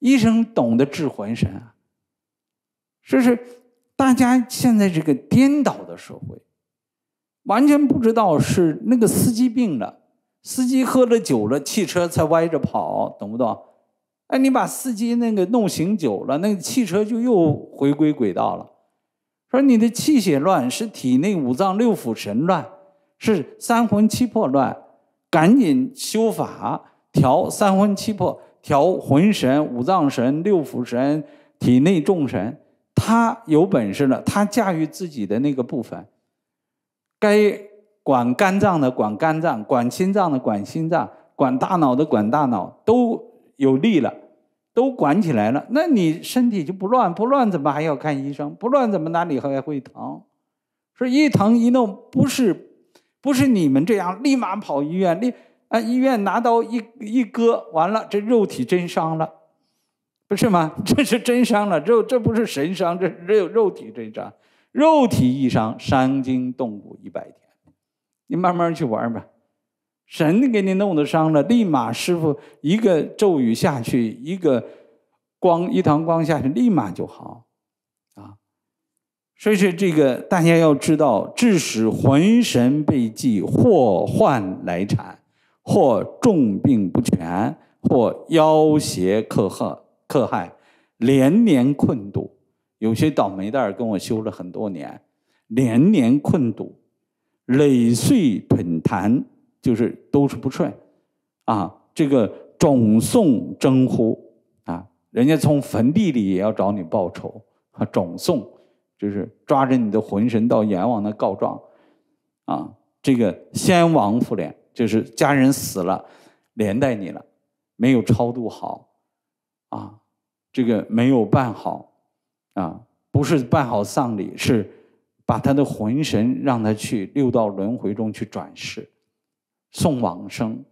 医生懂得治魂神啊。这是大家现在这个颠倒的社会，完全不知道是那个司机病了，司机喝了酒了，汽车才歪着跑，懂不懂？哎，你把司机那个弄醒酒了，那个汽车就又回归轨道了。说你的气血乱，是体内五脏六腑神乱，是三魂七魄乱，赶紧修法调三魂七魄，调魂神、五脏神、六腑神、体内众神。他有本事了，他驾驭自己的那个部分，该管肝脏的管肝脏，管心脏的管心脏，管大脑的管大脑，都有力了。都管起来了，那你身体就不乱，不乱怎么还要看医生？不乱怎么哪里还会疼？说一疼一弄不是，不是你们这样立马跑医院，立啊医院拿刀一一割，完了这肉体真伤了，不是吗？这是真伤了肉，这不是神伤，这是肉肉体真伤，肉体一伤伤筋动骨一百天，你慢慢去玩吧。神给你弄的伤了，立马师傅一个咒语下去，一个光一团光下去，立马就好，啊！所以说这个大家要知道，致使魂神被寄，祸患来缠，或重病不全，或妖邪克害，克害，连年困堵。有些倒霉蛋儿跟我修了很多年，连年困堵，累岁吞痰。就是都是不顺，啊，这个种宋争呼啊，人家从坟地里也要找你报仇啊，种宋就是抓着你的魂神到阎王那告状，啊，这个先王复联就是家人死了，连带你了，没有超度好，啊，这个没有办好，啊，不是办好丧礼，是把他的魂神让他去六道轮回中去转世。送往生，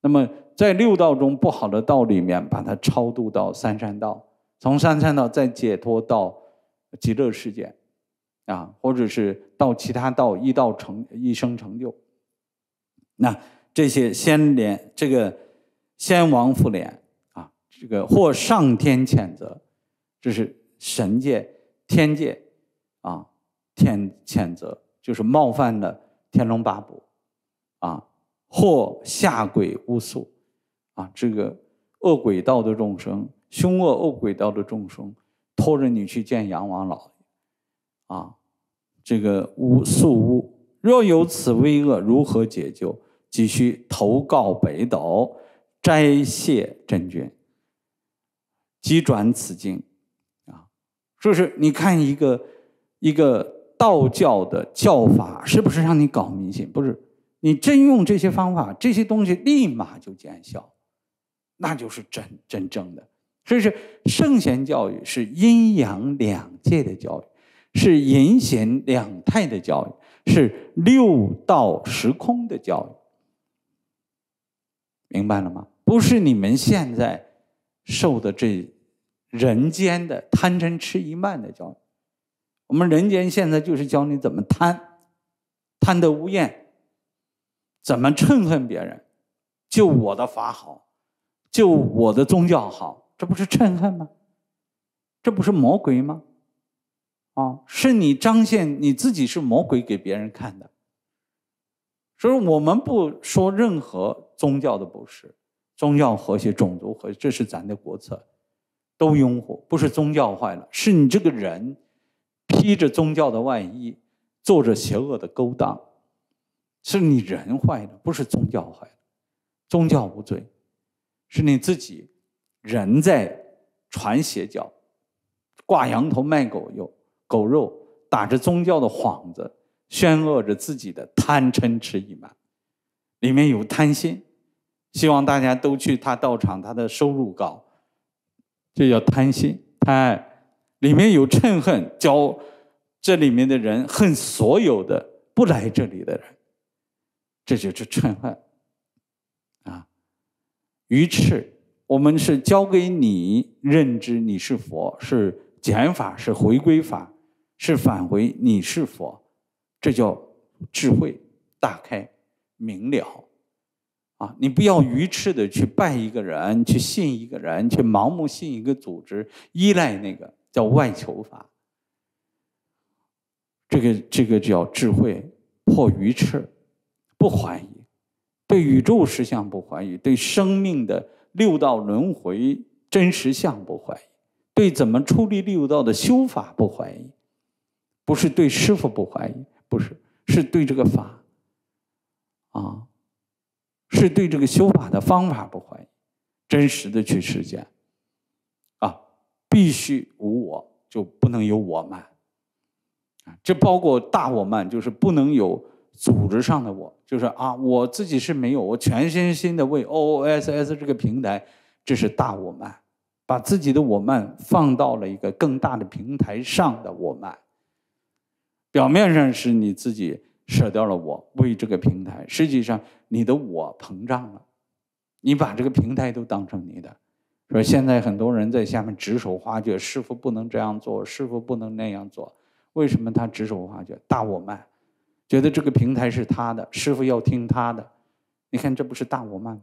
那么在六道中不好的道里面，把它超度到三善道，从三善道再解脱到极乐世界，啊，或者是到其他道一道成一生成就，那这些先连这个先王复连啊，这个或上天谴责，这是神界天界啊天谴责，就是冒犯了天龙八部，啊。或下鬼巫宿，啊，这个恶鬼道的众生，凶恶恶鬼道的众生，拖着你去见阎王老，啊，这个巫宿巫，若有此危恶，如何解救？急需投告北斗，摘谢真君，急转此经，啊，就是你看一个一个道教的教法，是不是让你搞迷信？不是。你真用这些方法，这些东西立马就见效，那就是真真正的。所以说，圣贤教育是阴阳两界的教育，是阴贤两态的教育，是六道时空的教育。明白了吗？不是你们现在受的这人间的贪嗔痴愚慢的教育，我们人间现在就是教你怎么贪，贪得无厌。怎么称恨别人？就我的法好，就我的宗教好，这不是称恨吗？这不是魔鬼吗？啊，是你彰显你自己是魔鬼给别人看的。所以我们不说任何宗教的不是，宗教和谐、种族和谐，这是咱的国策，都拥护。不是宗教坏了，是你这个人披着宗教的外衣，做着邪恶的勾当。是你人坏的，不是宗教坏的。宗教无罪，是你自己人在传邪教，挂羊头卖狗肉，狗肉打着宗教的幌子，宣恶着自己的贪嗔痴意满，里面有贪心，希望大家都去他道场，他的收入高，这叫贪心。他里面有嗔恨，教这里面的人恨所有的不来这里的人。这就是嗔恨啊！愚痴，我们是教给你认知你是佛，是减法，是回归法，是返回你是佛，这叫智慧大开明了啊！你不要愚痴的去拜一个人，去信一个人，去盲目信一个组织，依赖那个叫外求法。这个这个叫智慧破愚痴。不怀疑，对宇宙实相不怀疑，对生命的六道轮回真实相不怀疑，对怎么处理六道的修法不怀疑，不是对师傅不怀疑，不是，是对这个法，啊，是对这个修法的方法不怀疑，真实的去实践，啊，必须无我，就不能有我慢，这包括大我慢，就是不能有。组织上的我就是啊，我自己是没有，我全身心的为 O O S S 这个平台，这是大我慢，把自己的我慢放到了一个更大的平台上的我慢。表面上是你自己舍掉了我为这个平台，实际上你的我膨胀了，你把这个平台都当成你的。说现在很多人在下面指手画脚，师傅不能这样做，师傅不能那样做，为什么他指手画脚？大我慢。觉得这个平台是他的，师傅要听他的。你看，这不是大我慢吗？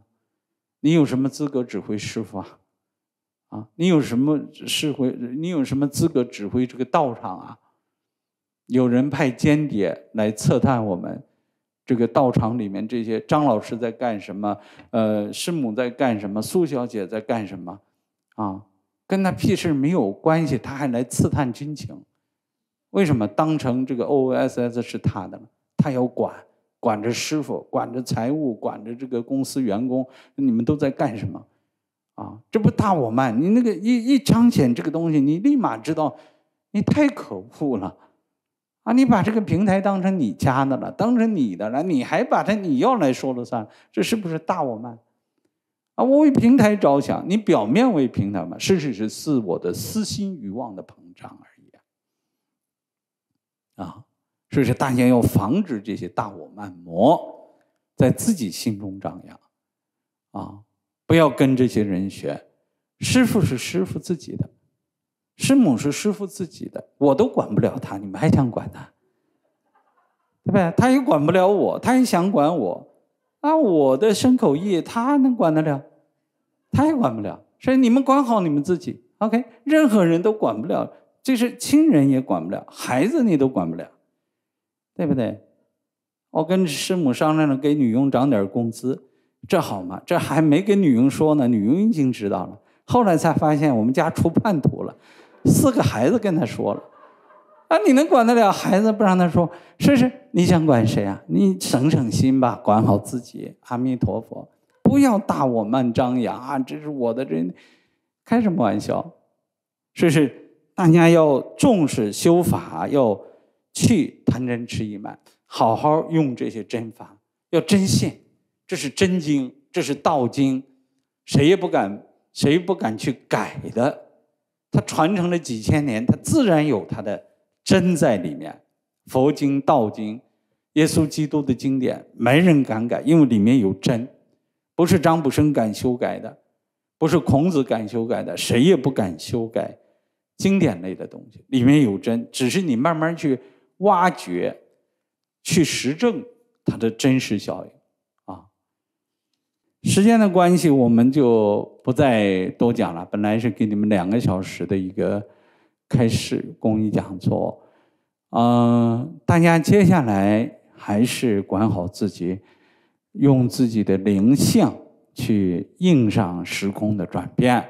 你有什么资格指挥师傅啊？啊，你有什么指挥？你有什么资格指挥这个道场啊？有人派间谍来刺探我们这个道场里面这些张老师在干什么？呃，师母在干什么？苏小姐在干什么？啊，跟他屁事没有关系，他还来刺探军情，为什么当成这个 O O S S 是他的了？他要管管着师傅，管着财务，管着这个公司员工，你们都在干什么？啊，这不大我慢？你那个一一彰显这个东西，你立马知道，你太可恶了，啊！你把这个平台当成你家的了，当成你的了，你还把它你要来说了算，这是不是大我慢？啊，我为平台着想，你表面为平台嘛，事实是自我的私心欲望的膨胀而已啊。所以说，大家要防止这些大我慢魔在自己心中张扬，啊，不要跟这些人学。师傅是师傅自己的，师母是师傅自己的，我都管不了他，你们还想管他？对不对？他也管不了我，他也想管我。那我的身口意，他能管得了？他也管不了。所以你们管好你们自己。OK，任何人都管不了，这是亲人也管不了，孩子你都管不了。对不对？我跟师母商量着给女佣涨点工资，这好吗？这还没跟女佣说呢，女佣已经知道了。后来才发现我们家出叛徒了，四个孩子跟他说了。啊，你能管得了孩子不让他说？是是，你想管谁啊？你省省心吧，管好自己。阿弥陀佛，不要大我慢张扬，啊！这是我的，这开什么玩笑？是是，大家要重视修法，要。去贪嗔痴疑慢，好好用这些针法，要真信，这是真经，这是道经，谁也不敢，谁不敢去改的。它传承了几千年，它自然有它的真在里面。佛经、道经、耶稣基督的经典，没人敢改，因为里面有真，不是张卜生敢修改的，不是孔子敢修改的，谁也不敢修改经典类的东西，里面有真，只是你慢慢去。挖掘，去实证它的真实效应，啊！时间的关系，我们就不再多讲了。本来是给你们两个小时的一个开始公益讲座，嗯，大家接下来还是管好自己，用自己的灵性去应上时空的转变，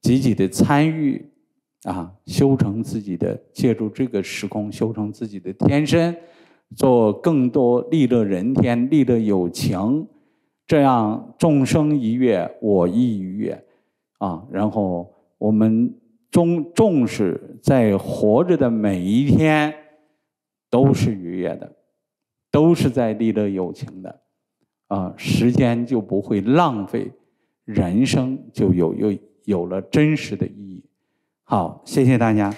积极的参与。啊，修成自己的，借助这个时空修成自己的天身，做更多利乐人天、利乐有情，这样众生愉悦，我亦愉悦。啊，然后我们重重视在活着的每一天，都是愉悦的，都是在利乐有情的，啊，时间就不会浪费，人生就有有有了真实的意义。好，谢谢大家。